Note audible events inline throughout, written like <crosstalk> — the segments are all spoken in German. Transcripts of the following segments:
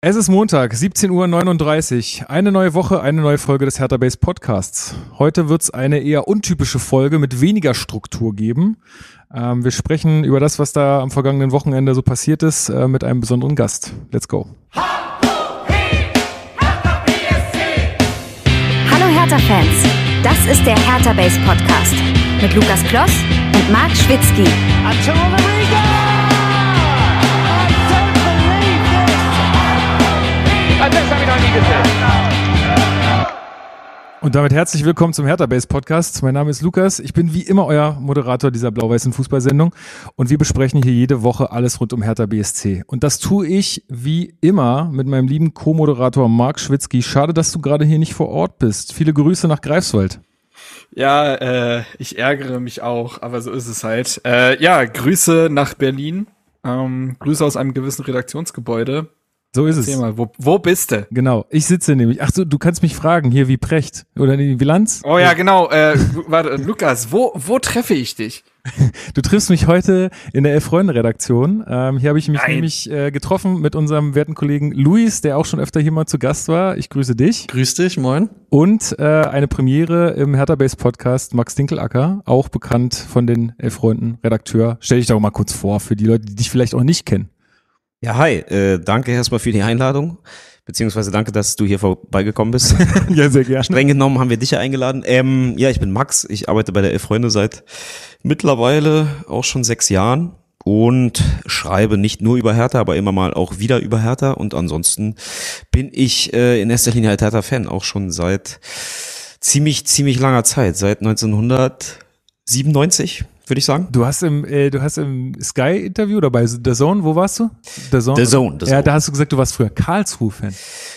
Es ist Montag, 17.39 Uhr. Eine neue Woche, eine neue Folge des Hertha Base Podcasts. Heute wird es eine eher untypische Folge mit weniger Struktur geben. Ähm, wir sprechen über das, was da am vergangenen Wochenende so passiert ist, äh, mit einem besonderen Gast. Let's go. Hallo Hertha-Fans, das ist der Hertha Base Podcast mit Lukas Kloss und Marc Schwitzky. Antonio Nein, das noch nie Und damit herzlich willkommen zum Hertha Base Podcast. Mein Name ist Lukas. Ich bin wie immer euer Moderator dieser blau-weißen Fußballsendung und wir besprechen hier jede Woche alles rund um Hertha BSC. Und das tue ich wie immer mit meinem lieben Co-Moderator Marc Schwitzki. Schade, dass du gerade hier nicht vor Ort bist. Viele Grüße nach Greifswald. Ja, äh, ich ärgere mich auch, aber so ist es halt. Äh, ja, Grüße nach Berlin. Ähm, Grüße aus einem gewissen Redaktionsgebäude. So ist Erzähl es. Mal, wo, wo bist du? Genau, ich sitze nämlich. Ach so, du kannst mich fragen, hier wie Precht oder wie Lanz? Oh ja, genau. Äh, warte, <laughs> Lukas, wo, wo treffe ich dich? <laughs> Du triffst mich heute in der Elf-Freunde-Redaktion. Ähm, hier habe ich mich Nein. nämlich äh, getroffen mit unserem werten Kollegen Luis, der auch schon öfter hier mal zu Gast war. Ich grüße dich. Grüß dich, moin. Und äh, eine Premiere im Hertha-Base-Podcast Max Dinkelacker, auch bekannt von den Elf-Freunden-Redakteur. Stell dich doch mal kurz vor für die Leute, die dich vielleicht auch nicht kennen. Ja, hi. Äh, danke erstmal für die Einladung. Beziehungsweise danke, dass du hier vorbeigekommen bist. <laughs> ja, sehr gerne. Streng genommen haben wir dich ja eingeladen. Ähm, ja, ich bin Max. Ich arbeite bei der Elf Freunde seit mittlerweile auch schon sechs Jahren und schreibe nicht nur über Hertha, aber immer mal auch wieder über Hertha. Und ansonsten bin ich äh, in erster Linie halt Hertha-Fan, auch schon seit ziemlich, ziemlich langer Zeit, seit 1997 würde ich sagen. Du hast im, äh, du hast im Sky-Interview oder bei The Zone, wo warst du? The Zone. The Zone. The Zone. ja, da hast du gesagt, du warst früher Karlsruhe-Fan.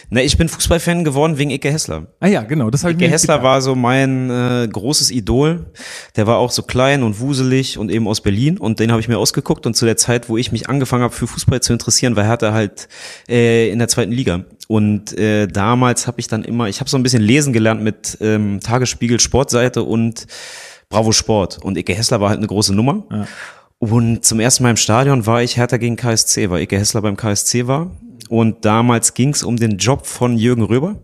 Ne, ich bin Fußball-Fan geworden wegen Ike Hessler. Ah ja, genau, das habe ich Ike Hessler gedacht. war so mein äh, großes Idol. Der war auch so klein und wuselig und eben aus Berlin und den habe ich mir ausgeguckt und zu der Zeit, wo ich mich angefangen habe für Fußball zu interessieren, war Hertha halt äh, in der zweiten Liga. Und äh, damals habe ich dann immer, ich habe so ein bisschen lesen gelernt mit ähm, Tagesspiegel Sportseite und Bravo Sport. Und Ike Hessler war halt eine große Nummer. Ja. Und zum ersten Mal im Stadion war ich Hertha gegen KSC, weil Ike Hessler beim KSC war. Und damals ging es um den Job von Jürgen Röber.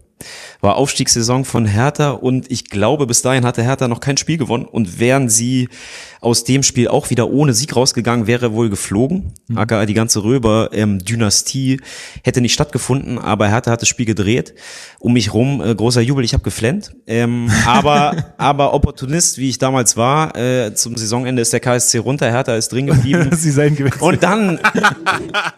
War Aufstiegssaison von Hertha und ich glaube, bis dahin hatte Hertha noch kein Spiel gewonnen und wären sie aus dem Spiel auch wieder ohne Sieg rausgegangen, wäre wohl geflogen. Mhm. AKA die ganze Röber-Dynastie ähm, hätte nicht stattgefunden, aber Hertha hat das Spiel gedreht. Um mich rum äh, großer Jubel, ich habe geflennt. Ähm, <laughs> aber, aber Opportunist, wie ich damals war, äh, zum Saisonende ist der KSC runter, Hertha ist drin geblieben. <laughs> sie seien Und dann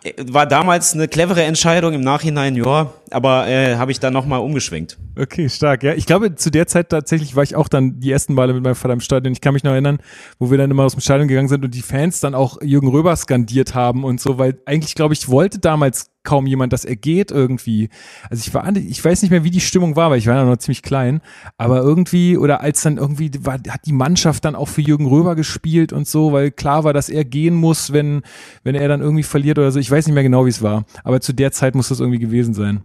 äh, war damals eine clevere Entscheidung im Nachhinein, ja aber äh, habe ich dann nochmal umgeschwenkt. Okay, stark. Ja, ich glaube, zu der Zeit tatsächlich war ich auch dann die ersten Male mit meinem Vater im Stadion. Ich kann mich noch erinnern, wo wir dann immer aus dem Stadion gegangen sind und die Fans dann auch Jürgen Röber skandiert haben und so, weil eigentlich, glaube ich, wollte damals kaum jemand, dass er geht irgendwie. Also ich war, ich weiß nicht mehr, wie die Stimmung war, weil ich war ja noch ziemlich klein, aber irgendwie oder als dann irgendwie war, hat die Mannschaft dann auch für Jürgen Röber gespielt und so, weil klar war, dass er gehen muss, wenn wenn er dann irgendwie verliert oder so. Ich weiß nicht mehr genau, wie es war, aber zu der Zeit muss das irgendwie gewesen sein.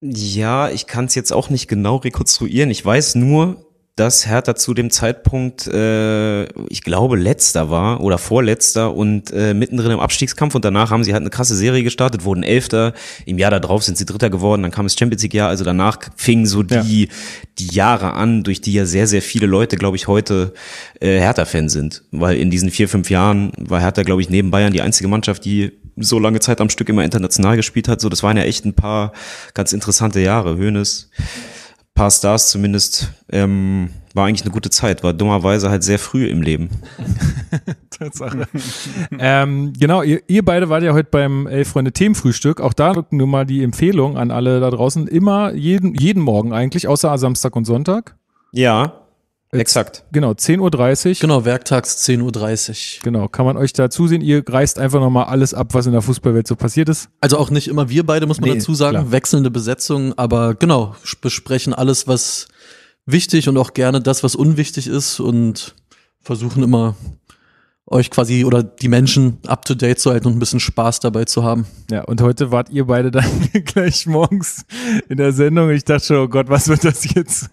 Ja, ich kann es jetzt auch nicht genau rekonstruieren. Ich weiß nur, dass Hertha zu dem Zeitpunkt, äh, ich glaube, letzter war oder vorletzter und äh, mittendrin im Abstiegskampf und danach haben sie halt eine krasse Serie gestartet, wurden Elfter, im Jahr darauf sind sie Dritter geworden, dann kam das Champions League-Jahr, also danach fingen so die, ja. die Jahre an, durch die ja sehr, sehr viele Leute, glaube ich, heute äh, Hertha-Fan sind, weil in diesen vier, fünf Jahren war Hertha, glaube ich, neben Bayern die einzige Mannschaft, die so lange Zeit am Stück immer international gespielt hat. So, das waren ja echt ein paar ganz interessante Jahre. Hönes, paar Stars zumindest, ähm, war eigentlich eine gute Zeit, war dummerweise halt sehr früh im Leben. <laughs> Tatsache. ähm, genau, ihr, ihr, beide wart ja heute beim Elf Freunde Themenfrühstück. Auch da drücken wir mal die Empfehlung an alle da draußen. Immer jeden, jeden Morgen eigentlich, außer Samstag und Sonntag. Ja, äh, Exakt. Genau, 10.30 Uhr. Genau, werktags 10.30 Uhr. Genau, kann man euch da zusehen. Ihr reißt einfach nochmal alles ab, was in der Fußballwelt so passiert ist. Also auch nicht immer wir beide, muss man nee, dazu sagen. Klar. Wechselnde Besetzungen, aber genau, besprechen alles, was wichtig und auch gerne das, was unwichtig ist und versuchen immer euch quasi oder die Menschen up to date zu halten und ein bisschen Spaß dabei zu haben. Ja, und heute wart ihr beide dann <laughs> gleich morgens in der Sendung. Ich dachte schon, oh Gott, was wird das jetzt?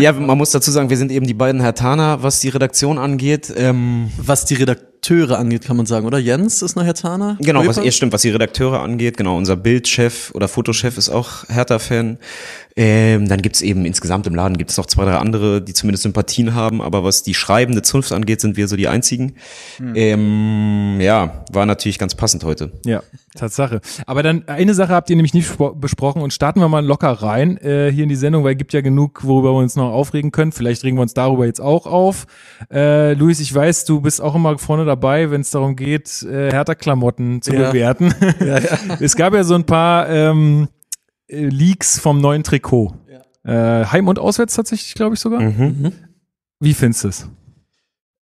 Ja, man muss dazu sagen, wir sind eben die beiden Herr Tana, was die Redaktion angeht. Ähm was die Redakteure angeht, kann man sagen, oder? Jens ist noch Herr Tana? Genau, was, ja, stimmt, was die Redakteure angeht, genau. Unser Bildchef oder Fotochef ist auch Hertha-Fan. Ähm, dann gibt's eben insgesamt im Laden gibt's noch zwei, drei andere, die zumindest Sympathien haben, aber was die schreibende Zunft angeht, sind wir so die einzigen. Mhm. Ähm, ja, war natürlich ganz passend heute. Ja, Tatsache. Aber dann eine Sache habt ihr nämlich nicht besprochen und starten wir mal locker rein äh, hier in die Sendung, weil es gibt ja genug, worüber wir uns noch aufregen können. Vielleicht regen wir uns darüber jetzt auch auf. Äh, Luis, ich weiß, du bist auch immer vorne dabei, wenn es darum geht, äh, härter Klamotten zu ja. bewerten. Ja, ja. <laughs> es gab ja so ein paar ähm, äh, Leaks vom neuen Trikot. Ja. Äh, Heim und auswärts tatsächlich, glaube ich sogar. Mhm. mhm. Wie findest du es?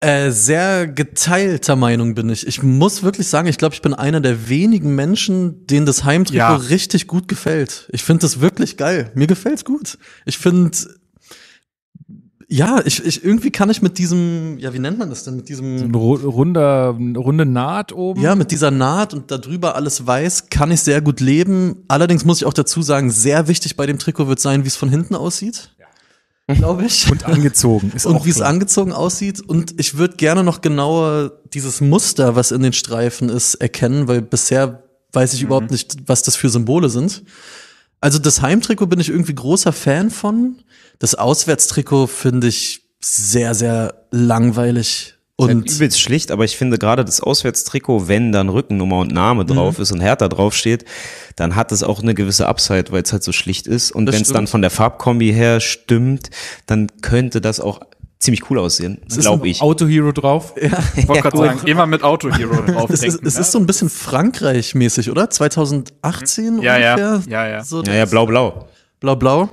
Äh, sehr geteilter Meinung bin ich. Ich muss wirklich sagen, ich glaube, ich bin einer der wenigen Menschen, denen das Heimtrikot ja. richtig gut gefällt. Ich finde das wirklich geil. Mir gefällt's gut. Ich finde, ja, ich, ich irgendwie kann ich mit diesem, ja, wie nennt man das denn? Mit diesem so runder, runde Naht oben. Ja, mit dieser Naht und darüber alles weiß, kann ich sehr gut leben. Allerdings muss ich auch dazu sagen, sehr wichtig bei dem Trikot wird sein, wie es von hinten aussieht. Ja. Glaube ich. Und angezogen. Ist <laughs> und wie es angezogen aussieht. Und ich würde gerne noch genauer dieses Muster, was in den Streifen ist, erkennen, weil bisher weiß ich mhm. überhaupt nicht, was das für Symbole sind. Also das Heimtrikot bin ich irgendwie großer Fan von. Das Auswärtstrikot finde ich sehr, sehr langweilig. Halt und ja, übelst schlicht, aber ich finde gerade das Auswärtstrikot, wenn dann Rückennummer und Name mhm. drauf mhm. ist und Hertha draufsteht, dann hat es auch eine gewisse Upside, weil es halt so schlicht ist. Und wenn es dann von der Farbkombi her stimmt, dann könnte das auch ziemlich cool aussehen, glaube ich. Auto Hero drauf. <laughs> Ja, ich wollte ja, gerade sagen, immer mit Auto Hero drauf. <laughs> es, ist, es ne? ist, so ein bisschen Frankreich-mäßig, oder? 2018 ja, ungefähr? Ja, ja, ja. So ja, ja, blau-blau. Blau-blau.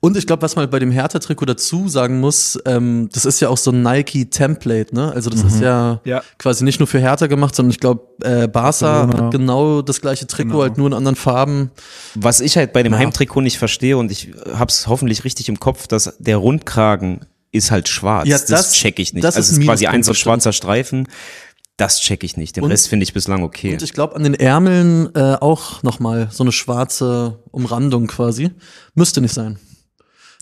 Und ich glaube, was man bei dem Hertha-Trikot dazu sagen muss, ähm, das ist ja auch so ein Nike-Template, ne? Also das mhm. ist ja, ja, quasi nicht nur für Hertha gemacht, sondern ich glaube, äh, Barca genau. hat genau das gleiche Trikot, genau. halt nur in anderen Farben. Was ich halt bei dem ja. Heimtrikot nicht verstehe und ich habe es hoffentlich richtig im Kopf, dass der Rundkragen ist halt schwarz. Ja, das, das check ich nicht. Das also ist, ist quasi ein so schwarzer Streifen. Das check ich nicht. Den und, Rest finde ich bislang okay. Und ich glaube, an den Ärmeln äh, auch nochmal so eine schwarze Umrandung quasi. Müsste nicht sein.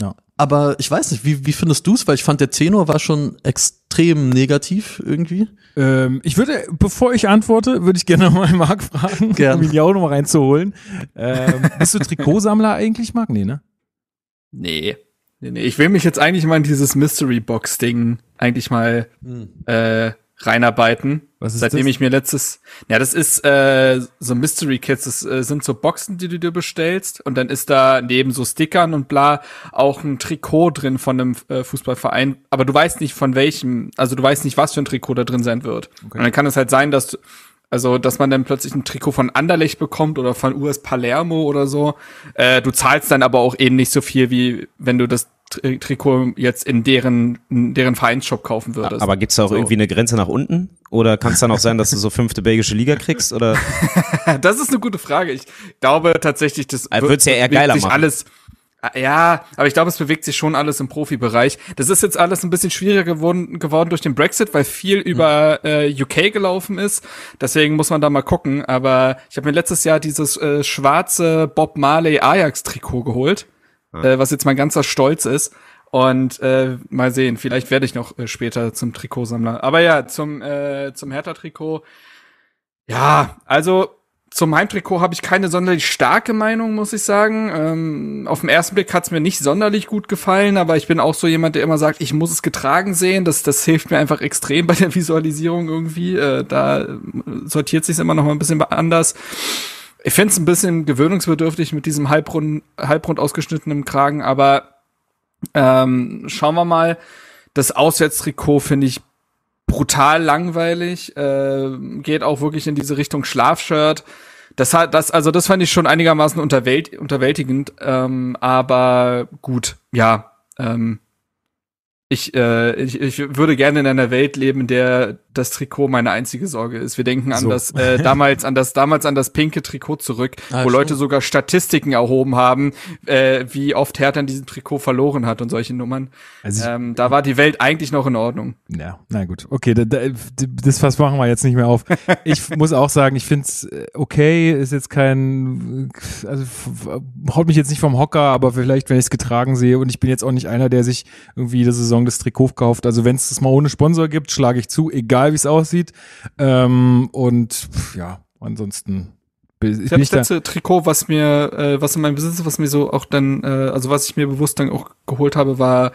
Ja. Aber ich weiß nicht, wie, wie findest du es? Weil ich fand, der Tenor war schon extrem negativ irgendwie. Ähm, ich würde, bevor ich antworte, würde ich gerne <laughs> mal Marc fragen, Gern. um ihn ja auch nochmal reinzuholen. Ähm, bist du Trikotsammler eigentlich, Marc? Nee, ne? Nee. Nee, nee, ich will mich jetzt eigentlich mal in dieses Mystery Box Ding eigentlich mal hm. äh, reinarbeiten. Was ist Seitdem das? ich mir letztes, ja, das ist äh, so Mystery Kits, das äh, sind so Boxen, die du dir bestellst und dann ist da neben so Stickern und bla auch ein Trikot drin von einem äh, Fußballverein, aber du weißt nicht von welchem, also du weißt nicht, was für ein Trikot da drin sein wird. Okay. Und dann kann es halt sein, dass du, also, dass man dann plötzlich ein Trikot von Anderlecht bekommt oder von US Palermo oder so. Äh, du zahlst dann aber auch eben nicht so viel, wie wenn du das Tri Trikot jetzt in deren, in deren Vereinsshop kaufen würdest. Aber gibt's da auch so. irgendwie eine Grenze nach unten? Oder kann es dann auch sein, dass du so fünfte belgische Liga kriegst? Oder? <laughs> das ist eine gute Frage. Ich glaube tatsächlich, das also wird ja eher geiler sich machen. alles Ah, ja, aber ich glaube, es bewegt sich schon alles im Profibereich. Das ist jetzt alles ein bisschen schwieriger geworden, geworden durch den Brexit, weil viel hm. über äh, UK gelaufen ist. Deswegen muss man da mal gucken. Aber ich habe mir letztes Jahr dieses äh, schwarze Bob Marley Ajax-Trikot geholt, ja. äh, was jetzt mein ganzer Stolz ist. Und äh, mal sehen, vielleicht werde ich noch äh, später zum Trikotsammler. Aber ja, zum, äh, zum Hertha-Trikot. Ja, also zum Heimtrikot habe ich keine sonderlich starke Meinung, muss ich sagen. Ähm, auf den ersten Blick hat es mir nicht sonderlich gut gefallen, aber ich bin auch so jemand, der immer sagt, ich muss es getragen sehen. Das, das hilft mir einfach extrem bei der Visualisierung irgendwie. Äh, da sortiert sich immer noch mal ein bisschen anders. Ich finde es ein bisschen gewöhnungsbedürftig mit diesem halbrund, halbrund ausgeschnittenen Kragen, aber ähm, schauen wir mal. Das Auswärtstrikot finde ich brutal langweilig, äh, geht auch wirklich in diese Richtung Schlafshirt. Das hat, das, also das fand ich schon einigermaßen unterwält, unterwältigend, ähm, aber gut, ja, ähm, ich, äh, ich, ich würde gerne in einer Welt leben, in der das Trikot meine einzige Sorge ist. Wir denken an so. das äh, damals an das damals an das pinke Trikot zurück, ah, wo Leute sogar Statistiken erhoben haben, äh, wie oft Hertha an diesem Trikot verloren hat und solche Nummern. Also ich, ähm, da war die Welt eigentlich noch in Ordnung. Ja, na gut, okay, da, da, das was machen wir jetzt nicht mehr auf. Ich <laughs> muss auch sagen, ich finde es äh, okay, ist jetzt kein, also haut mich jetzt nicht vom Hocker, aber vielleicht wenn ich es getragen sehe und ich bin jetzt auch nicht einer, der sich irgendwie die Saison Saison das Trikot gekauft. Also wenn es das mal ohne Sponsor gibt, schlage ich zu, egal wie es aussieht. Ähm, und ja, ansonsten ich habe das letzte da Trikot, was mir, äh, was in meinem Besitz ist, was mir so auch dann, äh, also was ich mir bewusst dann auch geholt habe, war,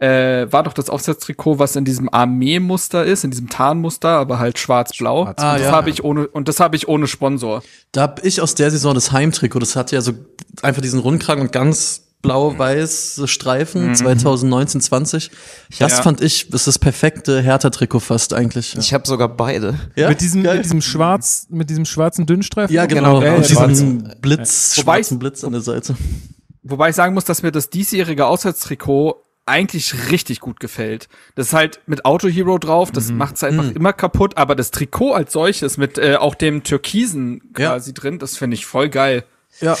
äh, war doch das Aufsatztrikot, was in diesem Armee-Muster ist, in diesem Tarnmuster, aber halt schwarz-blau. Schwarz ah, das ja. habe ich ohne und das habe ich ohne Sponsor. Da habe ich aus der Saison das Heimtrikot. Das hatte ja so einfach diesen Rundkragen und ganz blau-weiß Streifen mhm. 2019, 20. Das ja. fand ich, das ist das perfekte Hertha-Trikot fast eigentlich. Ich habe sogar beide. Ja? Mit, diesem, Geil. mit diesem schwarz, mit diesem schwarzen Dünnstreifen? Ja, genau. genau. Und genau, diesem Blitz, schwarzen Blitz an der Seite. Wobei ich sagen muss, dass mir das diesjährige Auswärtstrikot eigentlich richtig gut gefällt. Das ist halt mit Auto Hero drauf, das mhm. es einfach mhm. immer kaputt, aber das Trikot als solches mit äh, auch dem Türkisen quasi ja. drin, das finde ich voll geil. Ja.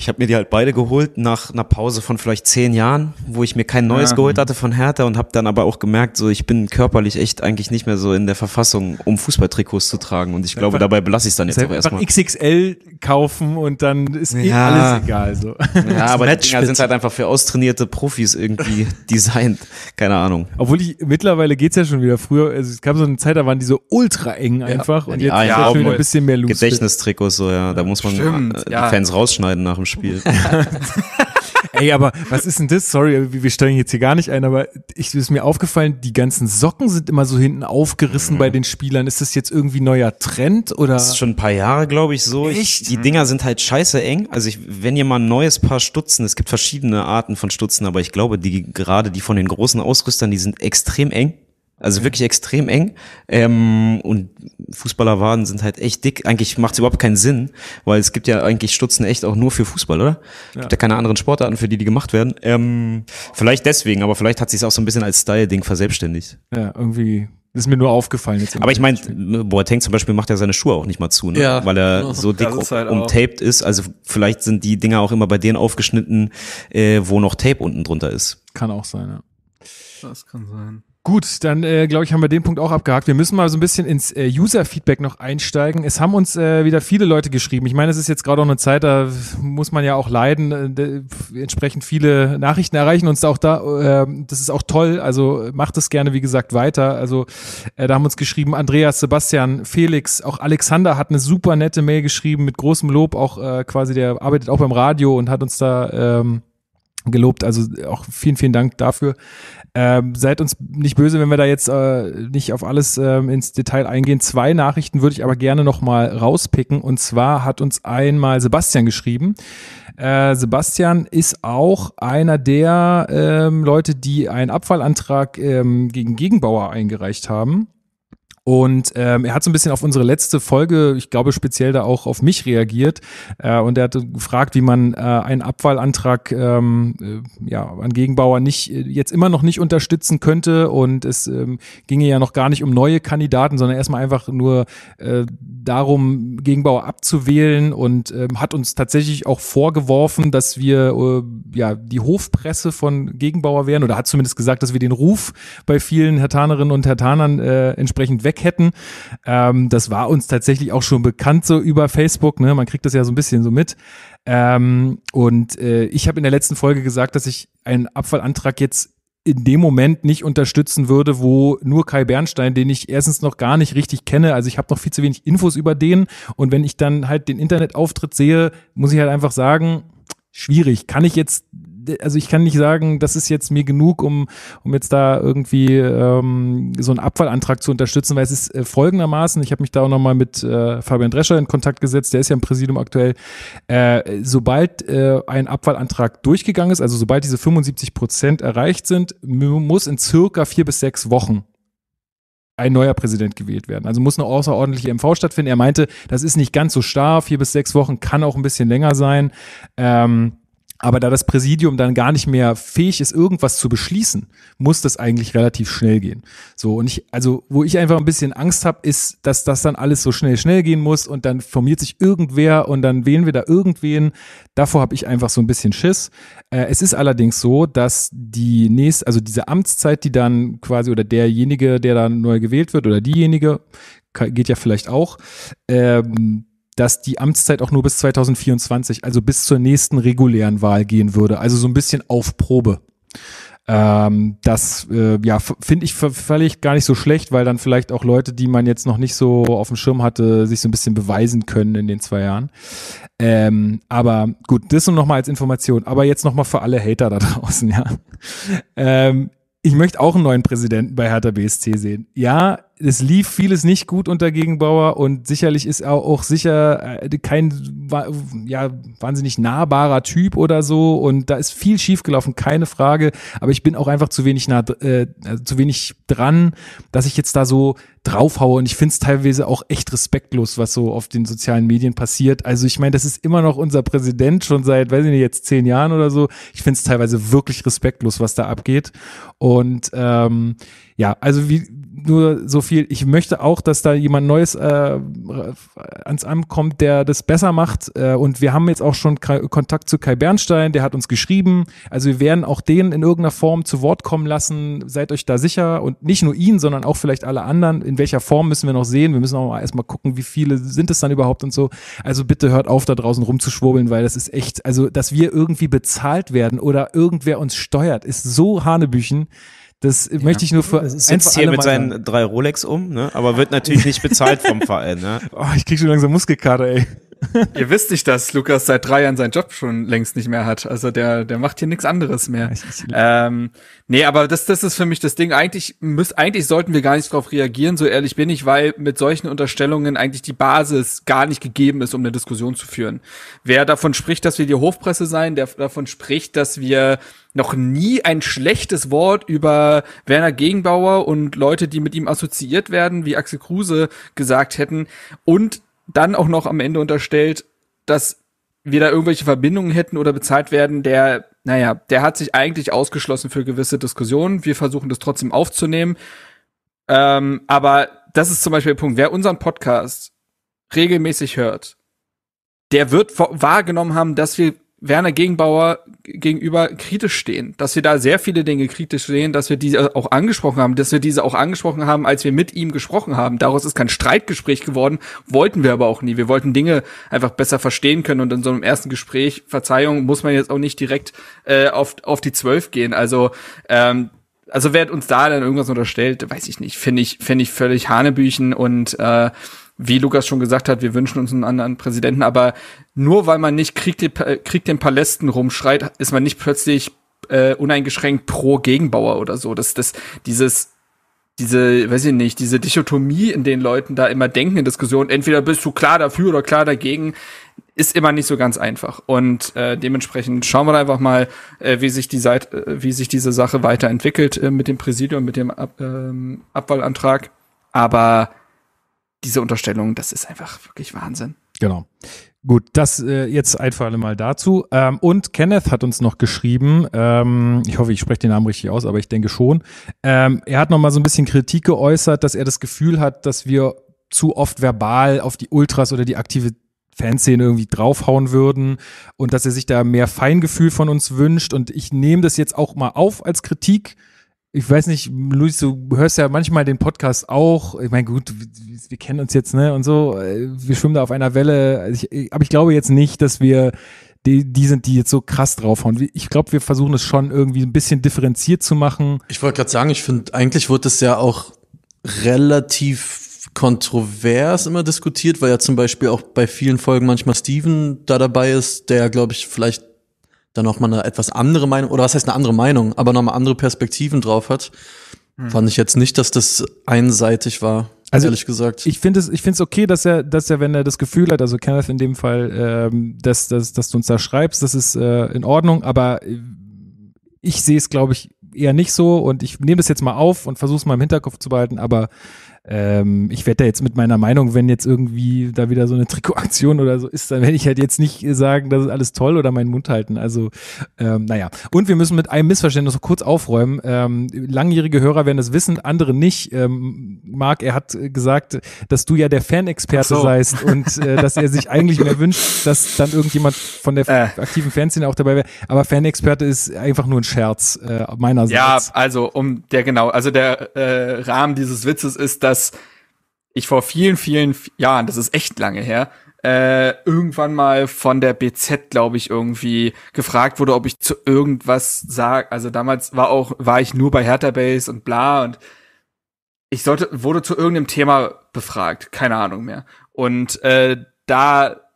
Ich habe mir die halt beide geholt nach einer Pause von vielleicht zehn Jahren, wo ich mir kein neues ja. geholt hatte von Hertha und habe dann aber auch gemerkt, so ich bin körperlich echt eigentlich nicht mehr so in der Verfassung, um Fußballtrikots zu tragen. Und ich glaube, einfach, dabei belasse ich es dann jetzt auch erstmal. XXL kaufen und dann ist eh alles egal. So. Ja, <laughs> aber die Dinger sind halt einfach für austrainierte Profis irgendwie <laughs> designt. Keine Ahnung. Obwohl ich mittlerweile geht es ja schon wieder. Früher, also es gab so eine Zeit, da waren die so ultra eng einfach ja, und jetzt ja, ist ja, schon ein bisschen mehr Loose. Gedächtnistrikots so, ja. Da muss man Stimmt, die Fans rausschneiden nach dem spielt. <laughs> Ey, aber was ist denn das? Sorry, wir stellen jetzt hier gar nicht ein, aber ich ist mir aufgefallen, die ganzen Socken sind immer so hinten aufgerissen mhm. bei den Spielern. Ist das jetzt irgendwie neuer Trend oder? Das ist schon ein paar Jahre, glaube ich, so. Echt? Ich, die Dinger sind halt scheiße eng. Also ich, wenn ihr mal ein neues Paar Stutzen, es gibt verschiedene Arten von Stutzen, aber ich glaube, die gerade die von den großen Ausrüstern, die sind extrem eng. Also mhm. wirklich extrem eng. Ähm, und Fußballerwaden sind halt echt dick. Eigentlich macht es überhaupt keinen Sinn, weil es gibt ja eigentlich Stutzen echt auch nur für Fußball, oder? Ja. Gibt ja keine anderen Sportarten, für die die gemacht werden. Ähm, vielleicht deswegen, aber vielleicht hat sich es auch so ein bisschen als Style-Ding verselbstständigt. Ja, irgendwie das ist mir nur aufgefallen jetzt. Aber ich meine, ne, Boateng zum Beispiel macht ja seine Schuhe auch nicht mal zu, ne? ja, weil er genau. so dick halt umtaped ist. Also vielleicht sind die Dinger auch immer bei denen aufgeschnitten, äh, wo noch Tape unten drunter ist. Kann auch sein, ja. Das kann sein. Gut, dann äh, glaube ich, haben wir den Punkt auch abgehakt. Wir müssen mal so ein bisschen ins äh, User-Feedback noch einsteigen. Es haben uns äh, wieder viele Leute geschrieben. Ich meine, es ist jetzt gerade auch eine Zeit, da muss man ja auch leiden, äh, entsprechend viele Nachrichten erreichen uns auch da. Äh, das ist auch toll. Also macht es gerne, wie gesagt, weiter. Also äh, da haben uns geschrieben Andreas, Sebastian, Felix, auch Alexander hat eine super nette Mail geschrieben mit großem Lob. Auch äh, quasi, der arbeitet auch beim Radio und hat uns da ähm, gelobt. Also auch vielen, vielen Dank dafür. Ähm, seid uns nicht böse, wenn wir da jetzt äh, nicht auf alles ähm, ins Detail eingehen. Zwei Nachrichten würde ich aber gerne nochmal rauspicken. Und zwar hat uns einmal Sebastian geschrieben. Äh, Sebastian ist auch einer der ähm, Leute, die einen Abfallantrag ähm, gegen Gegenbauer eingereicht haben. Und ähm, er hat so ein bisschen auf unsere letzte Folge, ich glaube speziell da auch auf mich reagiert. Äh, und er hat gefragt, wie man äh, einen Abwahlantrag ähm, äh, ja, an Gegenbauer nicht, äh, jetzt immer noch nicht unterstützen könnte. Und es ähm, ginge ja noch gar nicht um neue Kandidaten, sondern erstmal einfach nur äh, darum, Gegenbauer abzuwählen und ähm, hat uns tatsächlich auch vorgeworfen, dass wir äh, ja die Hofpresse von Gegenbauer wären oder hat zumindest gesagt, dass wir den Ruf bei vielen Herr Tanerinnen und Herr Tanern äh, entsprechend weg Lieferketten. Ähm, das war uns tatsächlich auch schon bekannt so über Facebook. Ne? Man kriegt das ja so ein bisschen so mit. Ähm, und äh, ich habe in der letzten Folge gesagt, dass ich einen Abfallantrag jetzt in dem Moment nicht unterstützen würde, wo nur Kai Bernstein, den ich erstens noch gar nicht richtig kenne, also ich habe noch viel zu wenig Infos über den und wenn ich dann halt den Internetauftritt sehe, muss ich halt einfach sagen, schwierig. Kann ich jetzt also ich kann nicht sagen, das ist jetzt mir genug, um, um jetzt da irgendwie ähm, so einen Abfallantrag zu unterstützen, weil es ist äh, folgendermaßen, ich habe mich da auch nochmal mit äh, Fabian Drescher in Kontakt gesetzt, der ist ja im Präsidium aktuell, äh, sobald äh, ein Abfallantrag durchgegangen ist, also sobald diese 75 Prozent erreicht sind, muss in circa vier bis sechs Wochen ein neuer Präsident gewählt werden. Also muss eine außerordentliche MV stattfinden. Er meinte, das ist nicht ganz so starr, vier bis sechs Wochen kann auch ein bisschen länger sein. Ähm, aber da das Präsidium dann gar nicht mehr fähig ist, irgendwas zu beschließen, muss das eigentlich relativ schnell gehen. So, und ich, also, wo ich einfach ein bisschen Angst habe, ist, dass das dann alles so schnell, schnell gehen muss und dann formiert sich irgendwer und dann wählen wir da irgendwen. Davor habe ich einfach so ein bisschen Schiss. Äh, es ist allerdings so, dass die nächste, also diese Amtszeit, die dann quasi oder derjenige, der dann neu gewählt wird oder diejenige, geht ja vielleicht auch, ähm, dass die Amtszeit auch nur bis 2024, also bis zur nächsten regulären Wahl gehen würde. Also so ein bisschen auf Probe. Ähm, das äh, ja, finde ich völlig gar nicht so schlecht, weil dann vielleicht auch Leute, die man jetzt noch nicht so auf dem Schirm hatte, sich so ein bisschen beweisen können in den zwei Jahren. Ähm, aber gut, das nur nochmal als Information. Aber jetzt nochmal für alle Hater da <laughs> draußen, ja. Ähm, ich möchte auch einen neuen Präsidenten bei Hertha BSC sehen. Ja, es lief vieles nicht gut unter Gegenbauer und sicherlich ist er auch sicher äh, kein ja, wahnsinnig nahbarer Typ oder so und da ist viel schiefgelaufen, keine Frage, aber ich bin auch einfach zu wenig nah, äh, zu wenig dran, dass ich jetzt da so draufhaue und ich finde es teilweise auch echt respektlos, was so auf den sozialen Medien passiert. Also ich meine, das ist immer noch unser Präsident schon seit, weiß ich nicht, jetzt zehn Jahren oder so. Ich finde es teilweise wirklich respektlos, was da abgeht und ähm, ja, also wie nur so viel viel, ich möchte auch, dass da jemand Neues äh, ans Amt kommt, der das besser macht. Äh, und wir haben jetzt auch schon K Kontakt zu Kai Bernstein, der hat uns geschrieben. Also wir werden auch den in irgendeiner Form zu Wort kommen lassen. Seid euch da sicher. Und nicht nur ihn, sondern auch vielleicht alle anderen. In welcher Form müssen wir noch sehen? Wir müssen auch mal erstmal gucken, wie viele sind es dann überhaupt und so. Also bitte hört auf, da draußen rumzuschwurbeln, weil das ist echt, also dass wir irgendwie bezahlt werden oder irgendwer uns steuert, ist so Hanebüchen. Das ja. möchte ich nur für. Das sitzt hier mit seinen drei Rolex um, ne? aber wird natürlich nicht bezahlt vom <laughs> Verein. Ne? Oh, ich krieg schon langsam Muskelkater, ey. <laughs> Ihr wisst nicht, dass Lukas seit drei Jahren seinen Job schon längst nicht mehr hat. Also der, der macht hier nichts anderes mehr. Ähm, nee, aber das, das ist für mich das Ding. Eigentlich müsst, eigentlich sollten wir gar nicht drauf reagieren, so ehrlich bin ich, weil mit solchen Unterstellungen eigentlich die Basis gar nicht gegeben ist, um eine Diskussion zu führen. Wer davon spricht, dass wir die Hofpresse sein, der davon spricht, dass wir noch nie ein schlechtes Wort über Werner Gegenbauer und Leute, die mit ihm assoziiert werden, wie Axel Kruse gesagt hätten und dann auch noch am Ende unterstellt, dass wir da irgendwelche Verbindungen hätten oder bezahlt werden, der, naja, der hat sich eigentlich ausgeschlossen für gewisse Diskussionen. Wir versuchen das trotzdem aufzunehmen. Ähm, aber das ist zum Beispiel der Punkt. Wer unseren Podcast regelmäßig hört, der wird wahrgenommen haben, dass wir Werner Gegenbauer gegenüber kritisch stehen, dass wir da sehr viele Dinge kritisch sehen, dass wir diese auch angesprochen haben, dass wir diese auch angesprochen haben, als wir mit ihm gesprochen haben. Daraus ist kein Streitgespräch geworden, wollten wir aber auch nie. Wir wollten Dinge einfach besser verstehen können und in so einem ersten Gespräch, Verzeihung, muss man jetzt auch nicht direkt äh, auf, auf die Zwölf gehen. Also ähm, also wer uns da dann irgendwas unterstellt, weiß ich nicht, finde ich, finde ich völlig Hanebüchen und äh, wie Lukas schon gesagt hat, wir wünschen uns einen anderen Präsidenten, aber nur weil man nicht Krieg, äh, Krieg den Palästen rumschreit, ist man nicht plötzlich äh, uneingeschränkt pro Gegenbauer oder so. Das, das, dieses, diese, weiß ich nicht, diese Dichotomie, in den Leuten da immer denken in Diskussionen, entweder bist du klar dafür oder klar dagegen, ist immer nicht so ganz einfach. Und äh, dementsprechend schauen wir einfach mal, äh, wie, sich die Seite, äh, wie sich diese Sache weiterentwickelt äh, mit dem Präsidium, mit dem Ab ähm, Abwahlantrag. Aber diese Unterstellung, das ist einfach wirklich Wahnsinn. Genau. Gut, das äh, jetzt einfach alle Mal dazu. Ähm, und Kenneth hat uns noch geschrieben, ähm, ich hoffe, ich spreche den Namen richtig aus, aber ich denke schon. Ähm, er hat noch mal so ein bisschen Kritik geäußert, dass er das Gefühl hat, dass wir zu oft verbal auf die Ultras oder die aktive Fanszene irgendwie draufhauen würden und dass er sich da mehr Feingefühl von uns wünscht. Und ich nehme das jetzt auch mal auf als Kritik. Ich weiß nicht, Luis, du hörst ja manchmal den Podcast auch. Ich meine, gut, wir, wir kennen uns jetzt, ne? Und so, wir schwimmen da auf einer Welle. Also ich, aber ich glaube jetzt nicht, dass wir die, die sind, die jetzt so krass draufhauen. Ich glaube, wir versuchen es schon irgendwie ein bisschen differenziert zu machen. Ich wollte gerade sagen, ich finde, eigentlich wird es ja auch relativ kontrovers immer diskutiert, weil ja zum Beispiel auch bei vielen Folgen manchmal Steven da dabei ist, der, glaube ich, vielleicht dann auch mal eine etwas andere Meinung, oder was heißt eine andere Meinung, aber nochmal andere Perspektiven drauf hat. Hm. Fand ich jetzt nicht, dass das einseitig war. Also ehrlich gesagt. Ich finde es, ich finde es okay, dass er, dass er, wenn er das Gefühl hat, also Kenneth in dem Fall, ähm, dass, dass, dass du uns da schreibst, das ist äh, in Ordnung, aber äh, ich sehe es, glaube ich, eher nicht so und ich nehme das jetzt mal auf und versuche es mal im Hinterkopf zu behalten, aber ähm, ich werde da jetzt mit meiner Meinung, wenn jetzt irgendwie da wieder so eine Trikotaktion oder so ist, dann werde ich halt jetzt nicht sagen, das ist alles toll oder meinen Mund halten. Also, ähm, naja. Und wir müssen mit einem Missverständnis noch kurz aufräumen. Ähm, langjährige Hörer werden das wissen, andere nicht. Ähm, Marc, er hat gesagt, dass du ja der Fanexperte so. seist und äh, dass er sich eigentlich mehr wünscht, dass dann irgendjemand von der äh. aktiven Fanszene auch dabei wäre. Aber Fanexperte ist einfach nur ein Scherz äh, meinerseits. Ja, also um der genau, also der äh, Rahmen dieses Witzes ist, dass dass ich vor vielen, vielen Jahren, das ist echt lange her, äh, irgendwann mal von der BZ, glaube ich, irgendwie gefragt wurde, ob ich zu irgendwas sag. Also damals war auch, war ich nur bei Hertha Base und bla und ich sollte, wurde zu irgendeinem Thema befragt, keine Ahnung mehr. Und äh, da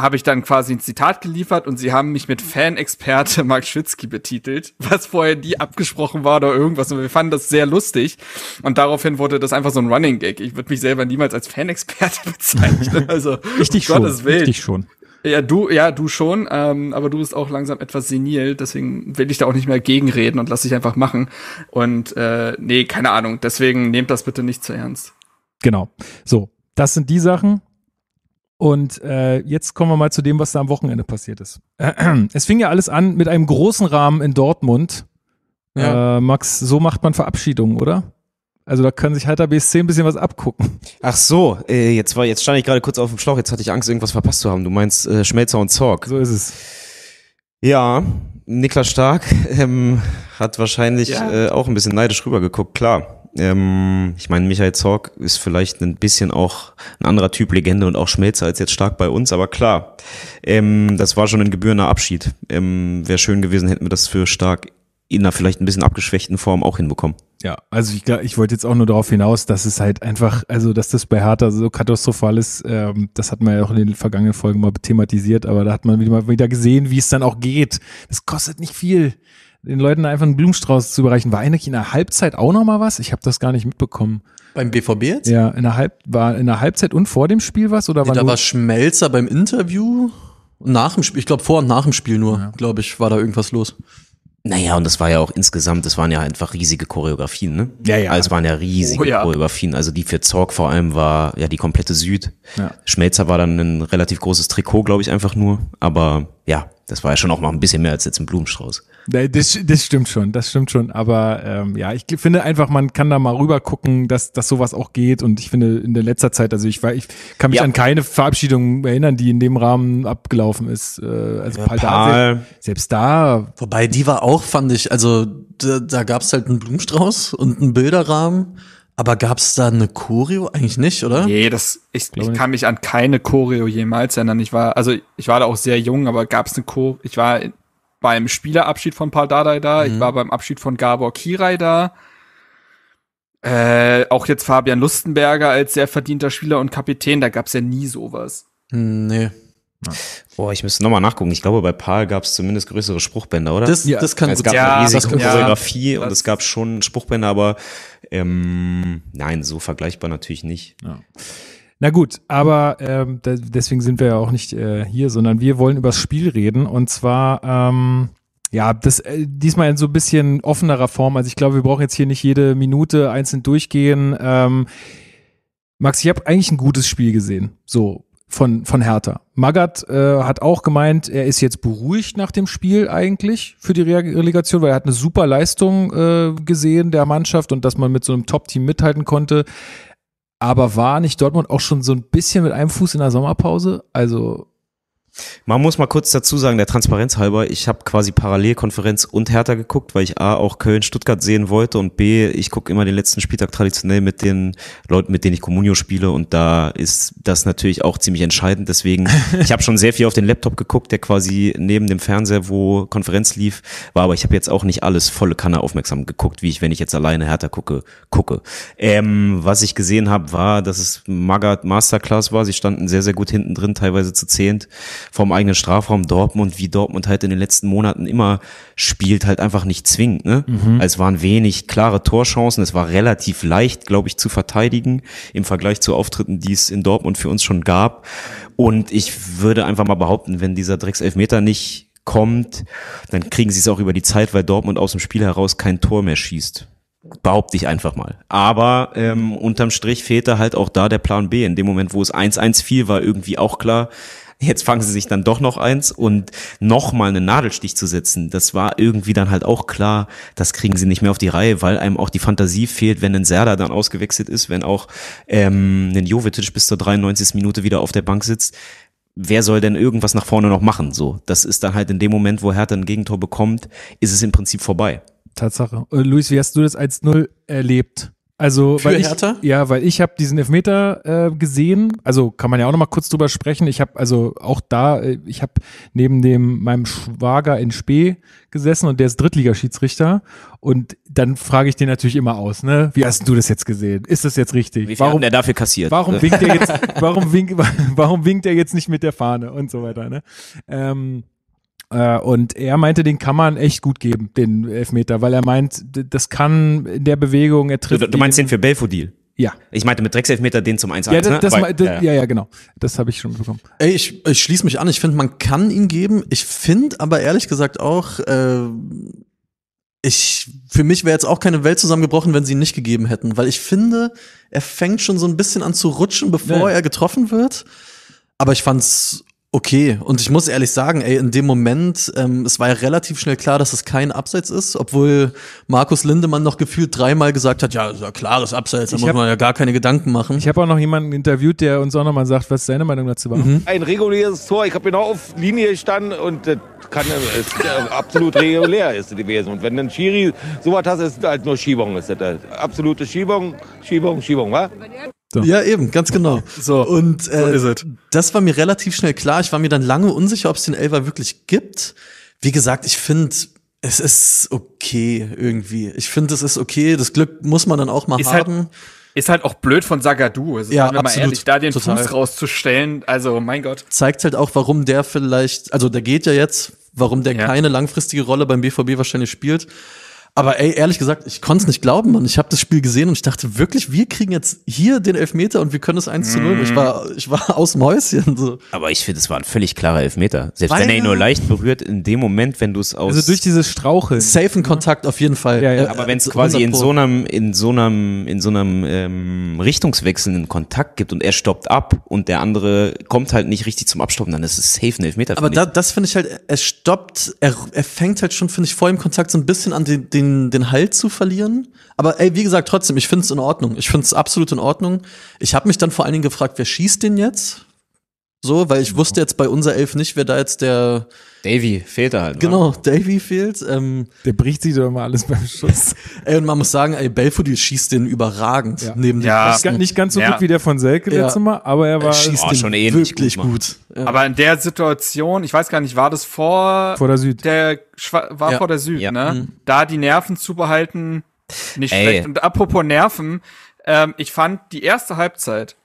habe ich dann quasi ein Zitat geliefert und sie haben mich mit Fanexperte Mark Schwitzky betitelt, was vorher nie abgesprochen war oder irgendwas. Und wir fanden das sehr lustig. Und daraufhin wurde das einfach so ein Running Gag. Ich würde mich selber niemals als Fanexperte <laughs> bezeichnen. Also, richtig um schon, Gottes Willen. Richtig schon. Ja, du, ja, du schon, ähm, aber du bist auch langsam etwas senil, deswegen will ich da auch nicht mehr gegenreden und lass dich einfach machen. Und äh, nee, keine Ahnung, deswegen nehmt das bitte nicht zu ernst. Genau. So, das sind die Sachen. Und äh, jetzt kommen wir mal zu dem, was da am Wochenende passiert ist. <clears throat> Es fing ja alles an mit einem großen Rahmen in Dortmund. Ja. Äh, Max, so macht man Verabschiedungen, oder? Also da kann sich Hertha BSC ein bisschen was abgucken. Ach so, äh, jetzt, war, jetzt stand ich gerade kurz auf dem Schlauch, jetzt hatte ich Angst, irgendwas verpasst zu haben. Du meinst äh, Schmelzer und Zorg. So ist es. Ja, Niklas Stark <laughs> ähm, hat wahrscheinlich ja. Äh, auch ein bisschen neidisch rübergeguckt, klar. Ähm, ich meine, Michael Zorg ist vielleicht ein bisschen auch ein anderer Typ Legende und auch Schmelzer als jetzt stark bei uns, aber klar, ähm, das war schon ein gebührender Abschied. Ähm, Wäre schön gewesen, hätten wir das für stark in einer vielleicht ein bisschen abgeschwächten Form auch hinbekommen. Ja, also ich, ich wollte jetzt auch nur darauf hinaus, dass es halt einfach, also dass das bei Hertha so katastrophal ist, ähm, das hat man ja auch in den vergangenen Folgen mal thematisiert, aber da hat man wieder, wieder gesehen, wie es dann auch geht. Das kostet nicht viel den Leuten einfach einen Blumenstrauß zu überreichen. War eigentlich in der Halbzeit auch noch mal was? Ich habe das gar nicht mitbekommen. Beim BVB jetzt? Ja, in der Halb war in der Halbzeit und vor dem Spiel was oder nee, war da war Schmelzer beim Interview nach dem Spiel, ich glaube vor und nach dem Spiel nur, ja. glaube ich, war da irgendwas los. Naja, und das war ja auch insgesamt, das waren ja einfach riesige Choreografien, ne? Ja, ja. Also es waren ja riesige oh, ja. Choreografien. Also die für Zorg vor allem war ja die komplette Süd. Ja. Schmelzer war dann ein relativ großes Trikot, glaube ich, einfach nur. Aber ja, das war ja schon auch mal ein bisschen mehr als jetzt ein Blumenstrauß. Nee, Das, das stimmt schon, das stimmt schon. Aber ähm, ja, ich finde einfach, man kann da mal rüber gucken, dass, dass sowas auch geht. Und ich finde in der letzter Zeit, also ich, war, ich kann mich ja. an keine Verabschiedung erinnern, die in dem Rahmen abgelaufen ist. Äh, also ja, Pal Pal. Selbst, selbst da. Wobei die war auch, fand ich, also da, da gab es halt einen Blumenstrauß und einen Bilderrahmen. Aber gab es da eine Choreo eigentlich nicht, oder? Nee, das, ich, ich, ich kann mich an keine Choreo jemals erinnern. Ich war, also ich war da auch sehr jung, aber gab es eine Choreo, ich war beim Spielerabschied von Paul Dardai da, mhm. ich war beim Abschied von Gabor Kirai da. Äh, auch jetzt Fabian Lustenberger als sehr verdienter Spieler und Kapitän, da gab's ja nie sowas. Hm, nee. Boah, ich müsste nochmal nachgucken. Ich glaube, bei Paul gab es zumindest größere Spruchbänder, oder? Das, ja. das kann es gab ja, eine riesige Choreografie ja, und es gab schon Spruchbänder, aber ähm, nein, so vergleichbar natürlich nicht. Ja. Na gut, aber ähm, da, deswegen sind wir ja auch nicht äh, hier, sondern wir wollen über das Spiel reden und zwar ähm, ja, das äh, diesmal in so ein bisschen offenerer Form. Also ich glaube, wir brauchen jetzt hier nicht jede Minute einzeln durchgehen. Ähm, Max, ich habe eigentlich ein gutes Spiel gesehen. So, von, von Hertha. Magath äh, hat auch gemeint, er ist jetzt beruhigt nach dem Spiel eigentlich für die Relegation, weil er hat eine super Leistung äh, gesehen der Mannschaft und dass man mit so einem Top-Team mithalten konnte. Aber war nicht Dortmund auch schon so ein bisschen mit einem Fuß in der Sommerpause? Also man muss mal kurz dazu sagen, der Transparenz halber, ich habe quasi parallel Konferenz und Hertha geguckt, weil ich A, auch Köln-Stuttgart sehen wollte und B, ich gucke immer den letzten Spieltag traditionell mit den Leuten, mit denen ich Comunio spiele und da ist das natürlich auch ziemlich entscheidend. Deswegen, <laughs> ich habe schon sehr viel auf den Laptop geguckt, der quasi neben dem Fernseher, wo Konferenz lief, war, aber ich habe jetzt auch nicht alles volle Kanne aufmerksam geguckt, wie ich, wenn ich jetzt alleine Hertha gucke, gucke. Ähm, was ich gesehen habe, war, dass es Magat Masterclass war. Sie standen sehr, sehr gut hinten drin, teilweise zu zehnt vom eigenen Strafraum Dortmund, wie Dortmund halt in den letzten Monaten immer spielt, halt einfach nicht zwingt. Ne? Mhm. es waren wenig klare Torchancen, es war relativ leicht, glaube ich, zu verteidigen im Vergleich zu Auftritten, die es in Dortmund für uns schon gab. Und ich würde einfach mal behaupten, wenn dieser Dreckselfmeter nicht kommt, dann kriegen sie es auch über die Zeit, weil Dortmund aus dem Spiel heraus kein Tor mehr schießt behaupte ich einfach mal. Aber ähm, unterm Strich fehlte halt auch da der Plan B. In dem Moment, wo es 1-1 fiel, war irgendwie auch klar, jetzt fangen sie sich dann doch noch eins und nochmal einen Nadelstich zu setzen, das war irgendwie dann halt auch klar, das kriegen sie nicht mehr auf die Reihe, weil einem auch die Fantasie fehlt, wenn ein Serda dann ausgewechselt ist, wenn auch ähm, ein Jovetic bis zur 93. Minute wieder auf der Bank sitzt, wer soll denn irgendwas nach vorne noch machen? So, das ist dann halt in dem Moment, wo Hertha ein Gegentor bekommt, ist es im Prinzip vorbei. Tatsache. Äh, Luis, wie hast du das 1-0 erlebt? Also, Für weil Ich, ja, weil ich habe diesen Elfmeter äh, gesehen. Also kann man ja auch noch mal kurz drüber sprechen. Ich habe also auch da, äh, ich habe neben dem meinem Schwager in Spee gesessen und der ist Drittligaschiedsrichter. Und dann frage ich den natürlich immer aus, ne? Wie hast du das jetzt gesehen? Ist das jetzt richtig? Wie viel warum, der dafür kassiert? Warum winkt er jetzt, <laughs> warum winkt, <laughs> warum winkt er jetzt nicht mit der Fahne und so weiter, ne? Ähm, äh, und er meinte, den kann man echt gut geben, den Elfmeter, weil er meint, das kann in der Bewegung, er trifft. Du, du meinst den für Belfodil? Ja. Ich meinte mit Dreckselfmeter den zum 1-1. Ja, das, ne? das, das, ja, ja. ja, genau. Das habe ich schon bekommen. Ey, ich, ich schließe mich an. Ich finde, man kann ihn geben. Ich finde aber ehrlich gesagt auch, äh, ich, für mich wäre jetzt auch keine Welt zusammengebrochen, wenn sie ihn nicht gegeben hätten, weil ich finde, er fängt schon so ein bisschen an zu rutschen, bevor nee. er getroffen wird. Aber ich fand's Okay, und ich muss ehrlich sagen, ey, in dem Moment, ähm, es war ja relativ schnell klar, dass es kein Abseits ist, obwohl Markus Lindemann noch gefühlt dreimal gesagt hat, ja, ist ja klares Abseits, da ich muss hab, man ja gar keine Gedanken machen. Ich habe auch noch jemanden interviewt, der uns auch nochmal sagt, was seine Meinung dazu war. Mhm. Ein reguläres Tor, ich habe genau auf Linie gestanden und das kann ist, äh, absolut regulär ist gewesen. Und wenn dann Schiri sowas hast, ist halt nur Schiebung. Ist das, absolute Schiebung, Schiebung, Schiebung, wa? So. Ja, eben, ganz genau. <laughs> So, und äh, so das war mir relativ schnell klar. Ich war mir dann lange unsicher, ob es den Elva wirklich gibt. Wie gesagt, ich finde, es ist okay irgendwie. Ich finde, es ist okay. Das Glück muss man dann auch mal ist halt haben. Halt, ist halt auch blöd von Sagadu. Also, ja, absolut. mal ehrlich, da den Total. Fuß rauszustellen, also mein Gott. Zeigt halt auch, warum der vielleicht, also der geht ja jetzt, warum der ja. keine langfristige Rolle beim BVB wahrscheinlich spielt. Aber ey, ehrlich gesagt, ich konnte es nicht glauben, Mann. Ich habe das Spiel gesehen und ich dachte wirklich, wir kriegen jetzt hier den Elfmeter und wir können es 1 zu 0. Mm. Ich war, mhm. ich war aus dem Häuschen. So. Aber ich finde, es war ein völlig klarer Elfmeter. Selbst Weil, wenn er ihn nur leicht berührt, in dem Moment, wenn du es aus. Also durch dieses Straucheln. Safen Kontakt auf jeden Fall. Ja, ja. Äh, aber wenn es quasi in so einem, in so einem, in so einem ähm, richtungswechselnden Kontakt gibt und er stoppt ab und der andere kommt halt nicht richtig zum Abstoppen, dann ist es safe ein Elfmeter. Aber da, das finde ich halt, er stoppt, er, er fängt halt schon, finde ich, vor dem Kontakt so ein bisschen an den, den den, den Halt zu verlieren. Aber ey, wie gesagt, trotzdem, ich finde es in Ordnung. Ich finde es absolut in Ordnung. Ich habe mich dann vor allen Dingen gefragt, wer schießt den jetzt? So, weil ich genau. wusste jetzt bei unser Elf nicht, wer da jetzt der. Davy fehlt da halt. Ne? Genau, oder? Davy fehlt. Ähm, der bricht sich doch immer alles beim Schuss. <laughs> ey, und man muss sagen, ey, Belfodil schießt den überragend ja. neben ja. den ja. Nicht ganz so ja. gut wie der von Selke ja. letztes Mal, aber er war er schießt oh, schon ähnlich wirklich gut. gut. Ja. Aber in der Situation, ich weiß gar nicht, war das vor. Vor der Süd. Der Schwa war vor der Süd, ne? Mhm. Da die Nerven zu behalten, nicht ey. schlecht. Und apropos Nerven, ähm, ich fand die erste Halbzeit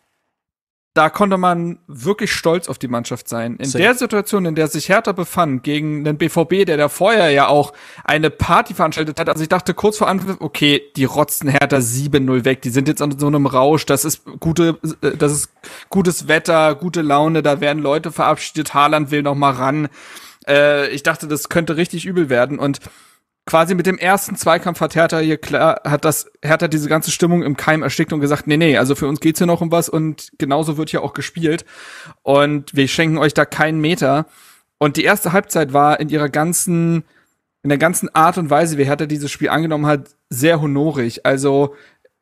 da konnte man wirklich stolz auf die Mannschaft sein. In Same. der Situation, in der sich Hertha befand, gegen den BVB, der da vorher ja auch eine Party veranstaltet hat, also ich dachte kurz vor Anfang, okay, die rotzen Hertha 7-0 weg, die sind jetzt an so einem Rausch, das ist gute, äh, das ist gutes Wetter, gute Laune, da werden Leute verabschiedet, Haaland will noch mal ran. Äh, ich dachte, das könnte richtig übel werden und quasi mit dem ersten Zweikampf hat Hertha hier klar, hat das, Hertha diese ganze Stimmung im Keim erstickt und gesagt, nee, nee, also für uns geht's hier noch um was und genauso wird hier auch gespielt und wir schenken euch da keinen Meter. Und die erste Halbzeit war in ihrer ganzen, in der ganzen Art und Weise, wie Hertha dieses Spiel angenommen hat, sehr honorig. Also,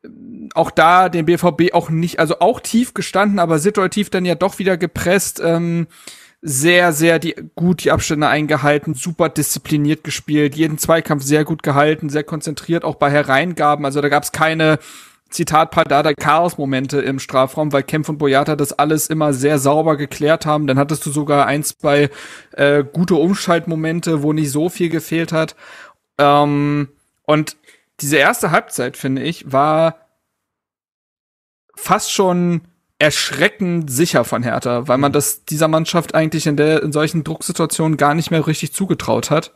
ähm, auch da den BVB auch nicht, also auch tief gestanden, aber situativ dann ja doch wieder gepresst. Ähm, sehr, sehr die, gut die Abstände eingehalten, super diszipliniert gespielt, jeden Zweikampf sehr gut gehalten, sehr konzentriert, auch bei Hereingaben. Also da gab es keine Zitat Pardada Chaos-Momente im Strafraum, weil Kempf und Boyata das alles immer sehr sauber geklärt haben. Dann hattest du sogar eins bei äh, gute Umschaltmomente, wo nicht so viel gefehlt hat. Ähm, und diese erste Halbzeit, finde ich, war fast schon erschreckend sicher von Hertha, weil man mhm. das dieser Mannschaft eigentlich in, der, in solchen Drucksituationen gar nicht mehr richtig zugetraut hat.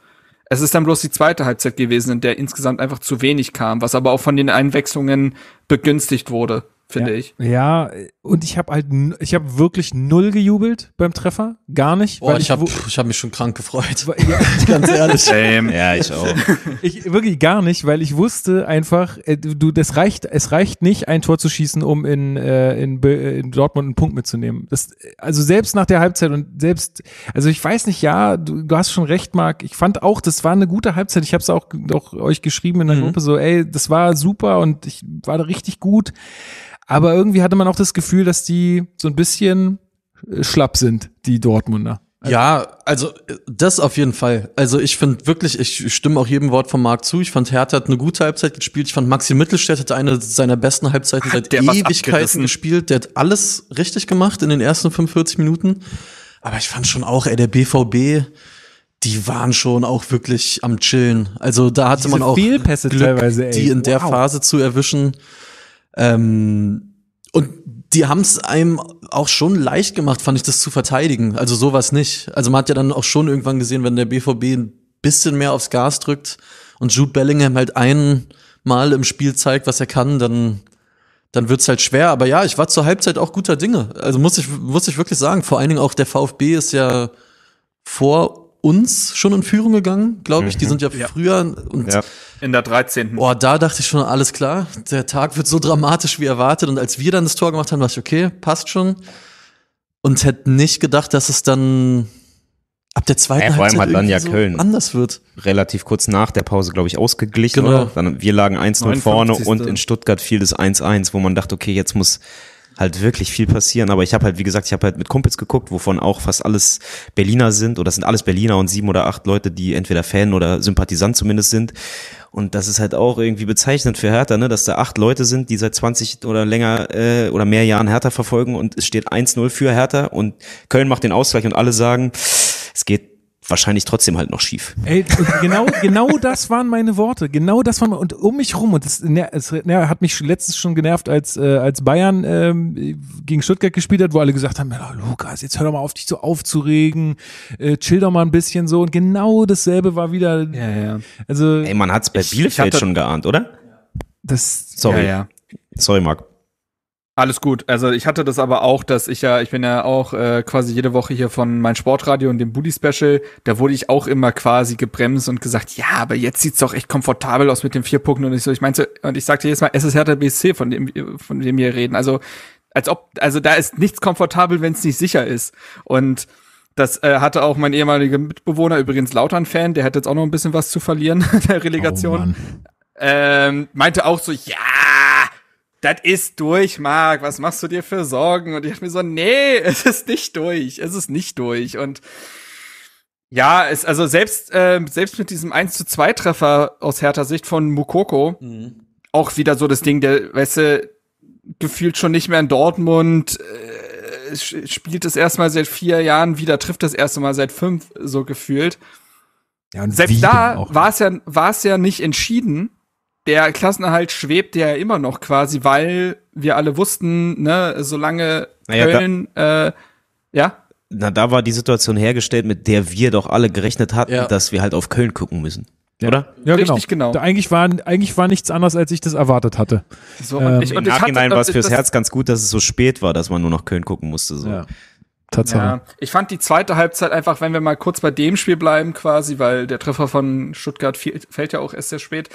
Es ist dann bloß die zweite Halbzeit gewesen, in der insgesamt einfach zu wenig kam, was aber auch von den Einwechslungen begünstigt wurde finde ja. ich. Ja, und ich habe halt, ich habe wirklich null gejubelt beim Treffer, gar nicht. Oh, ich habe ich hab mich schon krank gefreut. Ja. <laughs> Ganz ehrlich. Same. Ja, ich auch. <laughs> Ich, wirklich gar nicht, weil ich wusste einfach, äh, du, das reicht, es reicht nicht, ein Tor zu schießen, um in, äh, in, äh, in Dortmund einen Punkt mitzunehmen. Das, also selbst nach der Halbzeit und selbst, also ich weiß nicht, ja, du, du hast schon recht, Marc. Ich fand auch, das war eine gute Halbzeit. Ich habe es auch, auch euch geschrieben in der mhm. Gruppe so, ey, das war super und ich war da richtig gut. Aber irgendwie hatte man auch das Gefühl, dass die so ein bisschen äh, schlapp sind, die Dortmunder. Also ja, also äh, das auf jeden Fall. Also ich finde wirklich, ich stimme auch jedem Wort von Marc zu. Ich fand Hertha hat eine gute Halbzeit gespielt. Ich fand Maxi Mittelstädt hat eine seiner besten Halbzeiten hat seit Ewigkeiten gespielt. Der hat alles richtig gemacht in den ersten 45 Minuten. Aber ich fand schon auch, ey, der BVB, die waren schon auch wirklich am Chillen. Also da hatte Diese man auch Fehlpässe Glück, teilweise, ey. die in wow. der Phase zu erwischen. Ähm, und die haben es einem auch schon leicht gemacht, fand ich das zu verteidigen. Also sowas nicht. Also man hat ja dann auch schon irgendwann gesehen, wenn der BVB ein bisschen mehr aufs Gas drückt und Jude Bellingham halt einmal im Spiel zeigt, was er kann, dann dann wird's halt schwer. Aber ja, ich war zur Halbzeit auch guter Dinge. Also muss ich, muss ich wirklich sagen. Vor allen Dingen auch der VfB ist ja vor uns schon in Führung gegangen, glaube ich. Mhm. Die sind ja, ja. früher und ja. In der 13. Boah, da dachte ich schon, alles klar, der Tag wird so dramatisch wie erwartet. Und als wir dann das Tor gemacht haben, dachte ich, okay, passt schon. Und hätte nicht gedacht, dass es dann ab der zweiten ja, vor hat dann ja so Köln anders wird. Relativ kurz nach der Pause, glaube ich, ausgeglichen. Genau. Dann, wir lagen 1-0 vorne und in Stuttgart fiel das 1-1, wo man dachte, okay, jetzt muss halt wirklich viel passieren. Aber ich habe halt, wie gesagt, ich habe halt mit Kumpels geguckt, wovon auch fast alles Berliner sind oder sind alles Berliner und sieben oder acht Leute, die entweder Fan oder Sympathisant zumindest sind. Und das ist halt auch irgendwie bezeichnend für Hertha, ne? dass da acht Leute sind, die seit 20 oder länger äh, oder mehr Jahren Hertha verfolgen und es steht 1-0 für Hertha und Köln macht den Ausgleich und alle sagen, es geht wahrscheinlich trotzdem halt noch schief. Ey, genau, genau das waren meine Worte. Genau das waren und um mich rum und es das ne, ja, ne, hat mich letztens schon genervt, als äh, als Bayern ähm, gegen Stuttgart gespielt hat, wo alle gesagt haben, ja, Lukas, jetzt hör doch mal auf, dich so aufzuregen, äh, chill doch mal ein bisschen so und genau dasselbe war wieder. Ja, ja. Also, Ey, man hat's bei ich, Bielefeld ich hatte, schon geahnt, oder? Das. Sorry. Ja, ja. Sorry, Marc. Alles gut. Also ich hatte das aber auch, dass ich ja, ich bin ja auch äh, quasi jede Woche hier von mein Sportradio und dem Booty Special, da wurde ich auch immer quasi gebremst und gesagt, ja, aber jetzt sieht's doch echt komfortabel aus mit den vier Punkten und ich so, ich meinte und ich sagte jedes Mal, es ist Hertha BSC, von dem von dem wir reden. Also als ob, also da ist nichts komfortabel, wenn es nicht sicher ist. Und das äh, hatte auch mein ehemaliger Mitbewohner, übrigens Lautern-Fan, der hat jetzt auch noch ein bisschen was zu verlieren <laughs> der Relegation. Oh, ähm, meinte auch so, ja, das ist durch, Marc, was machst du dir für Sorgen? Und ich hab mir so, nee, <laughs> es ist nicht durch, es ist nicht durch. Und ja, es, also selbst, äh, selbst mit diesem 1 zu 2 Treffer aus härter Sicht von Mukoko, mhm. auch wieder so das Ding, der, weißt du, gefühlt schon nicht mehr in Dortmund, äh, spielt es erstmal seit vier Jahren wieder, trifft das erste Mal seit fünf, so gefühlt. Ja, und Selbst da war es ja, war es ja nicht entschieden, der Klassenerhalt schwebte ja immer noch quasi, weil wir alle wussten, ne, solange naja, Köln, da, äh, ja. Na, da war die Situation hergestellt, mit der wir doch alle gerechnet hatten, ja. dass wir halt auf Köln gucken müssen. Ja. Oder? Ja, Richtig, genau. genau. Eigentlich, war, eigentlich war nichts anders, als ich das erwartet hatte. So, ähm, ich, Im Nachhinein war es fürs Herz ganz gut, dass es so spät war, dass man nur nach Köln gucken musste. So. Ja. Tatsache. Ja, ich fand die zweite Halbzeit einfach, wenn wir mal kurz bei dem Spiel bleiben, quasi, weil der Treffer von Stuttgart fiel, fällt ja auch erst sehr spät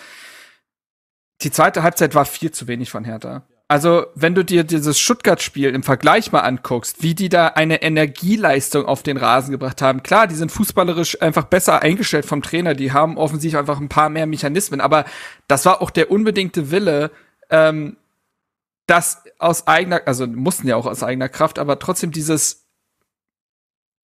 die zweite Halbzeit war viel zu wenig von Hertha. Also, wenn du dir dieses Stuttgart-Spiel im Vergleich mal anguckst, wie die da eine Energieleistung auf den Rasen gebracht haben. Klar, die sind fußballerisch einfach besser eingestellt vom Trainer. Die haben offensichtlich einfach ein paar mehr Mechanismen. Aber das war auch der unbedingte Wille, ähm, das aus eigener, also mussten ja auch aus eigener Kraft, aber trotzdem dieses,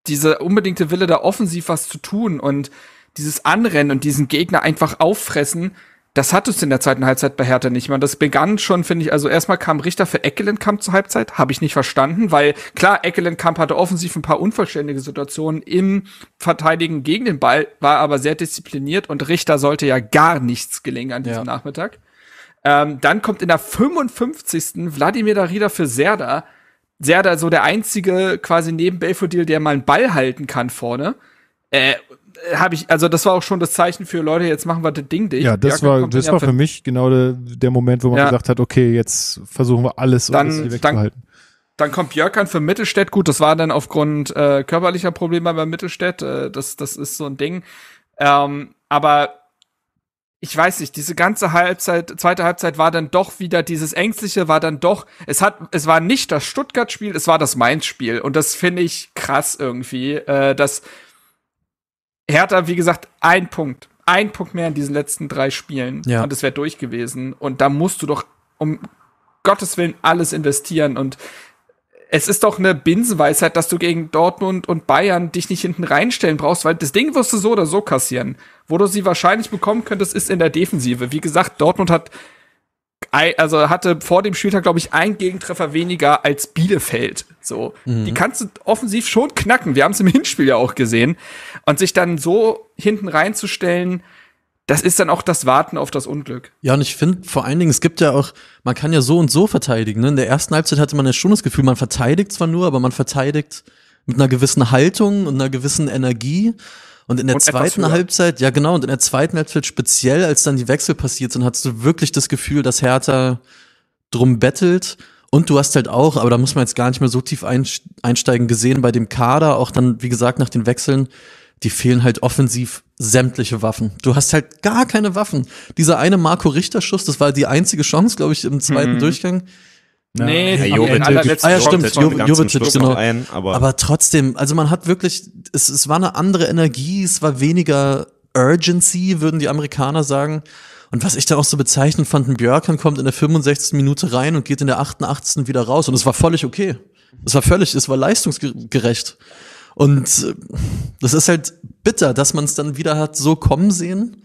diese unbedingte Wille, da offensiv was zu tun und dieses Anrennen und diesen Gegner einfach auffressen das hat es in der zweiten Halbzeit bei Hertha nicht mehr. das begann schon, finde ich, also erstmal kam Richter für Eckelenkamp zur Halbzeit, habe ich nicht verstanden, weil klar, Eckelenkamp hatte offensiv ein paar unvollständige Situationen im Verteidigen gegen den Ball, war aber sehr diszipliniert und Richter sollte ja gar nichts gelingen an diesem ja. Nachmittag. Ähm, dann kommt in der 55. Wladimir Darida für Serda. Serda so der einzige quasi neben Belfodil, der mal einen Ball halten kann vorne. Äh, äh, habe ich, also das war auch schon das Zeichen für Leute, jetzt machen wir das Ding dich. Ja, das war, das war für mich genau der, der Moment, wo man ja. gesagt hat, okay, jetzt versuchen wir alles, um dann, das wegzuhalten. Dann kommt Björk an für Mittelstädt. Gut, das war dann aufgrund äh, körperlicher Probleme bei Mittelstädt. Äh, das, das ist so ein Ding. Ähm, aber ich weiß nicht, diese ganze Halbzeit, zweite Halbzeit war dann doch wieder dieses Ängstliche, war dann doch, es hat, es war nicht das Stuttgart-Spiel, es war das Mainz-Spiel. Und das finde ich krass irgendwie, äh, dass Hertha, wie gesagt, ein Punkt. Ein Punkt mehr in diesen letzten drei Spielen. Ja. Und es wäre durch gewesen. Und da musst du doch um Gottes Willen alles investieren. Und es ist doch eine Binsenweisheit, dass du gegen Dortmund und Bayern dich nicht hinten reinstellen brauchst, weil das Ding wirst du so oder so kassieren. Wo du sie wahrscheinlich bekommen könntest, ist in der Defensive. Wie gesagt, Dortmund hat also hatte vor dem Spieltag, glaube ich, ein Gegentreffer weniger als Bielefeld. So. Mhm. Die kannst du offensiv schon knacken. Wir haben es im <laughs> Hinspiel ja auch gesehen. Und sich dann so hinten reinzustellen, das ist dann auch das Warten auf das Unglück. Ja, und ich finde vor allen Dingen, es gibt ja auch, man kann ja so und so verteidigen. Ne? In der ersten Halbzeit hatte man ja schon das Gefühl, man verteidigt zwar nur, aber man verteidigt mit einer gewissen Haltung und einer gewissen Energie. Und in der und zweiten Halbzeit, ja genau, und in der zweiten Halbzeit speziell, als dann die Wechsel passiert sind, hast du wirklich das Gefühl, dass Hertha drum bettelt. Und du hast halt auch, aber da muss man jetzt gar nicht mehr so tief einsteigen, gesehen bei dem Kader, auch dann, wie gesagt, nach den Wechseln, die fehlen halt offensiv sämtliche Waffen. Du hast halt gar keine Waffen. Dieser eine Marco Richter-Schuss, das war die einzige Chance, glaube ich, im zweiten mhm. Durchgang. Nee, ja, Jovetic. Ah ja, stimmt, Jovetic, genau. Ein, aber, aber trotzdem, also man hat wirklich, es, es war eine andere Energie, es war weniger Urgency, würden die Amerikaner sagen. Und was ich da auch so bezeichnend fand, ein Björkan kommt in der 65. Minute rein und geht in der 88. wieder raus. Und es war völlig okay. Es war völlig, es war leistungsgerecht. Und äh, das ist halt bitter, dass man es dann wieder hat so kommen sehen.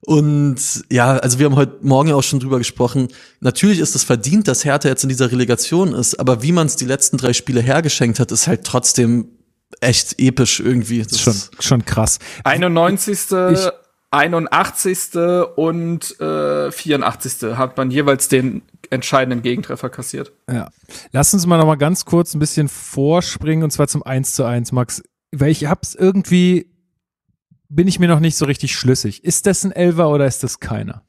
Und ja, also wir haben heute Morgen auch schon drüber gesprochen. Natürlich ist es verdient, dass Hertha jetzt in dieser Relegation ist, aber wie man es die letzten drei Spiele hergeschenkt hat, ist halt trotzdem echt episch irgendwie. Das schon, ist schon krass. 91. Ich, 81. und äh, 84. hat man jeweils den entscheidenden Gegentreffer kassiert. Ja. Lass uns mal noch mal ganz kurz ein bisschen vorspringen und zwar zum 1 zu 1, Max. Weil ich hab's irgendwie, bin ich mir noch nicht so richtig schlüssig. Ist das ein Elver oder ist das keiner?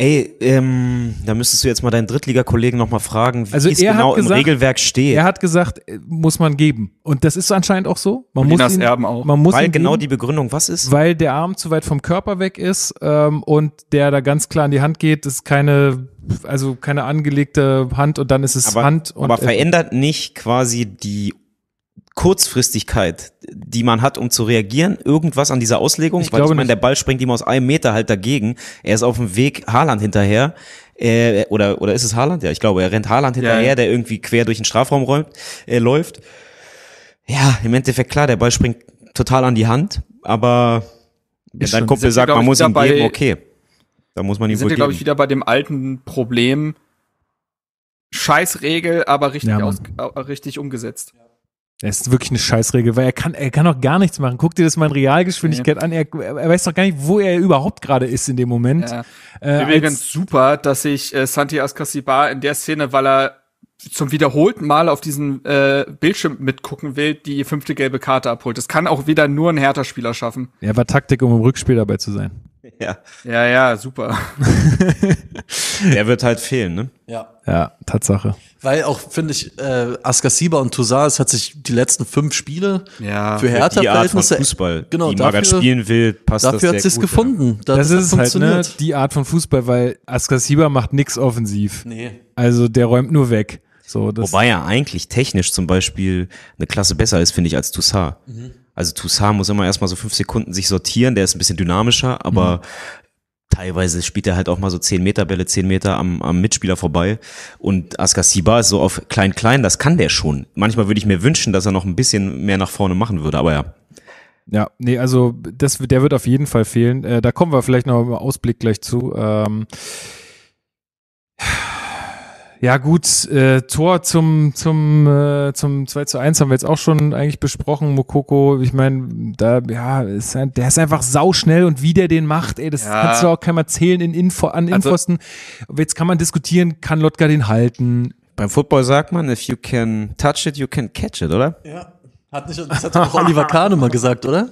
Ey, ähm, da müsstest du jetzt mal deinen Drittligakollegen nochmal fragen, wie also es genau gesagt, im Regelwerk steht. Er hat gesagt, äh, muss man geben. Und das ist anscheinend auch so. Man und muss ihn, Erben auch. Man muss weil genau geben, die Begründung was ist? Weil der Arm zu weit vom Körper weg ist ähm, und der da ganz klar in die Hand geht, ist keine, also keine angelegte Hand und dann ist es aber, Hand. aber äh, verändert nicht quasi die Kurzfristigkeit, die man hat, um zu reagieren, irgendwas an dieser Auslegung? Ich weil glaube ich meine, der Ball springt ihm aus einem Meter halt dagegen. Er ist auf dem Weg Haaland hinterher. Äh, oder, oder ist es Haaland? Ja, ich glaube, er rennt Haaland hinterher, ja, ja. der irgendwie quer durch den Strafraum räumt, äh, läuft. Ja, im Endeffekt klar, der Ball springt total an die Hand, aber wenn dein Kumpel sagt, man muss ihm geben, okay. Da muss man ihm sind wir, glaube ich, wieder bei dem alten Problem, Scheißregel, aber richtig, ja, aus, äh, richtig umgesetzt. Er ist wirklich eine Scheißregel, weil er kann, er kann auch gar nichts machen. Guck dir das mal in Realgeschwindigkeit ja. an. Er, er, weiß doch gar nicht, wo er überhaupt gerade ist in dem Moment. Ja. Äh, Mir super, dass ich äh, Santi Ascasibar in der Szene, weil er zum wiederholten Mal auf diesen äh, Bildschirm mitgucken will, die fünfte gelbe Karte abholt. Das kann auch wieder nur ein härter Spieler schaffen. Ja, war Taktik, um im Rückspiel dabei zu sein. <laughs> Ja. Ja, ja, super. <laughs> er wird halt fehlen, ne? Ja. Ja, Tatsache. Weil auch, finde ich, äh, Askasiba und Toussaint es hat sich die letzten fünf Spiele ja, für Hertha die Art von Fußball, e- genau, die Magath spielen will, passt dafür das Dafür hat sie es gefunden. Ja. Das, das, ist halt ne, die Art von Fußball, weil Askasiba macht nix offensiv. Nee. Also der räumt nur weg. So, das Wobei er eigentlich technisch zum Beispiel eine Klasse besser ist, finde ich, als Toussaint. Mhm. Also Toussaint muss immer erstmal so fünf Sekunden sich sortieren, der ist ein bisschen dynamischer, aber mhm. teilweise spielt er halt auch mal so zehn Meter Bälle, zehn Meter am, am Mitspieler vorbei. Und Askasiba ist so auf klein-klein, das kann der schon. Manchmal würde ich mir wünschen, dass er noch ein bisschen mehr nach vorne machen würde, aber ja. Ja, nee, also das, der wird auf jeden Fall fehlen. Äh, da kommen wir vielleicht noch im Ausblick gleich zu. Ähm ja gut, äh, Tor zum, zum, äh, zum 2 zu 1 haben wir jetzt auch schon eigentlich besprochen, Mokoko, ich meine, da, ja, ist, ein, der ist einfach sauschnell und wie der den macht, ey, das ja. kannst du auch keiner zählen in Info, an Infosten. Also, jetzt kann man diskutieren, kann Lotka den halten? Beim Football sagt man, if you can touch it, you can catch it, oder? Ja, hat nicht, das hat auch Oliver Kahn immer gesagt, oder?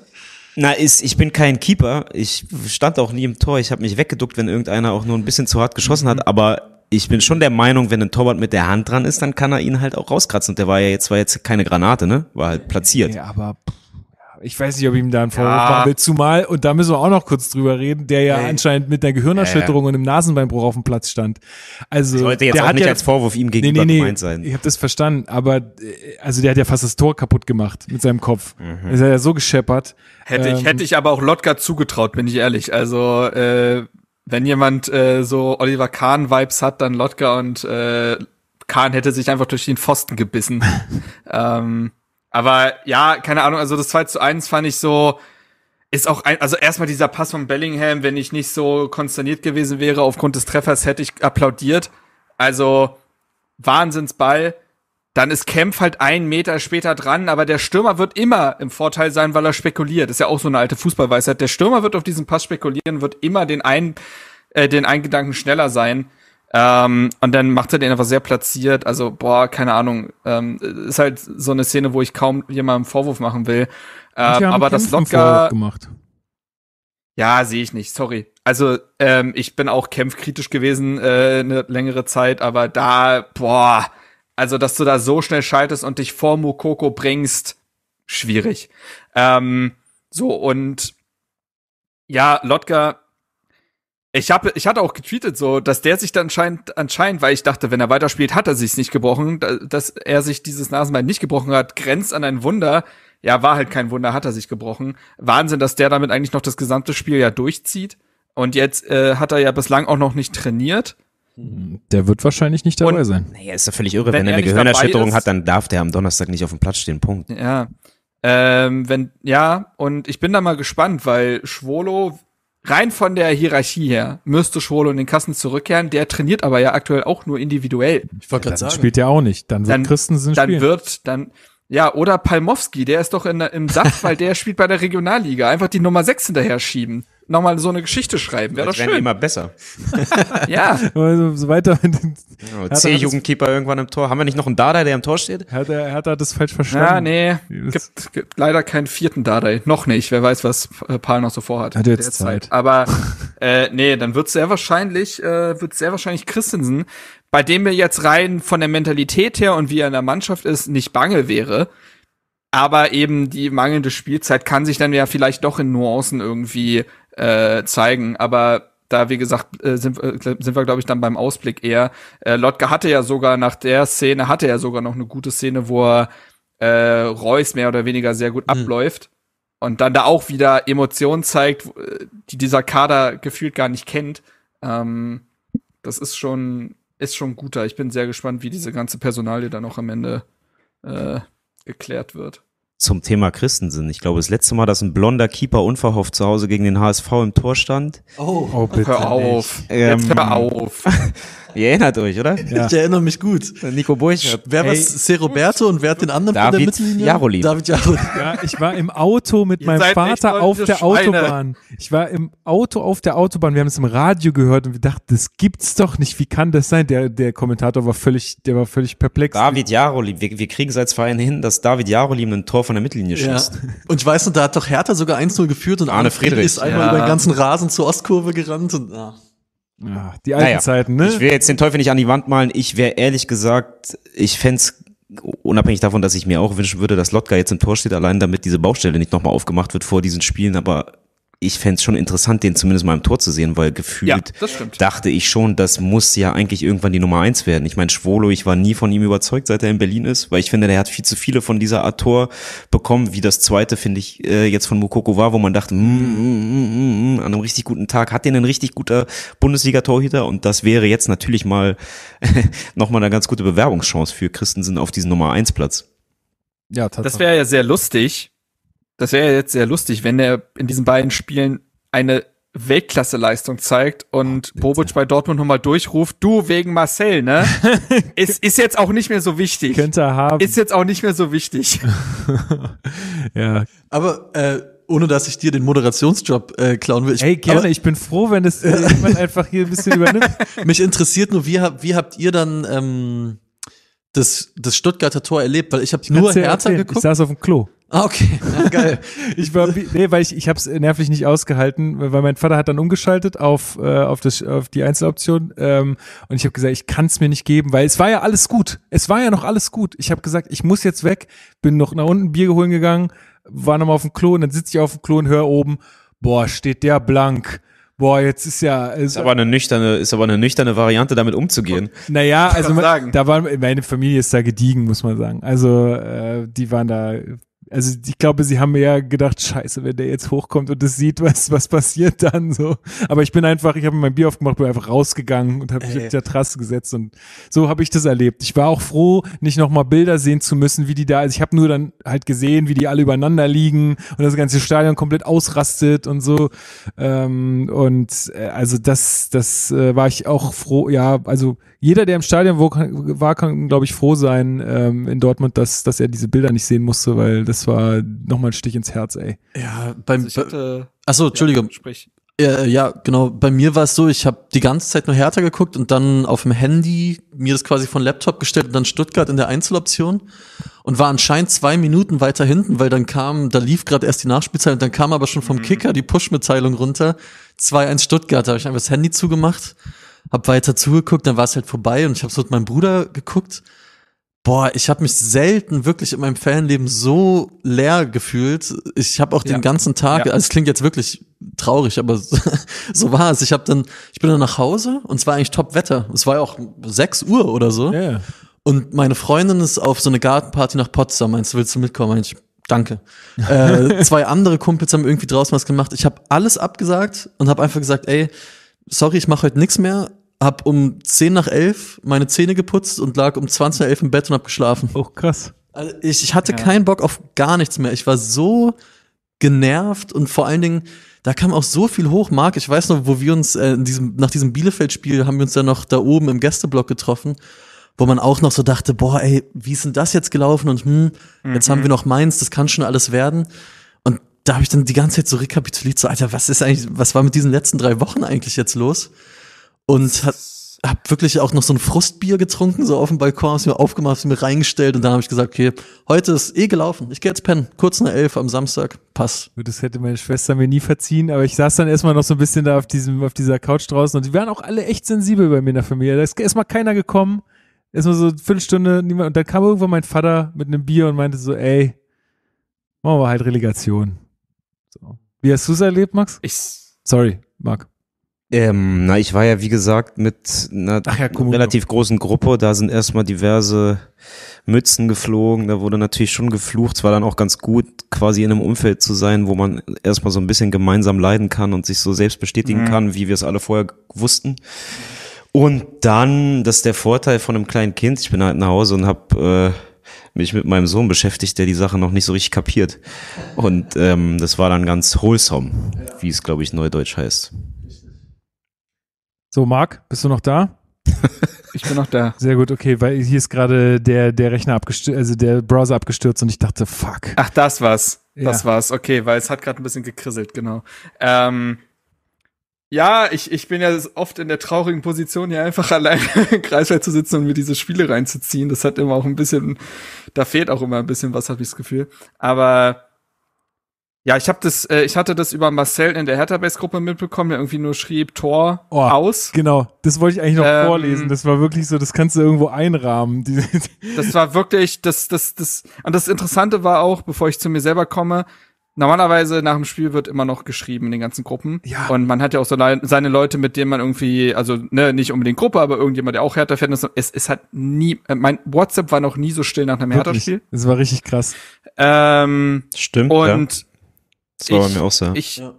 Na, ist, ich bin kein Keeper. Ich stand auch nie im Tor. Ich habe mich weggeduckt, wenn irgendeiner auch nur ein bisschen zu hart geschossen hat. Aber ich bin schon der Meinung, wenn ein Torwart mit der Hand dran ist, dann kann er ihn halt auch rauskratzen. Und der war ja jetzt, war jetzt keine Granate, ne? War halt platziert. Ja, aber ich weiß nicht, ob ich ihm da einen Vorwurf ja. machen will. Zumal, und da müssen wir auch noch kurz drüber reden, der ja hey. anscheinend mit einer Gehirnerschütterung ja, ja. und einem Nasenbeinbruch auf dem Platz stand. Also, sollte jetzt der auch nicht ja, als Vorwurf ihm gegenüber nee, nee, gemeint sein. Ich habe das verstanden, aber äh, also der hat ja fast das Tor kaputt gemacht mit seinem Kopf. Mhm. Ist er ja so gescheppert. Hätte ähm, ich, hätte ich aber auch Lotka zugetraut, bin ich ehrlich. Also äh, wenn jemand äh, so Oliver Kahn-Vibes hat, dann Lotka und äh, Kahn hätte sich einfach durch den Pfosten gebissen. <laughs> ähm, aber ja, keine Ahnung, also das 2 zu 1 fand ich so, ist auch ein, also erstmal dieser Pass von Bellingham, wenn ich nicht so konsterniert gewesen wäre aufgrund des Treffers, hätte ich applaudiert. Also Wahnsinnsball dann ist Kempf halt einen Meter später dran, aber der Stürmer wird immer im Vorteil sein, weil er spekuliert. Ist ja auch so eine alte Fußballweisheit. Der Stürmer wird auf diesen Pass spekulieren, wird immer den einen, äh, den einen Gedanken schneller sein. Ähm, und dann macht er den einfach sehr platziert. Also, boah, keine Ahnung. Ähm, ist halt so eine Szene, wo ich kaum jemandem Vorwurf machen will. Ähm, aber Kempf das locker. Ja, sehe ich nicht, sorry. Also, ähm, ich bin auch kämpfkritisch gewesen äh, eine längere Zeit, aber da, boah, also, dass du da so schnell schaltest und dich vor Mokoko bringst, schwierig. Ähm, so, und ja, Lotka, ich, hab, ich hatte auch getweetet so, dass der sich dann anscheinend, anscheinend, weil ich dachte, wenn er weiterspielt, hat er sich's nicht gebrochen. Dass er sich dieses Nasenbein nicht gebrochen hat, grenzt an ein Wunder. Ja, war halt kein Wunder, hat er sich gebrochen. Wahnsinn, dass der damit eigentlich noch das gesamte Spiel ja durchzieht. Und jetzt äh, hat er ja bislang auch noch nicht trainiert. Der wird wahrscheinlich nicht dabei Und, sein. Naja, ist ja völlig irre. Wenn, wenn er eine Gehirnerschütterung hat, dann darf der am Donnerstag nicht auf dem Platz stehen. Punkt. Ja. Ähm, wenn, ja, und ich bin da mal gespannt, weil Schwolo, rein von der Hierarchie her, müsste Schwolo in den Kassen zurückkehren. Der trainiert aber ja aktuell auch nur individuell. Ich wollte ja, gerade sagen. Spielt ja auch nicht. Dann wird dann, Christensen spielen. Dann wird, dann, ja, oder Palmowski, der ist doch in, im Saft, weil der spielt bei der Regionalliga. Einfach die Nummer 6 hinterher schieben nochmal so eine Geschichte schreiben. Wäre doch schön. Wäre immer besser. <laughs> ja. Also, <laughs> so weiter. C-Jugendkeeper irgendwann im Tor. Haben wir nicht noch einen Dardai, der im Tor steht? Hat er, hat er das falsch verstanden. Ja, nee. Gibt, gibt leider keinen vierten Dardai. Noch nicht. Wer weiß, was äh, Paul noch so vorhat. Hat er jetzt Zeit. Zeit. Aber äh, nee, dann wird sehr wahrscheinlich, äh, wird sehr wahrscheinlich Christensen, bei dem mir jetzt rein von der Mentalität her und wie er in der Mannschaft ist, nicht bange wäre. Aber eben die mangelnde Spielzeit kann sich dann ja vielleicht doch in Nuancen irgendwie äh, zeigen. Aber da, wie gesagt, äh, sind, äh, sind wir, glaube ich, dann beim Ausblick eher. Äh, Lotka hatte ja sogar nach der Szene, hatte er sogar noch eine gute Szene, wo er äh, Reus mehr oder weniger sehr gut mhm. abläuft und dann da auch wieder Emotionen zeigt, äh, die dieser Kader gefühlt gar nicht kennt. Ähm, das ist schon, ist schon guter. Ich bin sehr gespannt, wie diese ganze Personalie dann auch am Ende äh, geklärt wird zum Thema Christensen. Ich glaube, das letzte Mal, dass ein blonder Keeper unverhofft zu Hause gegen den HSV im Tor stand. Oh, oh bitte hör auf. Ähm, Jetzt hör auf. <laughs> Ihr erinnert euch, oder? Ja. Ich erinnere mich gut. Nico Burchert. Wer hey. war Seroberto und wer hat den anderen David von der Mittellinie? Jarolin. David Jarolin. <laughs> Ja, ich war im Auto mit Ihr meinem Vater auf der Schweine. Autobahn. Ich war im Auto auf der Autobahn. Wir haben es im Radio gehört und wir dachten, das gibt's doch nicht. Wie kann das sein? Der, der Kommentator war völlig, der war völlig perplex. David Jarolim. Wir, wir kriegen es als Verein hin, dass David Jarolim ein Tor von der Mittellinie schießt. Ja. Und ich weiß noch, da hat doch Hertha sogar 1-0 geführt und Arne Friedrich ist einmal ja. über den ganzen Rasen zur Ostkurve gerannt und, ah. Ja, die alten naja, Zeiten, ne? Ich will jetzt den Teufel nicht an die Wand malen. Ich wäre ehrlich gesagt, ich fände unabhängig davon, dass ich mir auch wünschen würde, dass Lotka jetzt im Tor steht, allein damit diese Baustelle nicht nochmal aufgemacht wird vor diesen Spielen, aber ich fände es schon interessant, den zumindest mal im Tor zu sehen, weil gefühlt ja, dachte ich schon, das muss ja eigentlich irgendwann die Nummer eins werden. Ich meine, Schwolo, ich war nie von ihm überzeugt, seit er in Berlin ist, weil ich finde, der hat viel zu viele von dieser Art Tor bekommen, wie das zweite, finde ich, äh, jetzt von Mukoko war, wo man dachte, mm, mm, mm, mm, an einem richtig guten Tag hat den ein richtig guter Bundesliga-Torhüter und das wäre jetzt natürlich mal nochmal eine ganz gute Bewerbungschance für Christensen auf diesen Nummer eins Platz. Ja, tatsächlich. Das wäre ja sehr lustig, das wäre jetzt sehr lustig, wenn er in diesen beiden Spielen eine Weltklasseleistung zeigt und oh, Bobic bei Dortmund nochmal durchruft, du wegen Marcel, ne? <laughs> es ist jetzt auch nicht mehr so wichtig. Könnte er haben. Ist jetzt auch nicht mehr so wichtig. <laughs> ja. Aber äh, ohne dass ich dir den Moderationsjob äh, klauen will. Ich, hey, gerne, aber, ich bin froh, wenn es jemand <laughs> einfach hier ein bisschen übernimmt. Mich interessiert nur, wie, hab, wie habt ihr dann ähm, das, das Stuttgarter Tor erlebt? Weil ich habe nur Hertha erzählen. geguckt. Ich saß auf dem Klo. Ah, okay, geil. <laughs> ich war, nee, weil ich, ich habe es nervlich nicht ausgehalten, weil mein Vater hat dann umgeschaltet auf, äh, auf, das, auf die Einzeloption ähm, und ich habe gesagt, ich kann es mir nicht geben, weil es war ja alles gut. Es war ja noch alles gut. Ich habe gesagt, ich muss jetzt weg, bin noch nach unten Bier holen gegangen, war nochmal auf dem Klo und dann sitze ich auf dem Klo und höre oben, boah, steht der blank boah, jetzt ist ja. Ist, ist, aber eine nüchterne, ist aber eine nüchterne Variante, damit umzugehen. Naja, also man, da waren meine Familie ist da gediegen, muss man sagen. Also äh, die waren da also ich glaube, sie haben mir ja gedacht, scheiße, wenn der jetzt hochkommt und das sieht, was, was passiert dann so. Aber ich bin einfach, ich habe mein Bier aufgemacht, bin einfach rausgegangen und habe mich auf äh. der Trasse gesetzt und so habe ich das erlebt. Ich war auch froh, nicht nochmal Bilder sehen zu müssen, wie die da, also ich habe nur dann halt gesehen, wie die alle übereinander liegen und das ganze Stadion komplett ausrastet und so. Ähm, und äh, also das, das äh, war ich auch froh, ja, also jeder, der im Stadion war, kann, glaube ich, froh sein ähm, in Dortmund, dass, dass er diese Bilder nicht sehen musste, weil das war nochmal ein Stich ins Herz, ey. Ja, beim. Also hatte, achso, Entschuldigung. Ja, sprich. Ja, äh, ja, genau. Bei mir war es so, ich habe die ganze Zeit nur Hertha geguckt und dann auf dem Handy mir das quasi von Laptop gestellt und dann Stuttgart in der Einzeloption und war anscheinend zwei Minuten weiter hinten, weil dann kam, da lief gerade erst die Nachspielzeit und dann kam aber schon vom mhm. Kicker die Push-Mitteilung runter. 2-1 Stuttgart, da habe ich einfach das Handy zugemacht hab weiter zugeguckt, dann war es halt vorbei und ich habe so mit meinem Bruder geguckt. Boah, ich habe mich selten wirklich in meinem Fanleben so leer gefühlt. Ich habe auch ja. den ganzen Tag, ja. also es klingt jetzt wirklich traurig, aber <laughs> so war es. Ich habe dann, ich bin dann nach Hause und es war eigentlich Top-Wetter. Es war ja auch 6 Uhr oder so. Yeah. Und meine Freundin ist auf so eine Gartenparty nach Potsdam. Meinst du, willst du mitkommen? Meinst, danke. äh, zwei andere Kumpels haben irgendwie draußen was gemacht. Ich habe alles abgesagt und habe einfach gesagt, ey, sorry, ich mache heute nichts mehr hab um 10 nach 11 meine Zähne geputzt und lag um 20 nach 11 im Bett und hab geschlafen. Oh, krass. Also ich, ich hatte ja. keinen Bock auf gar nichts mehr. Ich war so genervt und vor allen Dingen, da kam auch so viel hoch, Marc. Ich weiß noch, wo wir uns äh, in diesem, nach diesem Bielefeld-Spiel haben wir uns dann noch da oben im Gästeblock getroffen, wo man auch noch so dachte, boah, ey, wie ist denn das jetzt gelaufen? Und hm, jetzt haben mhm. wir noch Mainz, das kann schon alles werden. Und da habe ich dann die ganze Zeit so rekapituliert, so, Alter, was ist eigentlich, was war mit diesen letzten drei Wochen eigentlich jetzt los? und hat, hab wirklich auch noch so ein Frustbier getrunken, so auf dem Balkon, hab's mir aufgemacht, hab's mir reingestellt und dann habe ich gesagt, okay, heute ist eh gelaufen, ich gehe jetzt pennen, kurz nach elf am Samstag, passt. das hätte meine Schwester mir nie verziehen, aber ich saß dann erstmal noch so ein bisschen da auf diesem, auf dieser Couch draußen und die waren auch alle echt sensibel bei mir in der Familie. Da ist erstmal keiner gekommen, erstmal so eine Viertelstunde, niemand, und dann kam irgendwann mein Vater mit einem Bier und meinte so, ey, machen wir halt Relegation. So. Wie hast du es erlebt, Max? Ich. Sorry, Marc. Ähm, na, ich war ja, wie gesagt, mit einer ja, relativ großen Gruppe. Da sind erstmal diverse Mützen geflogen. Da wurde natürlich schon geflucht. Es war dann auch ganz gut, quasi in einem Umfeld zu sein, wo man erstmal so ein bisschen gemeinsam leiden kann und sich so selbst bestätigen mhm. kann, wie wir es alle vorher wussten. Und dann, das ist der Vorteil von einem kleinen Kind. Ich bin halt nach Hause und habe äh, mich mit meinem Sohn beschäftigt, der die Sache noch nicht so richtig kapiert. Und ähm, das war dann ganz wholesome, wie es, glaube ich, neudeutsch heißt. So, Marc, bist du noch da? <laughs> Ich bin noch da. Sehr gut, okay, weil hier ist gerade der, der Rechner abgestürzt, also der Browser abgestürzt und ich dachte, fuck. Ach, das war's. Das ja. war's, okay, weil es hat gerade ein bisschen gekrisselt, genau. Ähm, ja, ich, ich bin ja oft in der traurigen Position, hier einfach <laughs> allein im Kreisfeld zu sitzen und mir diese Spiele reinzuziehen. Das hat immer auch ein bisschen, da fehlt auch immer ein bisschen was, habe ich das Gefühl. Aber ja, ich habe das, äh, ich hatte das über Marcel in der Hertha-Base-Gruppe mitbekommen, der irgendwie nur schrieb Tor oh, aus. Genau, das wollte ich eigentlich noch ähm, vorlesen. Das war wirklich so, das kannst du irgendwo einrahmen. <laughs> das war wirklich, das, das, das. Und das Interessante war auch, bevor ich zu mir selber komme, normalerweise nach dem Spiel wird immer noch geschrieben in den ganzen Gruppen. Ja. Und man hat ja auch so seine Leute, mit denen man irgendwie, also ne, nicht unbedingt Gruppe, aber irgendjemand, der auch Hertha-Fan ist. Es, es hat nie, äh, mein WhatsApp war noch nie so still nach einem Hertha-Spiel. Es war richtig krass. Ähm, Stimmt. Und ja. Das war ich, bei mir auch so. Ich, ja.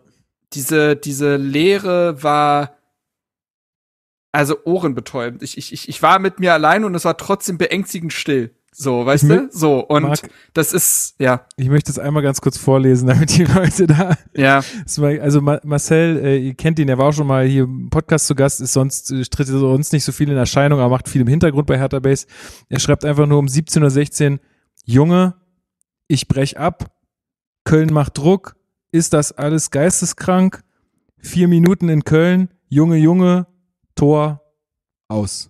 diese, diese Leere war also ohrenbetäubend. Ich, ich, ich, war mit mir allein und es war trotzdem beängstigend still. So, weißt ich du? So, und Marc, das ist, ja. Ich möchte es einmal ganz kurz vorlesen, <laughs> damit die Leute da. Ja. also Marcel, äh, ihr kennt ihn, er war auch schon mal hier im Podcast zu Gast, ist sonst, äh, tritt sonst nicht so viel in Erscheinung, aber macht viel im Hintergrund bei Hertha Base. Er schreibt einfach nur um 17.16 Uhr, Junge, ich brech ab, Köln macht Druck, ist das alles geisteskrank. Vier Minuten in Köln, Junge, Junge, Tor, aus.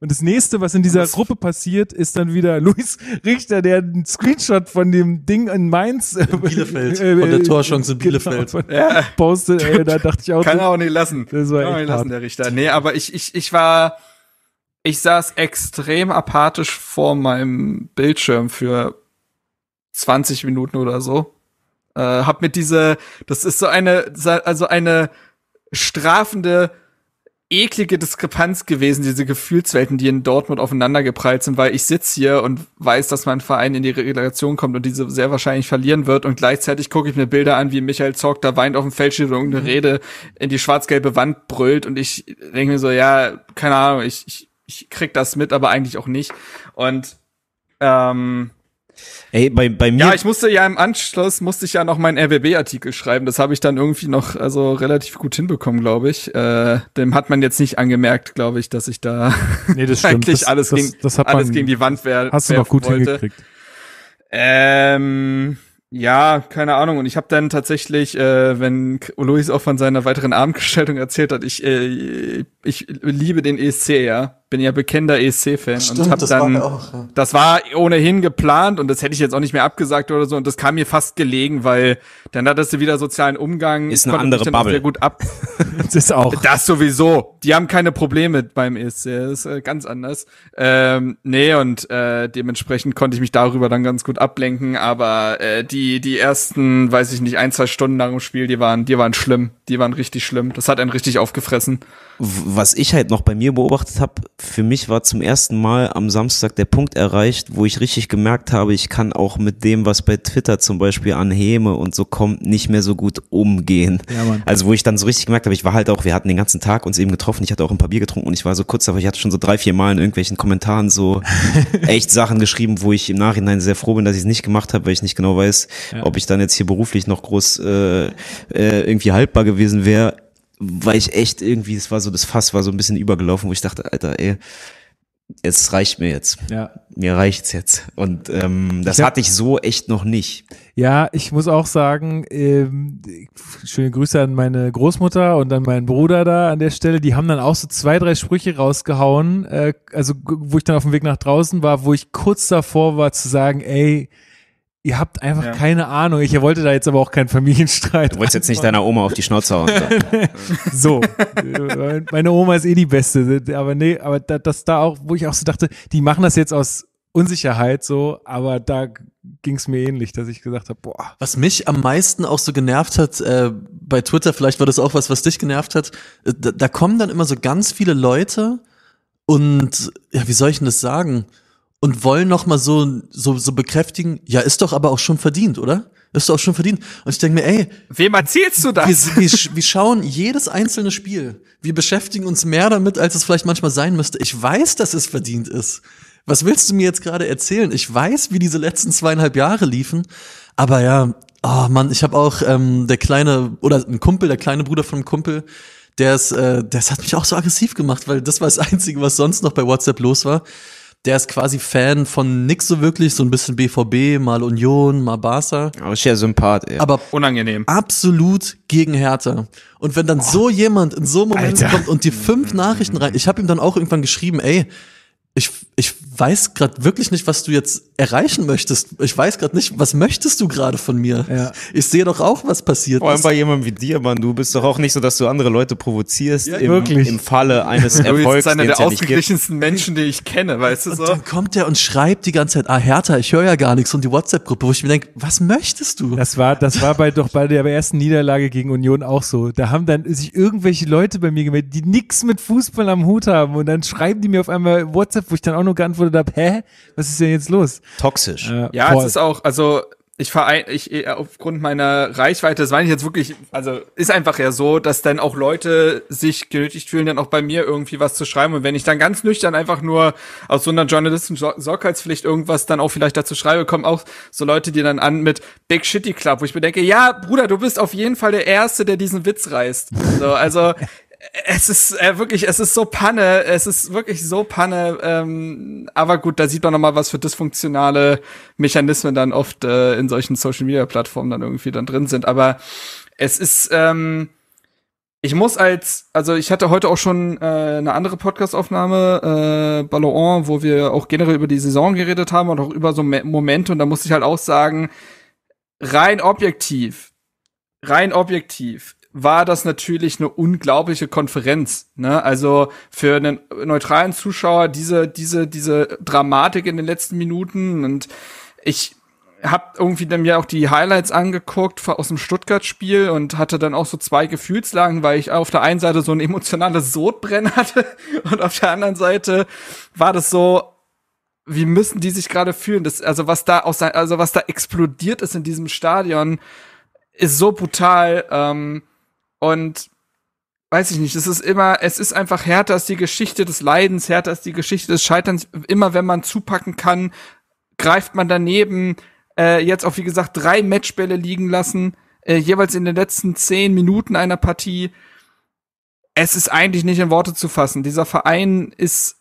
Und das nächste, was in dieser was? Gruppe passiert, ist dann wieder Luis Richter, der einen Screenshot von dem Ding in Mainz. In äh, Bielefeld. Äh, von der äh, Torschance in genau, Bielefeld. Genau, ja. Postet, ey, da dachte ich auch. Kann er auch nicht lassen. Das war Kann auch nicht lassen, der Richter. Nee, aber ich, ich, ich war, ich saß extrem apathisch vor meinem Bildschirm für 20 Minuten oder so. Äh, hab mir diese, das ist so eine, also eine strafende, eklige Diskrepanz gewesen, diese Gefühlswelten, die in Dortmund aufeinandergeprallt sind, weil ich sitz hier und weiß, dass mein Verein in die Relegation kommt und diese sehr wahrscheinlich verlieren wird und gleichzeitig gucke ich mir Bilder an, wie Michael Zorc da weint auf dem Feldschirm und irgendeine mhm. Rede in die schwarz-gelbe Wand brüllt und ich denke mir so, ja, keine Ahnung, ich, ich, ich krieg das mit, aber eigentlich auch nicht und ähm, Ey, bei, bei mir. Ja, ich musste ja im Anschluss musste ich ja noch meinen RWB-Artikel schreiben. Das habe ich dann irgendwie noch also relativ gut hinbekommen, glaube ich. Äh, dem hat man jetzt nicht angemerkt, glaube ich, dass ich da nee, das <laughs> eigentlich das, alles, das, gegen, das hat alles man, gegen die Wand wäre. Hast du noch gut wollte. hingekriegt? Ähm, ja, keine Ahnung. Und ich habe dann tatsächlich, äh, wenn Luis auch von seiner weiteren Abendgestaltung erzählt hat, ich, äh, ich liebe den ESC, ja bin ja bekennender ESC-Fan und habe dann, war auch, ja. das war ohnehin geplant und das hätte ich jetzt auch nicht mehr abgesagt oder so und das kam mir fast gelegen, weil dann hattest du wieder sozialen Umgang. Ist eine andere Bubble. Sehr gut ab. <laughs> das ist auch. Das sowieso. Die haben keine Probleme beim ESC, das ist äh, ganz anders. Ähm, nee, und äh, dementsprechend konnte ich mich darüber dann ganz gut ablenken, aber äh, die, die ersten, weiß ich nicht, ein, zwei Stunden nach dem Spiel, die waren, die waren schlimm. Die waren richtig schlimm. Das hat einen richtig aufgefressen was ich halt noch bei mir beobachtet habe, für mich war zum ersten Mal am Samstag der Punkt erreicht, wo ich richtig gemerkt habe, ich kann auch mit dem, was bei Twitter zum Beispiel an Häme und so kommt, nicht mehr so gut umgehen. Ja, also wo ich dann so richtig gemerkt habe, ich war halt auch, wir hatten den ganzen Tag uns eben getroffen, ich hatte auch ein paar Bier getrunken und ich war so kurz, aber ich hatte schon so drei, vier Mal in irgendwelchen Kommentaren so <laughs> echt Sachen geschrieben, wo ich im Nachhinein sehr froh bin, dass ich es nicht gemacht habe, weil ich nicht genau weiß, ja. ob ich dann jetzt hier beruflich noch groß äh, äh, irgendwie haltbar gewesen wäre weil ich echt irgendwie, es war so, das Fass war so ein bisschen übergelaufen, wo ich dachte, Alter, ey, es reicht mir jetzt. Ja. Mir reicht's jetzt. Und ähm, das ich hab, hatte ich so echt noch nicht. Ja, ich muss auch sagen, ähm, schöne Grüße an meine Großmutter und an meinen Bruder da an der Stelle. Die haben dann auch so zwei, drei Sprüche rausgehauen, äh, also wo ich dann auf dem Weg nach draußen war, wo ich kurz davor war zu sagen, ey, ihr habt einfach ja. keine Ahnung. Ich wollte da jetzt aber auch keinen Familienstreit. Du wolltest jetzt nicht deiner Oma auf die Schnauze hauen. <laughs> so. Meine Oma ist eh die Beste. Aber nee, aber da, das da auch, wo ich auch so dachte, die machen das jetzt aus Unsicherheit so, aber da ging es mir ähnlich, dass ich gesagt habe, boah. Was mich am meisten auch so genervt hat äh, bei Twitter, vielleicht war das auch was, was dich genervt hat, äh, da, da kommen dann immer so ganz viele Leute und, ja, wie soll ich denn das sagen? und wollen noch mal so, so, so bekräftigen, ja, ist doch aber auch schon verdient, oder? Ist doch auch schon verdient. Und ich denke mir, ey. Wem erzählst du das? Wir, wir, wir schauen jedes einzelne Spiel. Wir beschäftigen uns mehr damit, als es vielleicht manchmal sein müsste. Ich weiß, dass es verdient ist. Was willst du mir jetzt gerade erzählen? Ich weiß, wie diese letzten zweieinhalb Jahre liefen. Aber ja, oh Mann, ich habe auch ähm, der kleine, oder ein Kumpel, der kleine Bruder von einem Kumpel, der ist, äh, das hat mich auch so aggressiv gemacht, weil das war das Einzige, was sonst noch bei WhatsApp los war der ist quasi Fan von nix so wirklich, so ein bisschen BVB, mal Union, mal Barca. Aber ist ja Sympath, ey. Aber unangenehm. Absolut gegen Hertha. Und wenn dann oh. so jemand in so einem Moment Alter. kommt und die fünf mhm. Nachrichten rein, ich habe ihm dann auch irgendwann geschrieben, ey, ich ich weiß gerade wirklich nicht, was du jetzt erreichen möchtest. Ich weiß gerade nicht, was möchtest du gerade von mir? Ja. Ich sehe doch auch, was passiert ist. Vor allem ist. bei jemandem wie dir, Mann. Du bist doch auch nicht so, dass du andere Leute provozierst ja, im, wirklich. im Falle <laughs> eines Erfolgs. Du bist einer der ausgeglichensten Menschen, die ich kenne, weißt du so? Und dann kommt der und schreibt die ganze Zeit, ah, Hertha, ich höre ja gar nichts. Und die WhatsApp-Gruppe, wo ich mir denke, was möchtest du? Das war, das war bei, doch bei der ersten Niederlage gegen Union auch so. Da haben dann sich irgendwelche Leute bei mir gemeldet, die nichts mit Fußball am Hut haben. Und dann schreiben die mir auf einmal WhatsApp, wo ich dann auch auch nur geantwortet hä, was ist denn jetzt los? Toxisch. Äh, ja, voll. es ist auch, also ich verein, ich äh, aufgrund meiner Reichweite, das meine ich jetzt wirklich, also ist einfach ja so, dass dann auch Leute sich genötigt fühlen, dann auch bei mir irgendwie was zu schreiben. Und wenn ich dann ganz nüchtern einfach nur aus so einer journalisten sorgheitspflicht irgendwas dann auch vielleicht dazu schreibe, kommen auch so Leute, die dann an mit Big Shitty Club, wo ich mir denke, ja, Bruder, du bist auf jeden Fall der Erste, der diesen Witz reißt. So, also es ist äh, wirklich, es ist so Panne, es ist wirklich so Panne. Ähm, aber gut, da sieht man nochmal, was für dysfunktionale Mechanismen dann oft äh, in solchen Social Media Plattformen dann irgendwie dann drin sind. Aber es ist, ähm, ich muss als, also ich hatte heute auch schon äh, eine andere Podcast-Aufnahme, äh, Ballon, wo wir auch generell über die Saison geredet haben und auch über so Momente und da muss ich halt auch sagen, rein objektiv, rein objektiv war das natürlich eine unglaubliche Konferenz. Ne? Also für einen neutralen Zuschauer diese, diese, diese Dramatik in den letzten Minuten und ich habe irgendwie dann mir auch die Highlights angeguckt aus dem Stuttgart-Spiel und hatte dann auch so zwei Gefühlslagen, weil ich auf der einen Seite so ein emotionales Sodbrennen <laughs> hatte und auf der anderen Seite war das so, wie müssen die sich gerade fühlen? Das, also was da aus, also was da explodiert ist in diesem Stadion, ist so brutal. Ähm, und weiß ich nicht, es ist immer, es ist einfach härter als die Geschichte des Leidens, härter als die Geschichte des Scheiterns. Immer wenn man zupacken kann, greift man daneben. Äh, jetzt auch, wie gesagt, drei Matchbälle liegen lassen, äh, jeweils in den letzten zehn Minuten einer Partie. Es ist eigentlich nicht in Worte zu fassen. Dieser Verein ist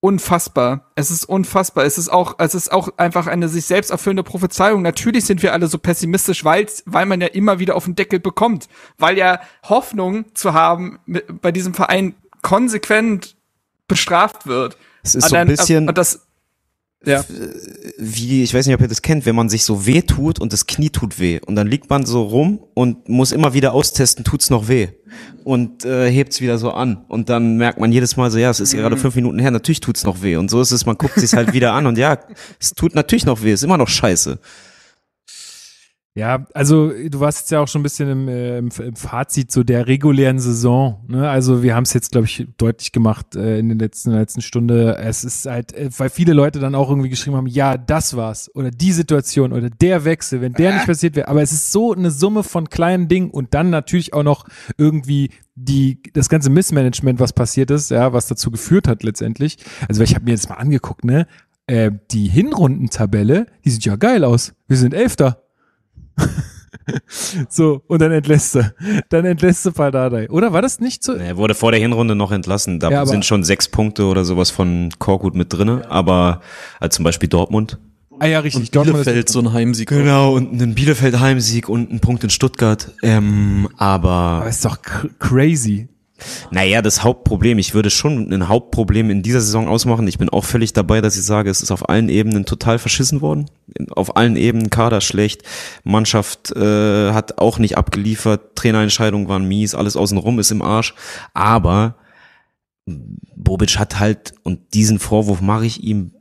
unfassbar. Es ist unfassbar. Es ist auch, es ist auch einfach eine sich selbst erfüllende Prophezeiung. Natürlich sind wir alle so pessimistisch, weil, weil man ja immer wieder auf den Deckel bekommt. Weil ja Hoffnung zu haben mit, bei diesem Verein konsequent bestraft wird. Es ist an so ein bisschen. An, das, ja. wie, ich weiß nicht, ob ihr das kennt, wenn man sich so weh tut und das Knie tut weh und dann liegt man so rum und muss immer wieder austesten, tut's noch weh und äh, hebt's wieder so an und dann merkt man jedes Mal so, ja, es ist mhm. gerade fünf Minuten her, natürlich tut's noch weh und so ist es, man guckt sich halt wieder an und ja, es tut natürlich noch weh, ist immer noch scheiße. Ja, also du warst jetzt ja auch schon ein bisschen im, äh, im, im Fazit so der regulären Saison. Ne? Also wir haben es jetzt, glaube ich, deutlich gemacht äh, in, den letzten, letzten Stunde. Es ist halt, äh, weil viele Leute dann auch irgendwie geschrieben haben, ja, das war's oder die Situation oder der Wechsel, wenn der nicht äh. passiert wäre. Aber es ist so eine Summe von kleinen Dingen und dann natürlich auch noch irgendwie die, das ganze Missmanagement, was passiert ist, ja, was dazu geführt hat letztendlich. Also ich habe mir jetzt mal angeguckt, ne? Äh, die Hinrundentabelle, die sieht ja geil aus. Wir sind Elfter. <laughs> so, und dann entlässt er. Dann entlässt er Pardadei. Oder war das nicht so? Er wurde vor der Hinrunde noch entlassen. Da ja, sind schon sechs Punkte oder sowas von Korkut mit drinne, aber also zum Beispiel Dortmund. Ah ja, richtig. Und Dortmund Bielefeld so ein Heimsieg. Genau, und ein Bielefeld Heimsieg und ein Punkt in Stuttgart. Ähm, aber. Aber ist doch crazy. Naja, das Hauptproblem, ich würde schon ein Hauptproblem in dieser Saison ausmachen. Ich bin auch völlig dabei, dass ich sage, es ist auf allen Ebenen total verschissen worden. Auf allen Ebenen Kader schlecht, Mannschaft äh, hat auch nicht abgeliefert, Trainerentscheidungen waren mies, alles außenrum ist im Arsch. Aber Bobic hat halt, und diesen Vorwurf mache ich ihm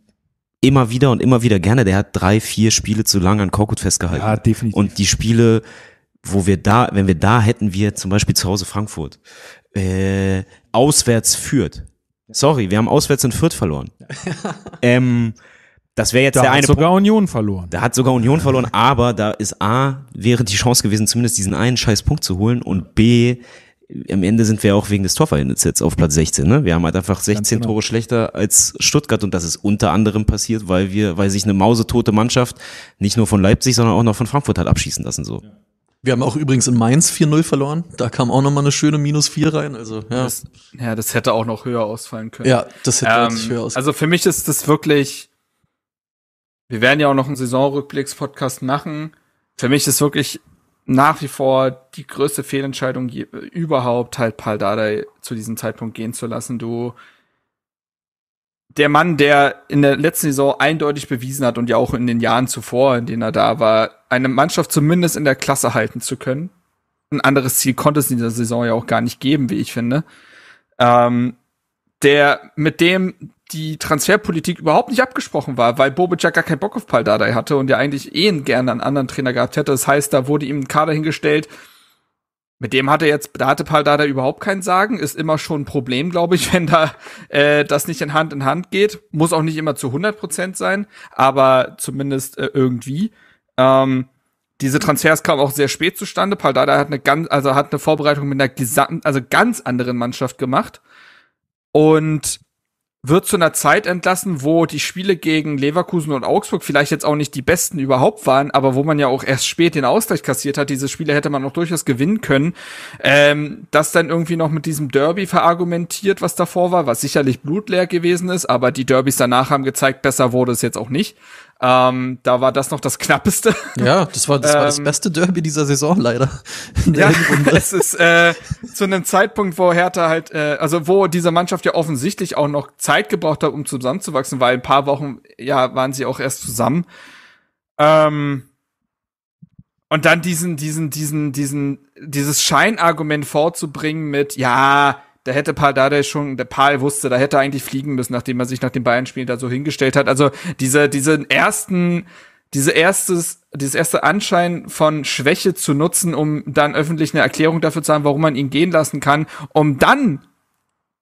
immer wieder und immer wieder gerne, der hat drei, vier Spiele zu lang an Korkut festgehalten. Ja, definitiv. Und die Spiele wo wir da, wenn wir da hätten wir zum Beispiel zu Hause Frankfurt, äh, auswärts führt. Sorry, wir haben auswärts in Fürth verloren. <laughs> ähm, das wäre jetzt da der eine. Da hat sogar Punkt. Union verloren. Da hat sogar Union verloren, aber da ist A, wäre die Chance gewesen, zumindest diesen einen scheiß Punkt zu holen und B, am Ende sind wir auch wegen des Torverhältnisses jetzt auf Platz 16. Ne? Wir haben halt einfach 16 genau. Tore schlechter als Stuttgart und das ist unter anderem passiert, weil wir, weil sich eine mausetote Mannschaft nicht nur von Leipzig, sondern auch noch von Frankfurt hat abschießen lassen so. Ja. Wir haben auch übrigens in Mainz 4-0 verloren. Da kam auch nochmal eine schöne Minus 4 rein. Also, ja. Das, ja, das hätte auch noch höher ausfallen können. Ja, das hätte ähm, höher ausfallen Also für mich ist das wirklich, wir werden ja auch noch einen Saisonrückblicks-Podcast machen. Für mich ist wirklich nach wie vor die größte Fehlentscheidung überhaupt, halt Paldada zu diesem Zeitpunkt gehen zu lassen. Du der Mann, der in der letzten Saison eindeutig bewiesen hat und ja auch in den Jahren zuvor, in denen er da war, eine Mannschaft zumindest in der Klasse halten zu können. Ein anderes Ziel konnte es in dieser Saison ja auch gar nicht geben, wie ich finde. Ähm, der mit dem die Transferpolitik überhaupt nicht abgesprochen war, weil Bobic ja gar keinen Bock auf Paldadei hatte und ja eigentlich eh gerne einen anderen Trainer gehabt hätte. Das heißt, da wurde ihm ein Kader hingestellt, mit dem hatte jetzt, da hatte Paldada überhaupt kein Sagen, ist immer schon ein Problem, glaube ich, <laughs> wenn da äh, das nicht in Hand in Hand geht. Muss auch nicht immer zu 100% sein, aber zumindest äh, irgendwie. Ähm, diese Transfers kamen auch sehr spät zustande. Paldada hat eine ganz, also hat eine Vorbereitung mit einer gesamten, also ganz anderen Mannschaft gemacht. Und wird zu einer Zeit entlassen, wo die Spiele gegen Leverkusen und Augsburg vielleicht jetzt auch nicht die besten überhaupt waren, aber wo man ja auch erst spät den Ausgleich kassiert hat. Diese Spiele hätte man noch durchaus gewinnen können. Ähm, das dann irgendwie noch mit diesem Derby verargumentiert, was davor war, was sicherlich blutleer gewesen ist, aber die Derbys danach haben gezeigt, besser wurde es jetzt auch nicht. Ähm, da war das noch das Knappeste. Ja, das war das, war das ähm, beste Derby dieser Saison leider. Ja, es ist äh, zu einem Zeitpunkt, wo Hertha halt, äh, also wo diese Mannschaft ja offensichtlich auch noch Zeit gebraucht hat, um zusammenzuwachsen, weil ein paar Wochen ja waren sie auch erst zusammen. Ähm, und dann diesen, diesen, diesen, diesen, dieses Scheinargument vorzubringen mit, ja, da hätte Paul Dardai schon, der Paul wusste, da hätte er eigentlich fliegen müssen, nachdem er sich nach dem Bayern-Spiel da so hingestellt hat. Also diese, diesen ersten, diese erstes, dieses erste Anschein von Schwäche zu nutzen, um dann öffentlich eine Erklärung dafür zu haben, warum man ihn gehen lassen kann, um dann,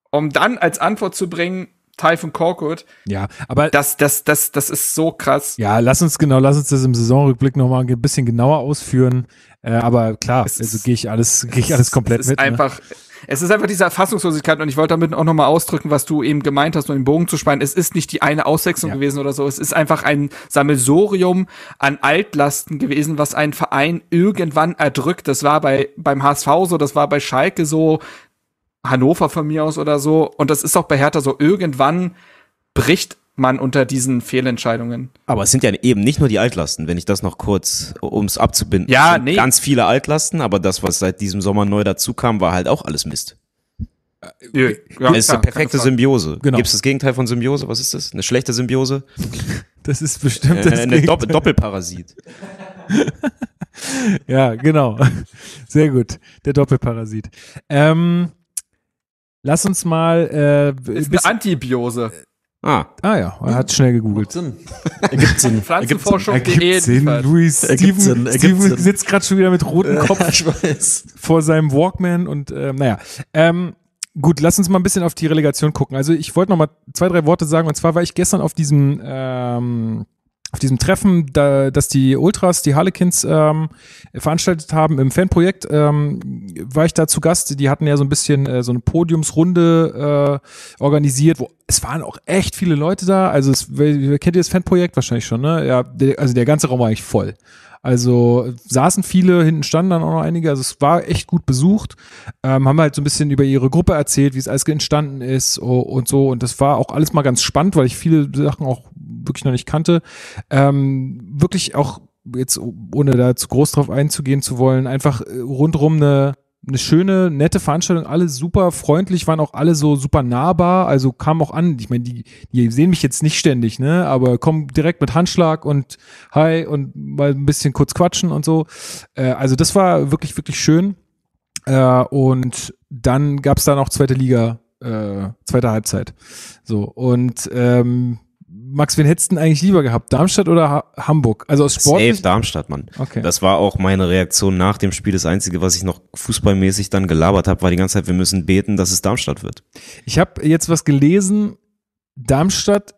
um dann als Antwort zu bringen, Typhon Corkwood. Ja, aber das, das, das, das ist so krass. Ja, lass uns genau, lass uns das im Saisonrückblick nochmal ein bisschen genauer ausführen. Äh, aber klar, es also gehe ich alles, gehe ich alles komplett es ist mit. Ne? Einfach, ne? Es ist einfach diese Erfassungslosigkeit und ich wollte damit auch nochmal ausdrücken, was du eben gemeint hast, um den Bogen zu spannen. Es ist nicht die eine Auswechslung ja. gewesen oder so. Es ist einfach ein Sammelsorium an Altlasten gewesen, was einen Verein irgendwann erdrückt. Das war bei, beim HSV so, das war bei Schalke so, Hannover von mir aus oder so. Und das ist auch bei Hertha so. Irgendwann bricht man unter diesen Fehlentscheidungen. Aber es sind ja eben nicht nur die Altlasten, wenn ich das noch kurz, um es abzubinden. Ja, nee. Ganz viele Altlasten, aber das, was seit diesem Sommer neu dazu kam, war halt auch alles Mist. Äh, ja, ja, es ist eine perfekte Symbiose. Genau. Gibt es das Gegenteil von Symbiose? Was ist das? Eine schlechte Symbiose? <laughs> Das ist bestimmt äh, das Eine Doppel Doppelparasit. <laughs> ja, genau. Sehr gut. Der Doppelparasit. Ähm, Lass uns mal. Äh, ist eine Antibiose. Ah. ah ja, er hat schnell gegoogelt. Sinn. Ergibt Sinn. <laughs> Pflanzenforschung. Ergibt Sinn, Sinn. Luis. Ergibt Steven, Sinn. Steven Sinn. sitzt gerade schon wieder mit rotem <laughs> Kopf ich weiß. vor seinem Walkman und äh, naja. Ähm, gut, lass uns mal ein bisschen auf die Relegation gucken. Also ich wollte noch mal zwei, drei Worte sagen. Und zwar war ich gestern auf diesem ähm, auf diesem Treffen, da, das die Ultras, die Harlequins ähm, veranstaltet haben im Fanprojekt, ähm, war ich da zu Gast. Die hatten ja so ein bisschen äh, so eine Podiumsrunde äh, organisiert, wo es waren auch echt viele Leute da. Also es, wer, kennt ihr das Fanprojekt wahrscheinlich schon, ne? Ja, der, also der ganze Raum war eigentlich voll. Also saßen viele, hinten standen dann auch noch einige. Also es war echt gut besucht. Ähm, haben halt so ein bisschen über ihre Gruppe erzählt, wie es alles entstanden ist oh, und so. Und das war auch alles mal ganz spannend, weil ich viele Sachen auch wirklich noch nicht kannte. Ähm, wirklich auch jetzt ohne da zu groß drauf einzugehen zu wollen, einfach äh, rundrum eine eine schöne, nette Veranstaltung, alle super freundlich, waren auch alle so super nahbar, also kam auch an, ich meine, die, die sehen mich jetzt nicht ständig, ne, aber kommen direkt mit Handschlag und Hi und mal ein bisschen kurz quatschen und so. Äh, also das war wirklich, wirklich schön. Äh, und dann gab es da noch zweite Liga, äh, zweite Halbzeit. So, und ähm, Max, wen hättest du denn eigentlich lieber gehabt? Darmstadt oder ha Hamburg? Also aus Sport? Safe Darmstadt, Mann. Okay. Das war auch meine Reaktion nach dem Spiel. Das Einzige, was ich noch fußballmäßig dann gelabert habe, war die ganze Zeit, wir müssen beten, dass es Darmstadt wird. Ich habe jetzt was gelesen, Darmstadt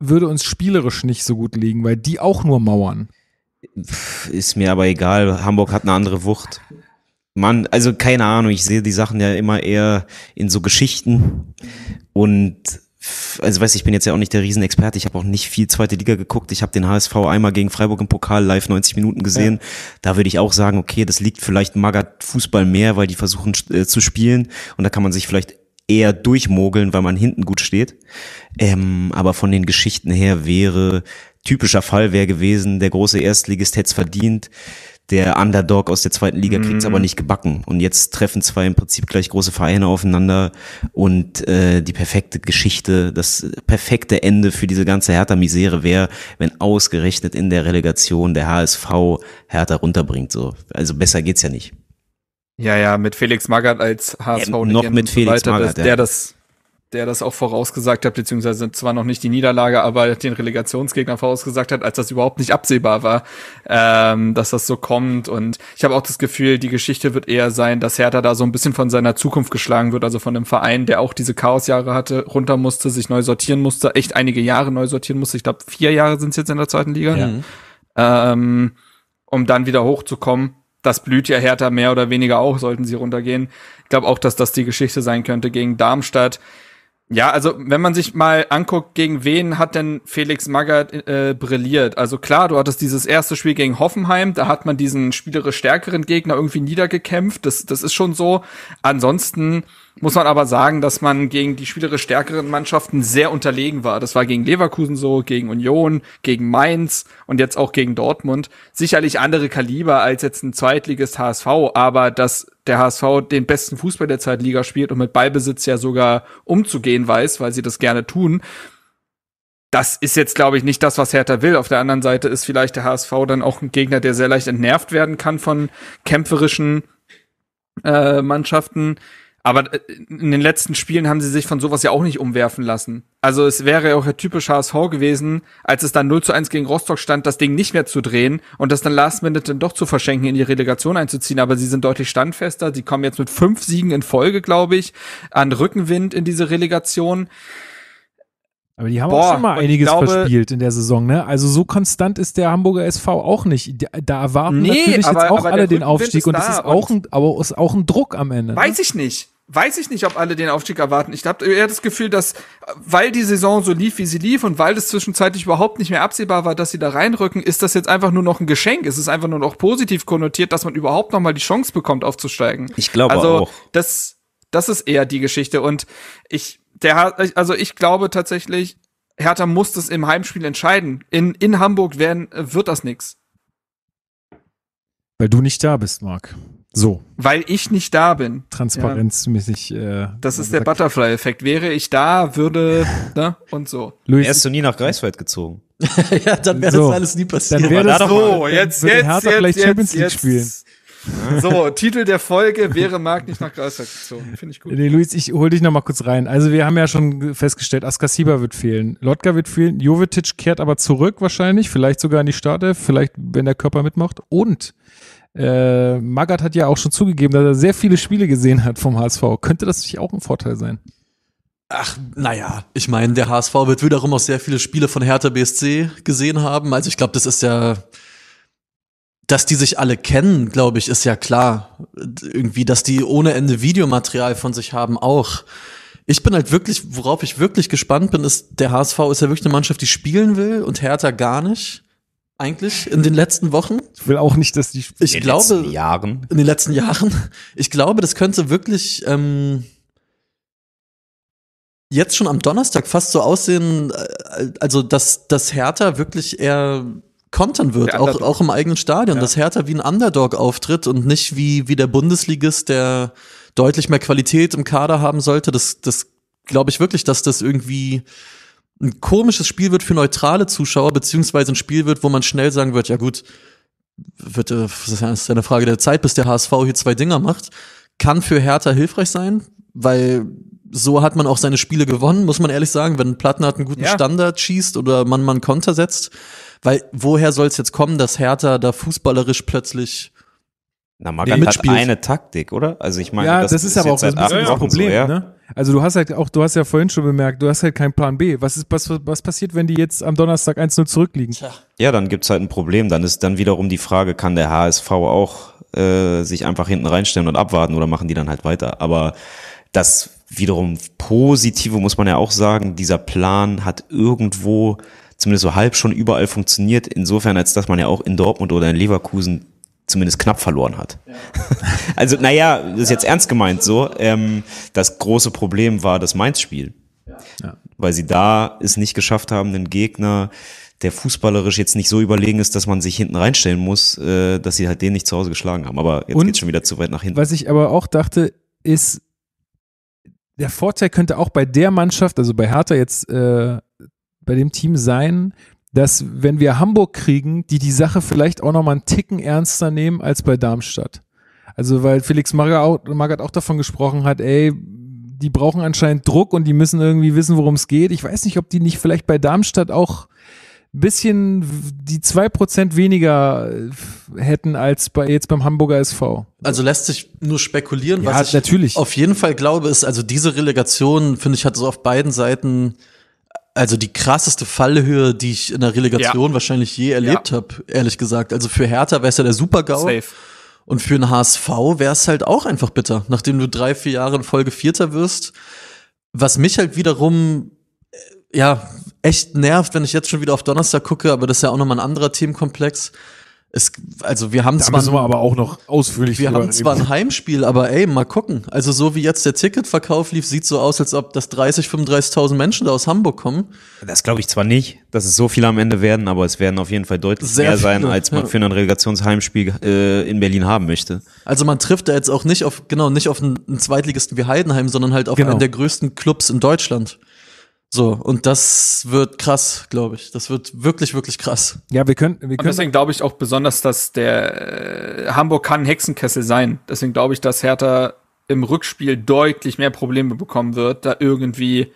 würde uns spielerisch nicht so gut liegen, weil die auch nur mauern. Ist mir aber egal. Hamburg hat eine andere Wucht. Mann, also keine Ahnung, ich sehe die Sachen ja immer eher in so Geschichten und also weiß ich bin jetzt ja auch nicht der Riesenexperte, ich habe auch nicht viel zweite Liga geguckt. Ich habe den HSV einmal gegen Freiburg im Pokal live 90 Minuten gesehen. Ja. Da würde ich auch sagen, okay, das liegt vielleicht Magat Fußball mehr, weil die versuchen äh, zu spielen und da kann man sich vielleicht eher durchmogeln, weil man hinten gut steht. Ähm, aber von den Geschichten her wäre typischer Fall wäre gewesen, der große Erstligist hätte es verdient, der Underdog aus der zweiten Liga kriegt es mm. aber nicht gebacken. Und jetzt treffen zwei im Prinzip gleich große Vereine aufeinander und äh, die perfekte Geschichte, das perfekte Ende für diese ganze Hertha-Misere wäre, wenn ausgerechnet in der Relegation der HSV Hertha runterbringt. So. Also besser geht's ja nicht. Ja, ja, mit Felix Magath als hsv ja, Noch mit Felix so weiter, Magath, der, der das der das auch vorausgesagt hat, beziehungsweise zwar noch nicht die Niederlage, aber den Relegationsgegner vorausgesagt hat, als das überhaupt nicht absehbar war, ähm, dass das so kommt. Und ich habe auch das Gefühl, die Geschichte wird eher sein, dass Hertha da so ein bisschen von seiner Zukunft geschlagen wird, also von dem Verein, der auch diese Chaosjahre hatte, runter musste, sich neu sortieren musste, echt einige Jahre neu sortieren musste. Ich glaube, vier Jahre sind es jetzt in der zweiten Liga. Ja. Ähm, um dann wieder hochzukommen das blüht ja Hertha mehr oder weniger auch, sollten sie runtergehen. Ich glaube auch, dass das die Geschichte sein könnte gegen Darmstadt, ja, also wenn man sich mal anguckt, gegen wen hat denn Felix Magath äh, brilliert? Also klar, du hattest dieses erste Spiel gegen Hoffenheim, da hat man diesen spielerisch stärkeren Gegner irgendwie niedergekämpft. Das, das ist schon so. Ansonsten muss man aber sagen, dass man gegen die spielerisch stärkeren Mannschaften sehr unterlegen war. Das war gegen Leverkusen so, gegen Union, gegen Mainz und jetzt auch gegen Dortmund. Sicherlich andere Kaliber als jetzt ein zweitliges HSV, aber dass der HSV den besten Fußball der Zweitliga spielt und mit Ballbesitz ja sogar umzugehen weiß, weil sie das gerne tun. Das ist jetzt, glaube ich, nicht das, was Hertha will. Auf der anderen Seite ist vielleicht der HSV dann auch ein Gegner, der sehr leicht entnervt werden kann von kämpferischen äh, Mannschaften. Aber äh, in den letzten Spielen haben sie sich von sowas ja auch nicht umwerfen lassen. Also es wäre ja auch ja typisch HSV gewesen, als es dann 0 zu 1 gegen Rostock stand, das Ding nicht mehr zu drehen und das dann last minute dann doch zu verschenken, in die Relegation einzuziehen. Aber sie sind deutlich standfester. Sie kommen jetzt mit fünf Siegen in Folge, glaube ich, an Rückenwind in diese Relegation. Aber die haben Boah, auch schon mal einiges glaube, verspielt in der Saison, ne? Also so konstant ist der Hamburger SV auch nicht. Da erwarten nee, natürlich aber, jetzt auch alle den Aufstieg und es ist auch ein, aber ist auch ein Druck am Ende. Ne? Weiß ne? ich nicht weiß ich nicht, ob alle den Aufstieg erwarten. Ich habe eher das Gefühl, dass, weil die Saison so lief, wie sie lief und weil es zwischenzeitlich überhaupt nicht mehr absehbar war, dass sie da reinrücken, ist das jetzt einfach nur noch ein Geschenk. Es ist einfach nur noch positiv konnotiert, dass man überhaupt noch mal die Chance bekommt, aufzusteigen. Ich glaube also, auch. Das, das ist eher die Geschichte. Und ich, der, also ich glaube tatsächlich, Hertha muss das im Heimspiel entscheiden. In, in Hamburg werden, äh, wird das nix. Weil du nicht da bist, Marc. So. Weil ich nicht da bin. Transparenzmäßig. Ja. Äh, das ist der Butterfly-Effekt. Wäre ich da, würde, <laughs> ne? Und so. Luis, Wärst du nie nach Greifswald gezogen? <laughs> ja, dann wäre so. das alles nie passiert. Dann wäre das da so, mal, jetzt, jetzt, jetzt, vielleicht jetzt, Champions League jetzt. spielen. <laughs> So, Titel der Folge wäre Marc nicht nach Greifswald gezogen. Finde ich gut. Nee, Luis, ich hol dich noch mal kurz rein. Also wir haben ja schon festgestellt, Askasiba wird fehlen, Lotka wird fehlen, Jovetic kehrt aber zurück wahrscheinlich, vielleicht sogar in die Startelf, vielleicht, wenn der Körper mitmacht. Und äh, Magath hat ja auch schon zugegeben, dass er sehr viele Spiele gesehen hat vom HSV. Könnte das nicht auch ein Vorteil sein? Ach, naja, ich meine, der HSV wird wiederum auch sehr viele Spiele von Hertha BSC gesehen haben. Also ich glaube, das ist ja, dass die sich alle kennen, glaube ich, ist ja klar. Irgendwie, dass die ohne Ende Videomaterial von sich haben, auch. Ich bin halt wirklich, worauf ich wirklich gespannt bin, ist, der HSV ist ja wirklich eine Mannschaft, die spielen will und Hertha gar nicht eigentlich in den letzten Wochen. Ich will auch nicht, dass die Sp ich in glaube, letzten Jahren. In den letzten Jahren. Ich glaube, das könnte wirklich ähm, jetzt schon am Donnerstag fast so aussehen, äh, also dass, dass Hertha wirklich eher kontern wird, auch, auch im eigenen Stadion, ja. dass Hertha wie ein Underdog auftritt und nicht wie, wie der Bundesligist, der deutlich mehr Qualität im Kader haben sollte. Das, das glaube ich wirklich, dass das irgendwie ein komisches Spiel wird für neutrale Zuschauer, beziehungsweise ein Spiel wird, wo man schnell sagen wird, ja gut, wird, äh, das ist ja eine Frage der Zeit, bis der HSV hier zwei Dinger macht, kann für Hertha hilfreich sein, weil so hat man auch seine Spiele gewonnen, muss man ehrlich sagen, wenn Plattenhardt einen guten ja. Standard schießt oder man man Konter setzt, weil woher soll es jetzt kommen, dass Hertha da fußballerisch plötzlich Na, Magath hat eine Taktik, oder? Also ich meine, ja, das, das ist, ist aber auch das, das Problem, so, ja. ne? Also du hast halt auch, du hast ja vorhin schon bemerkt, du hast halt keinen Plan B. Was ist, was, was passiert, wenn die jetzt am Donnerstag 1-0 zurückliegen? Ja, dann gibt es halt ein Problem. Dann ist dann wiederum die Frage, kann der HSV auch äh, sich einfach hinten reinstellen und abwarten oder machen die dann halt weiter? Aber das wiederum Positive muss man ja auch sagen, dieser Plan hat irgendwo zumindest so halb schon überall funktioniert. Insofern, als dass man ja auch in Dortmund oder in Leverkusen zumindest knapp verloren hat. Ja. <laughs> Also, naja, das ist jetzt ernst gemeint so. Ähm, das große Problem war das Mainz-Spiel. Ja. Weil sie da es nicht geschafft haben, den Gegner, der fußballerisch jetzt nicht so überlegen ist, dass man sich hinten reinstellen muss, äh, dass sie halt den nicht zu Hause geschlagen haben. Aber jetzt Und geht's schon wieder zu weit nach hinten. Was ich aber auch dachte, ist, der Vorteil könnte auch bei der Mannschaft, also bei Hertha jetzt, äh, bei dem Team sein, dass wenn wir Hamburg kriegen, die die Sache vielleicht auch nochmal einen Ticken ernster nehmen als bei Darmstadt. Also weil Felix Magath auch davon gesprochen hat, ey, die brauchen anscheinend Druck und die müssen irgendwie wissen, worum es geht. Ich weiß nicht, ob die nicht vielleicht bei Darmstadt auch ein bisschen die zwei Prozent weniger äh, hätten als bei, jetzt beim Hamburger SV. Also lässt sich nur spekulieren, ja, was ich natürlich. auf jeden Fall glaube, ist, also diese Relegation, finde ich, hat so auf beiden Seiten also die krasseste Fallhöhe, die ich in der Relegation ja. wahrscheinlich je erlebt ja. habe, ehrlich gesagt. Also für Hertha wäre es ja der Super-GAU. Safe. Und für einen HSV wäre es halt auch einfach bitter, nachdem du drei, vier Jahre in Folge Vierter wirst. Was mich halt wiederum, äh, ja, echt nervt, wenn ich jetzt schon wieder auf Donnerstag gucke, aber das ist ja auch nochmal ein anderer Themenkomplex. Es, also wir haben da zwar wir aber auch noch ausführlich wir haben zwar ein Heimspiel, aber ey, mal gucken. Also so wie jetzt der Ticketverkauf lief, sieht so aus, als ob das 30, 35.000 Menschen da aus Hamburg kommen. Das glaube ich zwar nicht, dass es so viele am Ende werden, aber es werden auf jeden Fall deutlich Sehr mehr sein, als man ja. für ein Relegationsheimspiel äh, in Berlin haben möchte. Also man trifft da jetzt auch nicht auf genau nicht auf einen, einen Zweitligisten wie Heidenheim, sondern halt auf genau. einen der größten Clubs in Deutschland. So, und das wird krass, glaube ich. Das wird wirklich, wirklich krass. Ja, wir können. Wir können und deswegen glaube ich auch besonders, dass der äh, Hamburg kann Hexenkessel sein. Deswegen glaube ich, dass Hertha im Rückspiel deutlich mehr Probleme bekommen wird, da irgendwie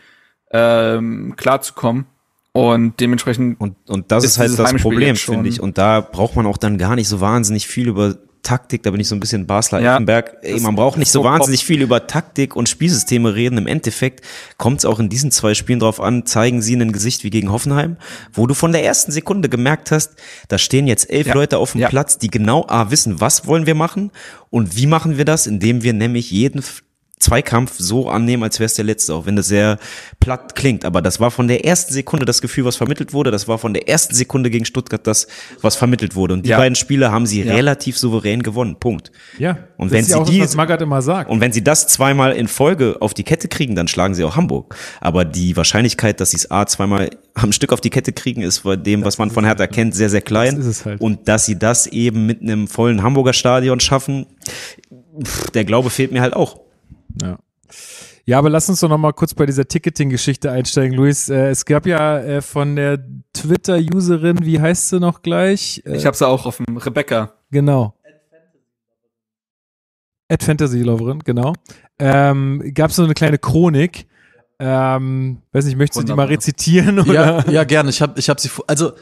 ähm, klarzukommen. Und dementsprechend. Und, und das ist halt das Problem, finde ich. Und da braucht man auch dann gar nicht so wahnsinnig viel über Taktik, da bin ich so ein bisschen Basler ja, Effenberg. Ey, man braucht nicht so wahnsinnig viel über Taktik und Spielsysteme reden. Im Endeffekt kommt es auch in diesen zwei Spielen drauf an, zeigen sie ein Gesicht wie gegen Hoffenheim, wo du von der ersten Sekunde gemerkt hast, da stehen jetzt elf ja, Leute auf dem ja. Platz, die genau A wissen, was wollen wir machen und wie machen wir das, indem wir nämlich jeden Zweikampf so annehmen, als wäre es der letzte, auch wenn das sehr platt klingt. Aber das war von der ersten Sekunde das Gefühl, was vermittelt wurde. Das war von der ersten Sekunde gegen Stuttgart das, was vermittelt wurde. Und die ja. beiden Spiele haben sie ja. relativ souverän gewonnen. Punkt. Ja. Und wenn sie auch, die, was Magath immer sagt. Und wenn sie das zweimal in Folge auf die Kette kriegen, dann schlagen sie auch Hamburg. Aber die Wahrscheinlichkeit, dass sie es A zweimal am Stück auf die Kette kriegen, ist bei dem, das was man von Hertha halt. kennt, sehr, sehr klein. Das ist es halt. Und dass sie das eben mit einem vollen Hamburger Stadion schaffen, pff, der Glaube fehlt mir halt auch. Ja. Ja, aber lass uns doch nochmal kurz bei dieser Ticketing-Geschichte einsteigen, Luis. Äh, es gab ja äh, von der Twitter-Userin, wie heißt sie noch gleich? Äh, ich habe sie auch offen, Rebecca. Genau. Ad Fantasy Loverin, genau. Ähm, gab es so eine kleine Chronik. Ähm, weiß nicht, möchtest du die mal rezitieren? <laughs> Oder? Ja, ja gerne. Ich habe ich hab sie, also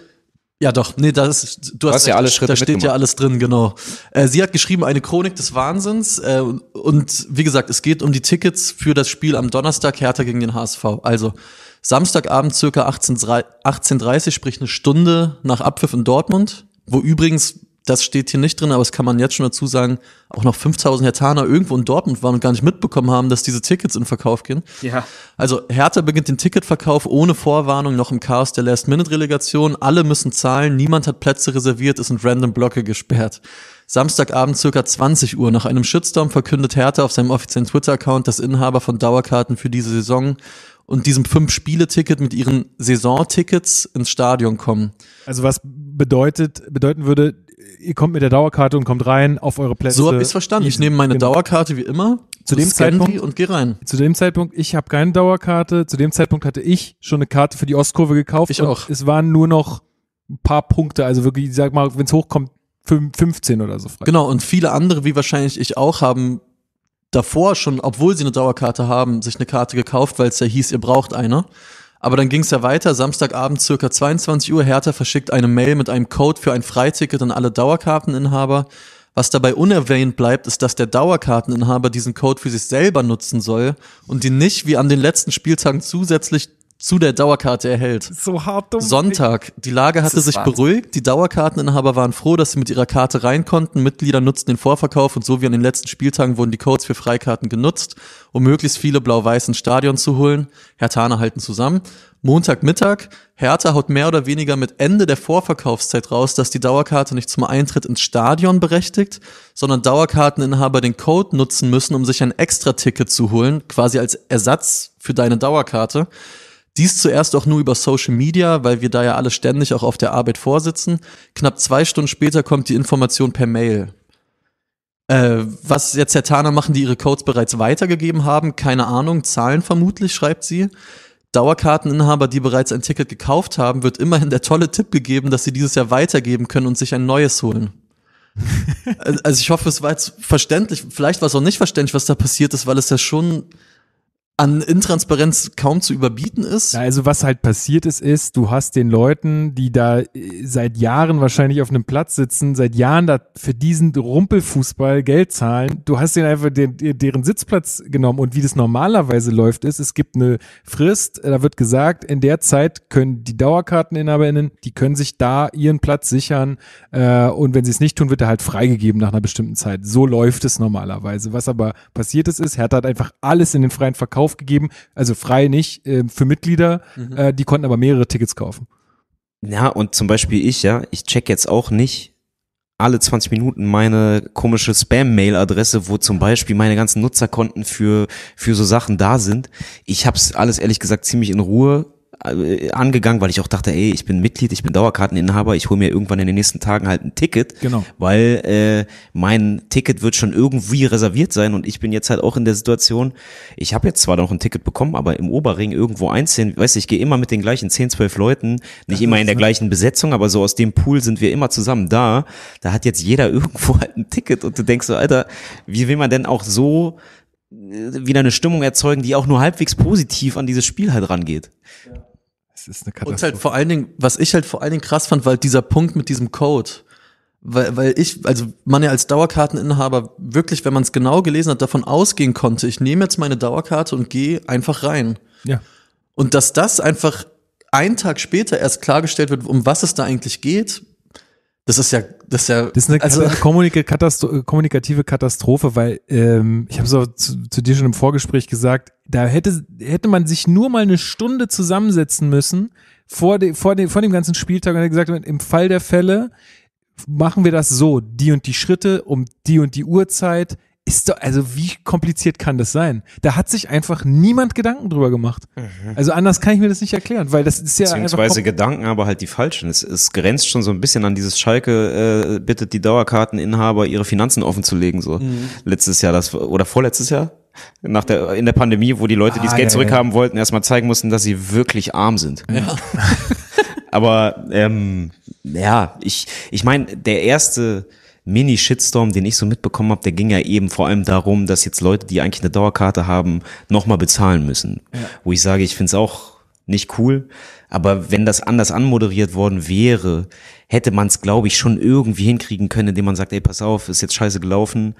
ja, doch. Nee, das ist, du, hast, hast ja alle Schritte Da steht mitgemacht. ja alles drin, genau. Äh, sie hat geschrieben, eine Chronik des Wahnsinns. Äh, und wie gesagt, es geht um die Tickets für das Spiel am Donnerstag Hertha gegen den HSV. Also Samstagabend circa 18.30 18 sprich eine Stunde nach Abpfiff in Dortmund, wo übrigens das steht hier nicht drin, aber es kann man jetzt schon dazu sagen, auch noch 5000 Hertaner irgendwo in Dortmund waren und gar nicht mitbekommen haben, dass diese Tickets in Verkauf gehen. Ja. Also Hertha beginnt den Ticketverkauf ohne Vorwarnung noch im Chaos der Last-Minute-Relegation. Alle müssen zahlen, niemand hat Plätze reserviert, es sind random Blöcke gesperrt. Samstagabend circa 20 Uhr nach einem Shitstorm verkündet Hertha auf seinem offiziellen Twitter-Account, dass Inhaber von Dauerkarten für diese Saison und diesem Fünf-Spiele-Ticket mit ihren Saisontickets ins Stadion kommen. Also was bedeutet, bedeuten würde, ihr kommt mit der Dauerkarte und kommt rein auf eure Plätze. So habe ich verstanden. Ich nehme meine genau. Dauerkarte wie immer zu dem Zeitpunkt und gehe rein. Zu dem Zeitpunkt, ich habe keine Dauerkarte. Zu dem Zeitpunkt hatte ich schon eine Karte für die Ostkurve gekauft. Ich auch. Es waren nur noch ein paar Punkte, also wirklich, sag mal, wenn es hochkommt, 15 oder so frei. Genau, und viele andere, wie wahrscheinlich ich auch, haben davor schon, obwohl sie eine Dauerkarte haben, sich eine Karte gekauft, weil es ja hieß, ihr braucht eine. Aber dann ging es ja weiter. Samstagabend circa 22 Uhr. Hertha verschickt eine Mail mit einem Code für ein Freiticket an alle Dauerkarteninhaber. Was dabei unerwähnt bleibt, ist, dass der Dauerkarteninhaber diesen Code für sich selber nutzen soll und ihn nicht wie an den letzten Spieltagen zusätzlich zu der Dauerkarte erhält. So hart dumm. Sonntag. Die Lage hatte sich Wahnsinn. beruhigt. Die Dauerkarteninhaber waren froh, dass sie mit ihrer Karte rein konnten. Mitglieder nutzten den Vorverkauf und so wie an den letzten Spieltagen wurden die Codes für Freikarten genutzt, um möglichst viele blau weißen Stadion zu holen. Hertaner halten zusammen. Montagmittag. Hertha haut mehr oder weniger mit Ende der Vorverkaufszeit raus, dass die Dauerkarte nicht zum Eintritt ins Stadion berechtigt, sondern Dauerkarteninhaber den Code nutzen müssen, um sich ein Extra-Ticket zu holen, quasi als Ersatz für deine Dauerkarte. Dies zuerst auch nur über Social Media, weil wir da ja alle ständig auch auf der Arbeit vorsitzen. Knapp zwei Stunden später kommt die Information per Mail. Äh, was jetzt Zertana machen, die ihre Codes bereits weitergegeben haben, keine Ahnung, Zahlen vermutlich, schreibt sie. Dauerkarteninhaber, die bereits ein Ticket gekauft haben, wird immerhin der tolle Tipp gegeben, dass sie dieses Jahr weitergeben können und sich ein neues holen. <laughs> also ich hoffe, es war jetzt verständlich. Vielleicht war es auch nicht verständlich, was da passiert ist, weil es ja schon an Intransparenz kaum zu überbieten ist. Ja, also was halt passiert ist, ist, du hast den Leuten, die da äh, seit Jahren wahrscheinlich auf einem Platz sitzen, seit Jahren da für diesen Rumpelfußball Geld zahlen, du hast denen einfach den, deren Sitzplatz genommen und wie das normalerweise läuft ist, es gibt eine Frist, äh, da wird gesagt, in der Zeit können die Dauerkarteninhaberinnen, die können sich da ihren Platz sichern äh, und wenn sie es nicht tun, wird er halt freigegeben nach einer bestimmten Zeit. So läuft es normalerweise. Was aber passiert ist, ist, Hertha hat einfach alles in den freien Verkauf aufgegeben, also frei nicht, äh, für Mitglieder, mhm. äh, die konnten aber mehrere Tickets kaufen. Ja, und zum Beispiel ich, ja, ich check jetzt auch nicht alle 20 Minuten meine komische Spam-Mail-Adresse, wo zum Beispiel meine ganzen Nutzerkonten für, für so Sachen da sind. Ich hab's alles ehrlich gesagt ziemlich in Ruhe äh, angegangen, weil ich auch dachte, ey, ich bin Mitglied, ich bin Dauerkarteninhaber, ich hole mir irgendwann in den nächsten Tagen halt ein Ticket, genau. weil äh, mein Ticket wird schon irgendwie reserviert sein und ich bin jetzt halt auch in der Situation, ich habe jetzt zwar noch ein Ticket bekommen, aber im Oberring irgendwo einzeln, weißt du, ich gehe immer mit den gleichen 10, 12 Leuten, nicht immer in der gleichen Besetzung, aber so aus dem Pool sind wir immer zusammen da, da hat jetzt jeder <laughs> irgendwo halt ein Ticket und du denkst so, Alter, wie will man denn auch so äh, wieder eine Stimmung erzeugen, die auch nur halbwegs positiv an dieses Spiel halt rangeht. Ja. ist eine Katastrophe. Und halt vor allen Dingen, was ich halt vor allen Dingen krass fand, weil halt dieser Punkt mit diesem Code, weil, weil ich, also man ja als Dauerkarteninhaber wirklich, wenn man es genau gelesen hat, davon ausgehen konnte, ich nehme jetzt meine Dauerkarte und gehe einfach rein. Ja. Und dass das einfach einen Tag später erst klargestellt wird, um was es da eigentlich geht, das ist ja, das ist ja. Das ist eine also, Kommunika Katastro kommunikative Katastrophe, weil ähm, ich habe es auch zu, zu, dir schon im Vorgespräch gesagt, da hätte, hätte man sich nur mal eine Stunde zusammensetzen müssen vor, de, vor, de, vor dem ganzen Spieltag und hat gesagt, im Fall der Fälle machen wir das so, die und die Schritte, um die und die Uhrzeit, ist doch, also wie kompliziert kann das sein? Da hat sich einfach niemand Gedanken drüber gemacht. Mhm. Also anders kann ich mir das nicht erklären, weil das ist ja Beziehungsweise Gedanken, aber halt die falschen. Es, es grenzt schon so ein bisschen an dieses Schalke, äh, bittet die Dauerkarteninhaber, ihre Finanzen offenzulegen, so. Mhm. Letztes Jahr das, oder vorletztes Jahr? nach der, in der Pandemie, wo die Leute, ah, die das ah, Geld ja, zurückhaben ja. wollten, erstmal zeigen mussten, dass sie wirklich arm sind. Ja. <laughs> Aber ähm, ja, ich, ich meine, der erste Mini-Shitstorm, den ich so mitbekommen habe, der ging ja eben vor allem darum, dass jetzt Leute, die eigentlich eine Dauerkarte haben, nochmal bezahlen müssen. Ja. Wo ich sage, ich finde es auch nicht cool. Aber wenn das anders anmoderiert worden wäre, hätte man es, glaube ich, schon irgendwie hinkriegen können, indem man sagt, ey, pass auf, ist jetzt scheiße gelaufen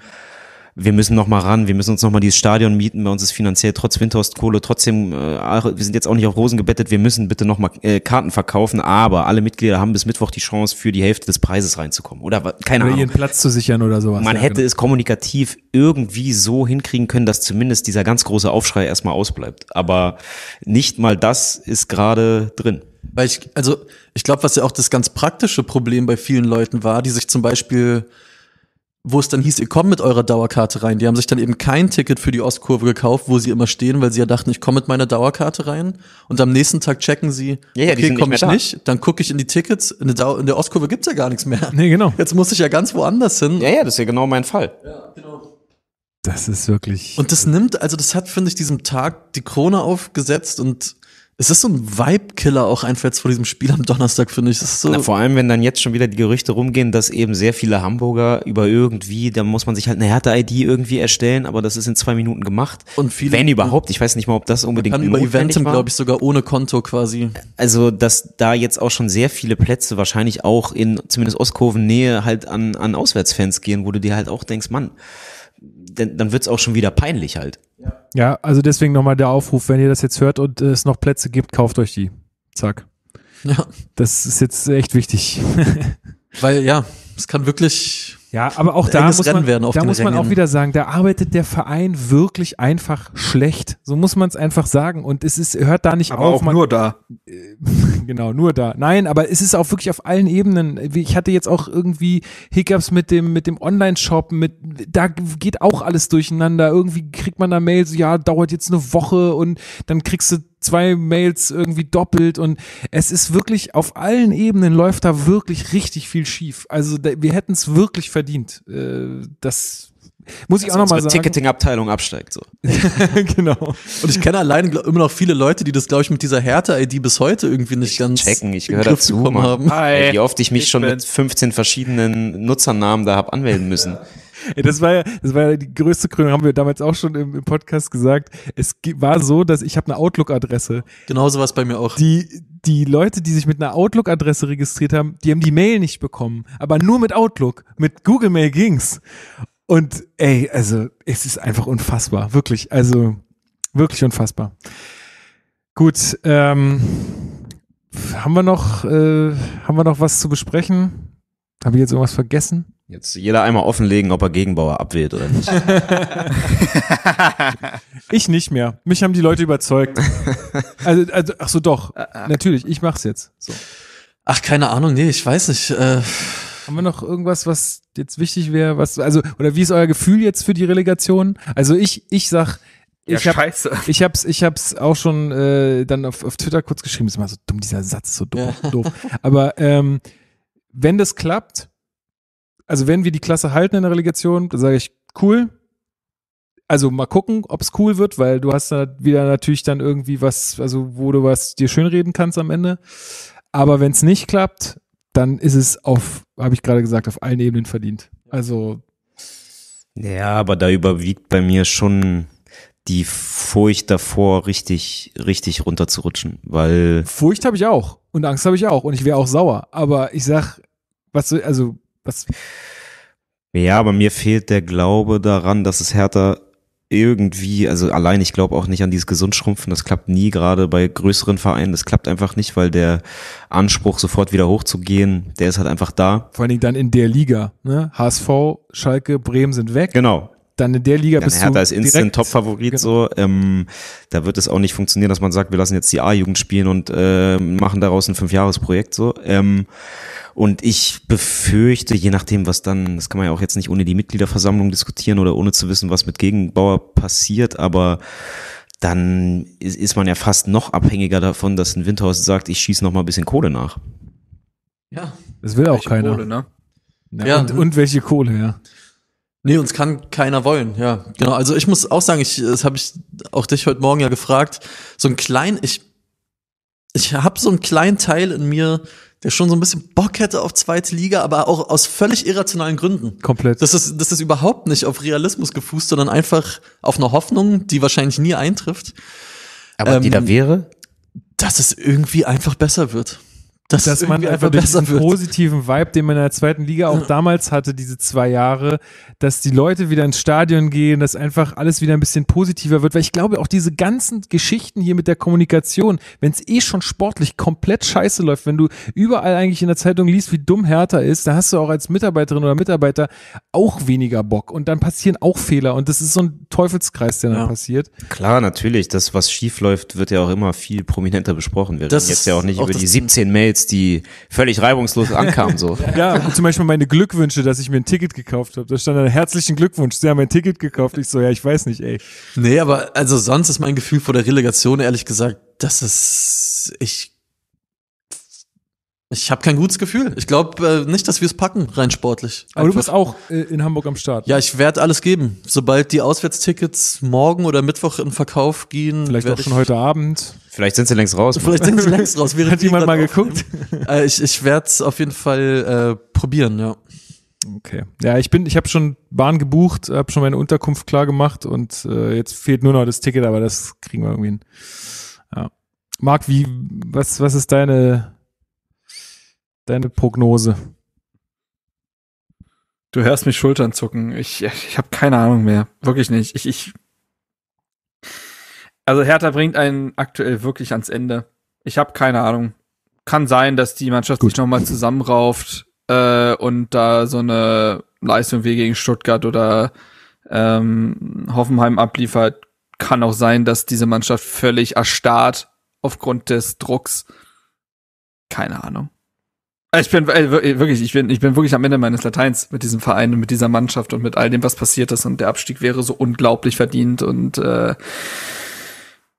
wir müssen nochmal ran, wir müssen uns nochmal dieses Stadion mieten, bei uns ist finanziell trotz Windhorst trotzdem, äh, wir sind jetzt auch nicht auf Rosen gebettet, wir müssen bitte nochmal äh, Karten verkaufen, aber alle Mitglieder haben bis Mittwoch die Chance, für die Hälfte des Preises reinzukommen. Oder keine oder Ahnung. ihren Platz zu sichern oder sowas. Man ja, hätte genau. es kommunikativ irgendwie so hinkriegen können, dass zumindest dieser ganz große Aufschrei erstmal ausbleibt. Aber nicht mal das ist gerade drin. Weil ich, also ich glaube, was ja auch das ganz praktische Problem bei vielen Leuten war, die sich zum Beispiel wo es dann hieß, ihr kommt mit eurer Dauerkarte rein. Die haben sich dann eben kein Ticket für die Ostkurve gekauft, wo sie immer stehen, weil sie ja dachten, ich komme mit meiner Dauerkarte rein. Und am nächsten Tag checken sie, ja, ja, okay, komme ich da. nicht. Dann gucke ich in die Tickets, in, in der Ostkurve gibt's ja gar nichts mehr. Nee, genau. Jetzt muss ich ja ganz woanders hin. Ja, ja, das ist ja genau mein Fall. Ja, genau. Das ist wirklich. Und das nimmt, also das hat, finde ich, diesem Tag die Krone aufgesetzt und es ist so ein Vibe-Killer auch einfällt vor diesem Spiel am Donnerstag, finde ich. Das ist So Na, vor allem, wenn dann jetzt schon wieder die Gerüchte rumgehen, dass eben sehr viele Hamburger über irgendwie, da muss man sich halt eine Härte-ID irgendwie erstellen, aber das ist in zwei Minuten gemacht. Und viele, wenn überhaupt, ich weiß nicht mal, ob das unbedingt kann über Eventim, glaube ich, sogar ohne Konto quasi. Also, dass da jetzt auch schon sehr viele Plätze wahrscheinlich auch in zumindest Ostkurven Nähe halt an, an Auswärtsfans gehen, wo du dir halt auch denkst, Mann, dann, dann wird es auch schon wieder peinlich halt. Ja, also deswegen nochmal der Aufruf, wenn ihr das jetzt hört und es noch Plätze gibt, kauft euch die. Zack. Ja. Das ist jetzt echt wichtig. <laughs> Weil ja, es kann wirklich ja, aber auch da muss man, da muss man auch wieder sagen, da arbeitet der Verein wirklich einfach schlecht. So muss man es einfach sagen. Und es ist, hört da nicht aber auf. Auch man, nur da. Äh, <laughs> genau, nur da. Nein, aber es ist auch wirklich auf allen Ebenen. Ich hatte jetzt auch irgendwie Hiccups mit dem, mit dem Online-Shop, mit, da geht auch alles durcheinander. Irgendwie kriegt man da Mails, ja, dauert jetzt eine Woche und dann kriegst du zwei Mails irgendwie doppelt und es ist wirklich auf allen Ebenen läuft da wirklich richtig viel schief. Also da, wir hätten es wirklich verdient verdient. Äh, das muss ich also auch nochmal sagen. Ticketing-Abteilung absteigt so. <laughs> genau. Und ich kenne allein immer noch viele Leute, die das, glaube ich, mit dieser härte id bis heute irgendwie nicht ich ganz checken. Ich gehöre dazu. Haben. Hi, wie oft ich mich ich schon mit 15 verschiedenen Nutzernamen da habe anmelden müssen. Ja. Das war ja, das war ja die größte Krönung, haben wir damals auch schon im, im Podcast gesagt. Es war so, dass ich habe eine Outlook-Adresse. Genauso war es bei mir auch. Die, die Leute, die sich mit einer Outlook-Adresse registriert haben, die haben die Mail nicht bekommen. Aber nur mit Outlook. Mit Google Mail ging's. Und ey, also es ist einfach unfassbar. Wirklich, also wirklich unfassbar. Gut, ähm, haben wir noch, äh, haben wir noch was zu besprechen? Habe ich jetzt irgendwas vergessen? Jetzt jeder einmal offenlegen, ob er Gegenbauer abwählt oder nicht. <laughs> ich nicht mehr. Mich haben die Leute überzeugt. Also, also ach so, doch. Natürlich, ich mach's jetzt. So. Ach, keine Ahnung, nee, ich weiß nicht. Äh haben wir noch irgendwas, was jetzt wichtig wäre? Was, also, oder wie ist euer Gefühl jetzt für die Relegation? Also ich, ich sag, ich ja, hab, scheiße. Ich hab's, ich hab's auch schon äh, dann auf, auf Twitter kurz geschrieben, ist immer so dumm, dieser Satz so doof. Ja. doof. Aber ähm, wenn das klappt, also wenn wir die Klasse halten in der Relegation, dann sage ich, cool. Also mal gucken, ob es cool wird, weil du hast da wieder natürlich dann irgendwie was, also wo du was dir schönreden kannst am Ende. Aber wenn es nicht klappt, dann ist es auf, habe ich gerade gesagt, auf allen Ebenen verdient. Also. Ja, aber da überwiegt bei mir schon die Furcht davor, richtig, richtig runterzurutschen, weil. Furcht habe ich auch. Und Angst habe ich auch. Und ich wäre auch sauer. Aber ich sag, was, also, was. Ja, aber mir fehlt der Glaube daran, dass es härter irgendwie, also allein ich glaube auch nicht an dieses Gesundschrumpfen, das klappt nie, gerade bei größeren Vereinen, das klappt einfach nicht, weil der Anspruch, sofort wieder hochzugehen, der ist halt einfach da. Vor allen Dingen dann in der Liga, ne? HSV, Schalke, Bremen sind weg. Genau dann in der Liga dann bist Hertha du ist instant Top-Favorit genau. so. Ähm, da wird es auch nicht funktionieren, dass man sagt, wir lassen jetzt die A-Jugend spielen und äh, machen daraus ein Fünfjahresprojekt so. Ähm, und ich befürchte, je nachdem, was dann, das kann man ja auch jetzt nicht ohne die Mitgliederversammlung diskutieren oder ohne zu wissen, was mit Gegenbauer passiert, aber dann ist man ja fast noch abhängiger davon, dass ein Windhaus sagt, ich schieße noch mal ein bisschen Kohle nach. Ja, das will auch keiner. Kohle, ne? Ja, ja. Und, ne? und welche Kohle, ja. Nee, uns kann keiner wollen, ja. Genau. Also ich muss auch sagen, ich, das habe ich auch dich heute Morgen ja gefragt. So ein klein, ich, ich habe so einen kleinen Teil in mir, der schon so ein bisschen Bock hätte auf zweite Liga, aber auch aus völlig irrationalen Gründen. Komplett. Das ist, das ist überhaupt nicht auf Realismus gefußt, sondern einfach auf eine Hoffnung, die wahrscheinlich nie eintrifft. Aber ähm, die da ähm, wäre? Dass es irgendwie einfach besser wird dass, dass man einfach durch diesen wird. positiven Vibe, den man in der zweiten Liga auch damals hatte, diese zwei Jahre, dass die Leute wieder ins Stadion gehen, dass einfach alles wieder ein bisschen positiver wird, weil ich glaube auch diese ganzen Geschichten hier mit der Kommunikation, wenn es eh schon sportlich komplett scheiße läuft, wenn du überall eigentlich in der Zeitung liest, wie dumm Hertha ist, da hast du auch als Mitarbeiterin oder Mitarbeiter auch weniger Bock und dann passieren auch Fehler und das ist so ein Teufelskreis, der ja. dann passiert. Klar, natürlich, das was schief läuft, wird ja auch immer viel prominenter besprochen. Wir das reden jetzt ja auch nicht über die 17 Mails Mails, die völlig reibungslos ankamen. So. <laughs> ja, zum Beispiel meine Glückwünsche, dass ich mir ein Ticket gekauft habe. Da stand ein herzlichen Glückwunsch, Sie haben ein Ticket gekauft. Ich so, ja, ich weiß nicht, ey. Nee, aber also sonst ist mein Gefühl vor der Relegation, ehrlich gesagt, dass es, ich ich habe kein gutes Gefühl. Ich glaube äh, nicht, dass wir es packen, rein sportlich. Einfach. Aber du bist auch äh, in Hamburg am Start. Ja, ich werde alles geben. Sobald die Auswärtstickets morgen oder Mittwoch in Verkauf gehen. Vielleicht auch schon heute Abend. Vielleicht sind sie längst raus. <laughs> Vielleicht sind sie längst raus. Hat jemand mal geguckt? <laughs> Äh, ich ich werde es auf jeden Fall äh, probieren, ja. Okay. Ja, ich bin, ich habe schon Bahn gebucht, habe schon meine Unterkunft klar gemacht und äh, jetzt fehlt nur noch das Ticket, aber das kriegen wir irgendwie hin. Ja. Marc, wie, was, was ist deine Deine Prognose. Du hörst mich Schultern zucken. Ich, ich habe keine Ahnung mehr. Wirklich nicht. Ich, ich. Also Hertha bringt einen aktuell wirklich ans Ende. Ich habe keine Ahnung. Kann sein, dass die Mannschaft Gut. sich nochmal zusammenrauft äh, und da so eine Leistung wie gegen Stuttgart oder ähm, Hoffenheim abliefert. Kann auch sein, dass diese Mannschaft völlig erstarrt aufgrund des Drucks. Keine Ahnung. Äh, ich bin äh, äh, wirklich, ich bin, ich bin wirklich am Ende meines Lateins mit diesem Verein und mit dieser Mannschaft und mit all dem, was passiert ist. Und der Abstieg wäre so unglaublich verdient. Und äh,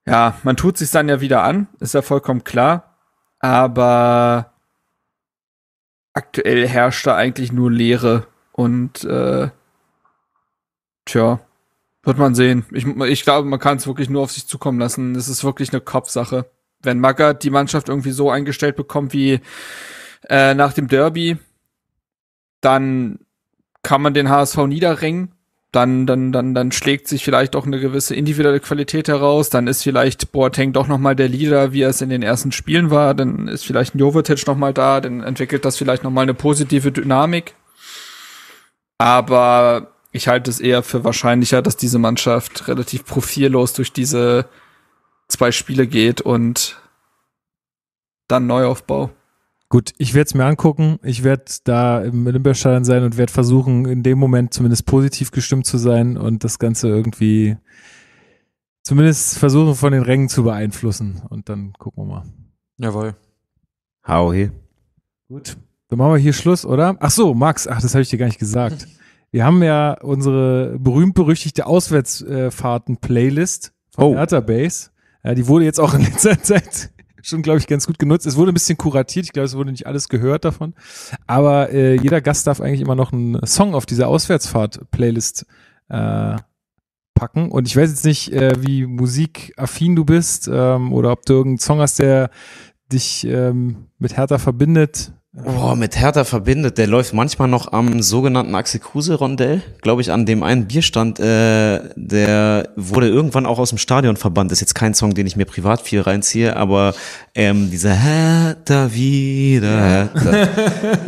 ja, man tut sich dann ja wieder an, ist ja vollkommen klar. Aber aktuell herrscht da eigentlich nur Leere. Und äh, tja, wird man sehen. Ich, ich glaube, man kann es wirklich nur auf sich zukommen lassen. Es ist wirklich eine Kopfsache. Wenn Magath die Mannschaft irgendwie so eingestellt bekommt, wie äh, nach dem Derby, dann kann man den HSV niederringen. Dann, dann, dann, dann schlägt sich vielleicht auch eine gewisse individuelle Qualität heraus. Dann ist vielleicht Boateng doch nochmal der Leader, wie er es in den ersten Spielen war. Dann ist vielleicht ein Jovetic nochmal da. Dann entwickelt das vielleicht nochmal eine positive Dynamik. Aber ich halte es eher für wahrscheinlicher, dass diese Mannschaft relativ profillos durch diese zwei Spiele geht und dann Neuaufbau. Gut, ich werde es mir angucken. Ich werde da im Olympiastadion sein und werde versuchen, in dem Moment zumindest positiv gestimmt zu sein und das Ganze irgendwie zumindest versuchen, von den Rängen zu beeinflussen. Und dann gucken wir mal. Jawohl. Hau hier. Gut. Dann machen wir hier Schluss, oder? Ach so, Max, ach, das habe ich dir gar nicht gesagt. <laughs> Wir haben ja unsere berühmt-berüchtigte Auswärtsfahrten-Playlist von oh. Database. Ja, die wurde jetzt auch in letzter <laughs> Zeit schon, glaube ich, ganz gut genutzt. Es wurde ein bisschen kuratiert. Ich glaube, es wurde nicht alles gehört davon. Aber äh, jeder Gast darf eigentlich immer noch einen Song auf dieser Auswärtsfahrt-Playlist äh, packen. Und ich weiß jetzt nicht, äh, wie musikaffin du bist ähm, oder ob du irgendeinen Song hast, der dich ähm, mit Hertha verbindet. Boah, mit Hertha verbindet. Der läuft manchmal noch am sogenannten Axel Kruse-Rondell, glaube ich, an dem einen Bierstand. Äh, der wurde irgendwann auch aus dem Stadion verbannt. Ist jetzt kein Song, den ich mir privat viel reinziehe, aber ähm, dieser Hertha wieder, Hertha,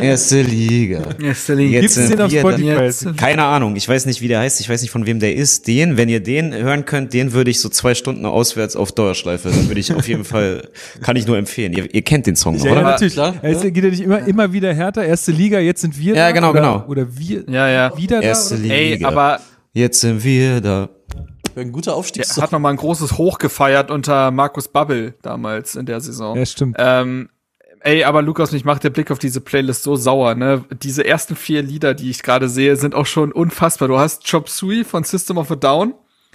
<laughs> erste Liga. Erste Liga. Jetzt Gibt's den auf Spotify? Keine Ahnung. Ich weiß nicht, wie der heißt. Ich weiß nicht, von wem der ist. Den, wenn ihr den hören könnt, den würde ich so zwei Stunden auswärts auf Dauerschleife. würde ich auf jeden Fall, kann ich nur empfehlen. Ihr, ihr kennt den Song, ich oder? Ja, natürlich. Klar, ja? geht ja nicht immer immer wieder härter. Erste Liga, jetzt sind wir ja, da. Ja, genau, oder, genau. Oder wir ja, ja. wieder Erste da. Liga. Ey, aber jetzt sind wir da. Ein guter Aufstieg. Er hat nochmal ein großes Hoch gefeiert unter Markus Bubble damals in der Saison. Ja, stimmt. Ähm, Ey, aber Lukas, mich macht der Blick auf diese Playlist so sauer, ne? Diese ersten vier Lieder, die ich gerade sehe, sind auch schon unfassbar. Du hast Chop Suey von System of a Down.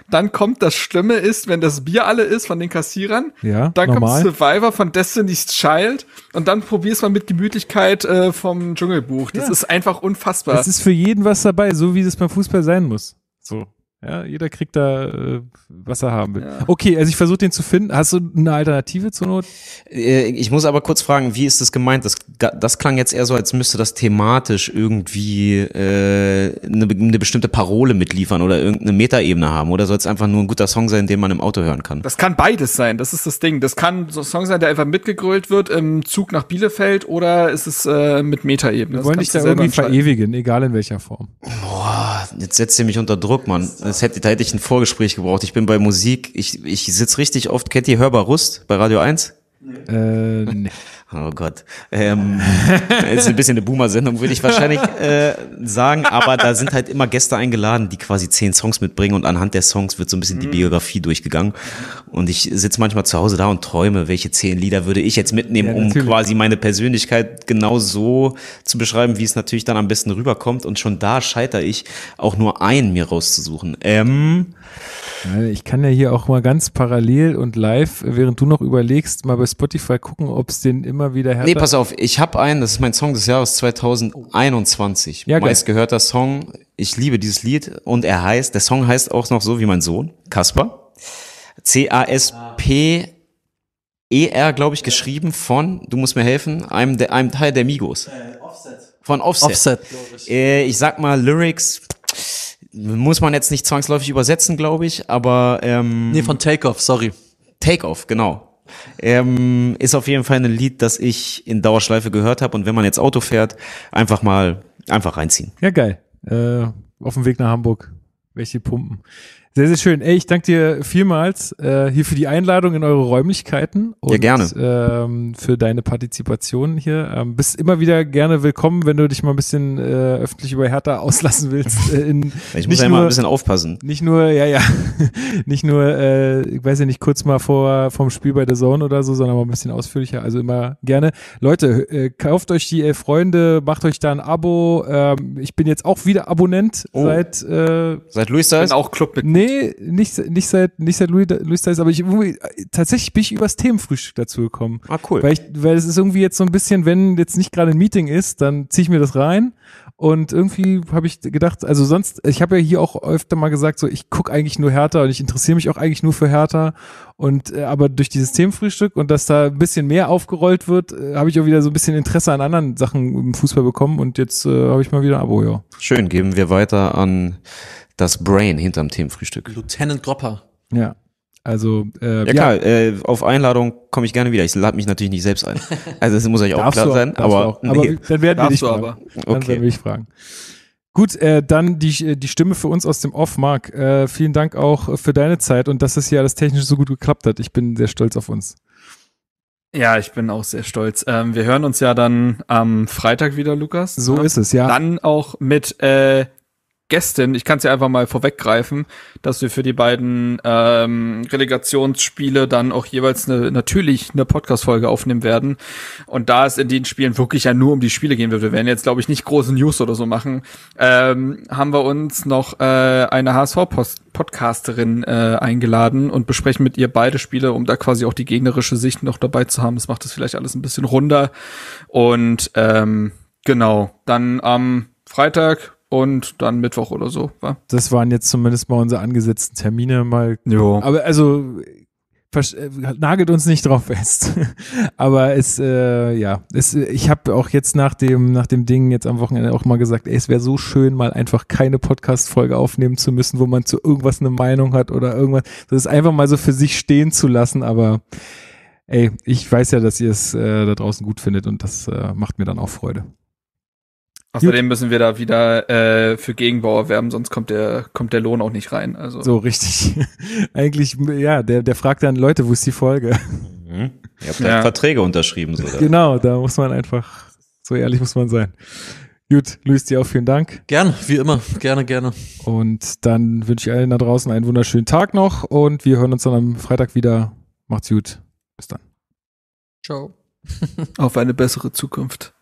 Dann kommt das Schlimme ist, wenn das Bier alle ist von den Kassierern. Ja, dann normal. kommt Survivor von Destiny's Child und dann probier's mal mit Gemütlichkeit äh, vom Dschungelbuch. Das ja. ist einfach unfassbar. Es ist für jeden was dabei, so wie es beim Fußball sein muss. So. Ja, jeder kriegt da, äh, was er haben will. Ja. Okay, also ich versuche den zu finden. Hast du eine Alternative zur Not? Äh, ich muss aber kurz fragen, wie ist das gemeint? Das, das klang jetzt eher so, als müsste das thematisch irgendwie äh, eine, eine bestimmte Parole mitliefern oder irgendeine Metaebene haben. Oder soll es einfach nur ein guter Song sein, den man im Auto hören kann? Das kann beides sein. Das ist das Ding. Das kann so ein Song sein, der einfach mitgegrölt wird im Zug nach Bielefeld oder ist es äh, mit Metaebene? Wir wollen dich da irgendwie verewigen, egal in welcher Form. Boah jetzt setzt ihr mich unter Druck, Mann. Das hätte, da hätte ich ein Vorgespräch gebraucht. Ich bin bei Musik, ich, ich sitze richtig oft. Kennt ihr Hörbar Rust bei Radio 1? Nee. Äh, nee. Oh Gott. Ähm, ist ein bisschen eine Boomer-Sendung, würde ich wahrscheinlich äh, sagen, aber da sind halt immer Gäste eingeladen, die quasi zehn Songs mitbringen und anhand der Songs wird so ein bisschen die mhm. Biografie durchgegangen. Und ich sitze manchmal zu Hause da und träume, welche zehn Lieder würde ich jetzt mitnehmen, ja, um quasi meine Persönlichkeit genau so zu beschreiben, wie es natürlich dann am besten rüberkommt. Und schon da scheitere ich, auch nur einen mir rauszusuchen. Ähm, ich kann ja hier auch mal ganz parallel und live, während du noch überlegst, mal bei Spotify gucken, ob es den immer immer wieder härter. Nee, pass auf, ich habe einen, das ist mein Song des Jahres 2021. Ja, geil. Meistgehörter Song. Ich liebe dieses Lied und er heißt, der Song heißt auch noch so wie mein Sohn, Kasper. C-A-S-P e r glaube ich, geschrieben von, du musst mir helfen, einem, der, einem Teil der Migos. Äh, Offset. Von Offset. Offset. Äh, ich sag mal, Lyrics muss man jetzt nicht zwangsläufig übersetzen, glaube ich, aber. Ähm, nee, von Takeoff, sorry. Takeoff, genau. Ähm, ist auf jeden Fall ein Lied, das ich in Dauerschleife gehört habe. Und wenn man jetzt Auto fährt, einfach mal einfach reinziehen. Ja, geil. Äh, auf dem Weg nach Hamburg. Welche Pumpen. Sehr, sehr schön. Ey, ich danke dir vielmals äh, hier für die Einladung in eure Räumlichkeiten und ja, gerne. Ähm, für deine Partizipation hier. Ähm, bist immer wieder gerne willkommen, wenn du dich mal ein bisschen äh, öffentlich über Hertha <laughs> auslassen willst. Äh, in, ich muss ja immer ein bisschen aufpassen. Nicht nur, ja, ja, <laughs> nicht nur, äh, ich weiß ja nicht, kurz mal vor vom Spiel bei der Zone oder so, sondern mal ein bisschen ausführlicher. Also immer gerne. Leute, äh, kauft euch die Elf äh, Freunde, macht euch da ein Abo. Ähm, ich bin jetzt auch wieder Abonnent oh. seit äh, seit Luis da ist. auch Club mit. Nee, Nee, nicht, nicht seit, nicht seit Louis, Louis Dice, aber ich, tatsächlich bin ich übers Themenfrühstück dazu gekommen. Ah, cool. Weil ich, weil es ist irgendwie jetzt so ein bisschen, wenn jetzt nicht gerade ein Meeting ist, dann ziehe ich mir das rein und irgendwie habe ich gedacht, also sonst, ich habe ja hier auch öfter mal gesagt, so ich gucke eigentlich nur Hertha und ich interessiere mich auch eigentlich nur für Hertha. Und äh, aber durch dieses Themenfrühstück und dass da ein bisschen mehr aufgerollt wird, äh, habe ich auch wieder so ein bisschen Interesse an anderen Sachen im Fußball bekommen und jetzt äh, habe ich mal wieder ein Abo, ja. Schön, geben wir weiter an das Brain hinterm Themenfrühstück. Lieutenant Gropper. Ja. Also, äh, ja klar, ja. Äh, auf Einladung komme ich gerne wieder. Ich lade mich natürlich nicht selbst ein. <laughs> Also das muss euch auch klar sein. Aber, nee. aber, dann werden wir dich fragen. Aber. Dann okay. werden wir dich fragen. Gut, äh, dann die, die Stimme für uns aus dem Off, Marc. Äh, vielen Dank auch für deine Zeit und dass es hier alles technisch so gut geklappt hat. Ich bin sehr stolz auf uns. Ja, ich bin auch sehr stolz. Ähm, wir hören uns ja dann am Freitag wieder, Lukas. So ja? Ne? ist es, ja. Dann auch mit äh, Gästin, ich kann es ja einfach mal vorweggreifen, dass wir für die beiden ähm, Relegationsspiele dann auch jeweils eine, natürlich eine Podcast-Folge aufnehmen werden. Und da es in den Spielen wirklich ja nur um die Spiele gehen wird, wir werden jetzt, glaube ich, nicht große News oder so machen, ähm, haben wir uns noch äh, eine HSV-Podcasterin äh, eingeladen und besprechen mit ihr beide Spiele, um da quasi auch die gegnerische Sicht noch dabei zu haben. Das macht das vielleicht alles ein bisschen runder. Und ähm, genau, dann am Freitag und dann Mittwoch oder so. Wa? Das waren jetzt zumindest mal unsere angesetzten Termine mal. Jo. Aber also nagelt uns nicht drauf fest. <laughs> Aber es, äh, ja, es, ich habe auch jetzt nach dem, nach dem Ding jetzt am Wochenende auch mal gesagt, ey, es wäre so schön, mal einfach keine Podcast-Folge aufnehmen zu müssen, wo man zu irgendwas eine Meinung hat oder irgendwas. Das ist einfach mal so für sich stehen zu lassen, aber ey, ich weiß ja, dass ihr es äh, da draußen gut findet und das äh, macht mir dann auch Freude. Außerdem Gut. müssen wir da wieder äh, für Gegenbauer werben, sonst kommt der kommt der Lohn auch nicht rein. Also so richtig. <laughs> Eigentlich ja, der der fragt dann Leute, wo ist die Folge? Mhm. Ihr habt <laughs> halt ja. Verträge unterschrieben, so. Genau, da muss man einfach so ehrlich muss man sein. Gut, Luis, dir auch vielen Dank. Gerne, wie immer, gerne, gerne. Und dann wünsche ich allen da draußen einen wunderschönen Tag noch und wir hören uns dann am Freitag wieder. Macht's gut. Bis dann. Ciao. Auf eine bessere Zukunft.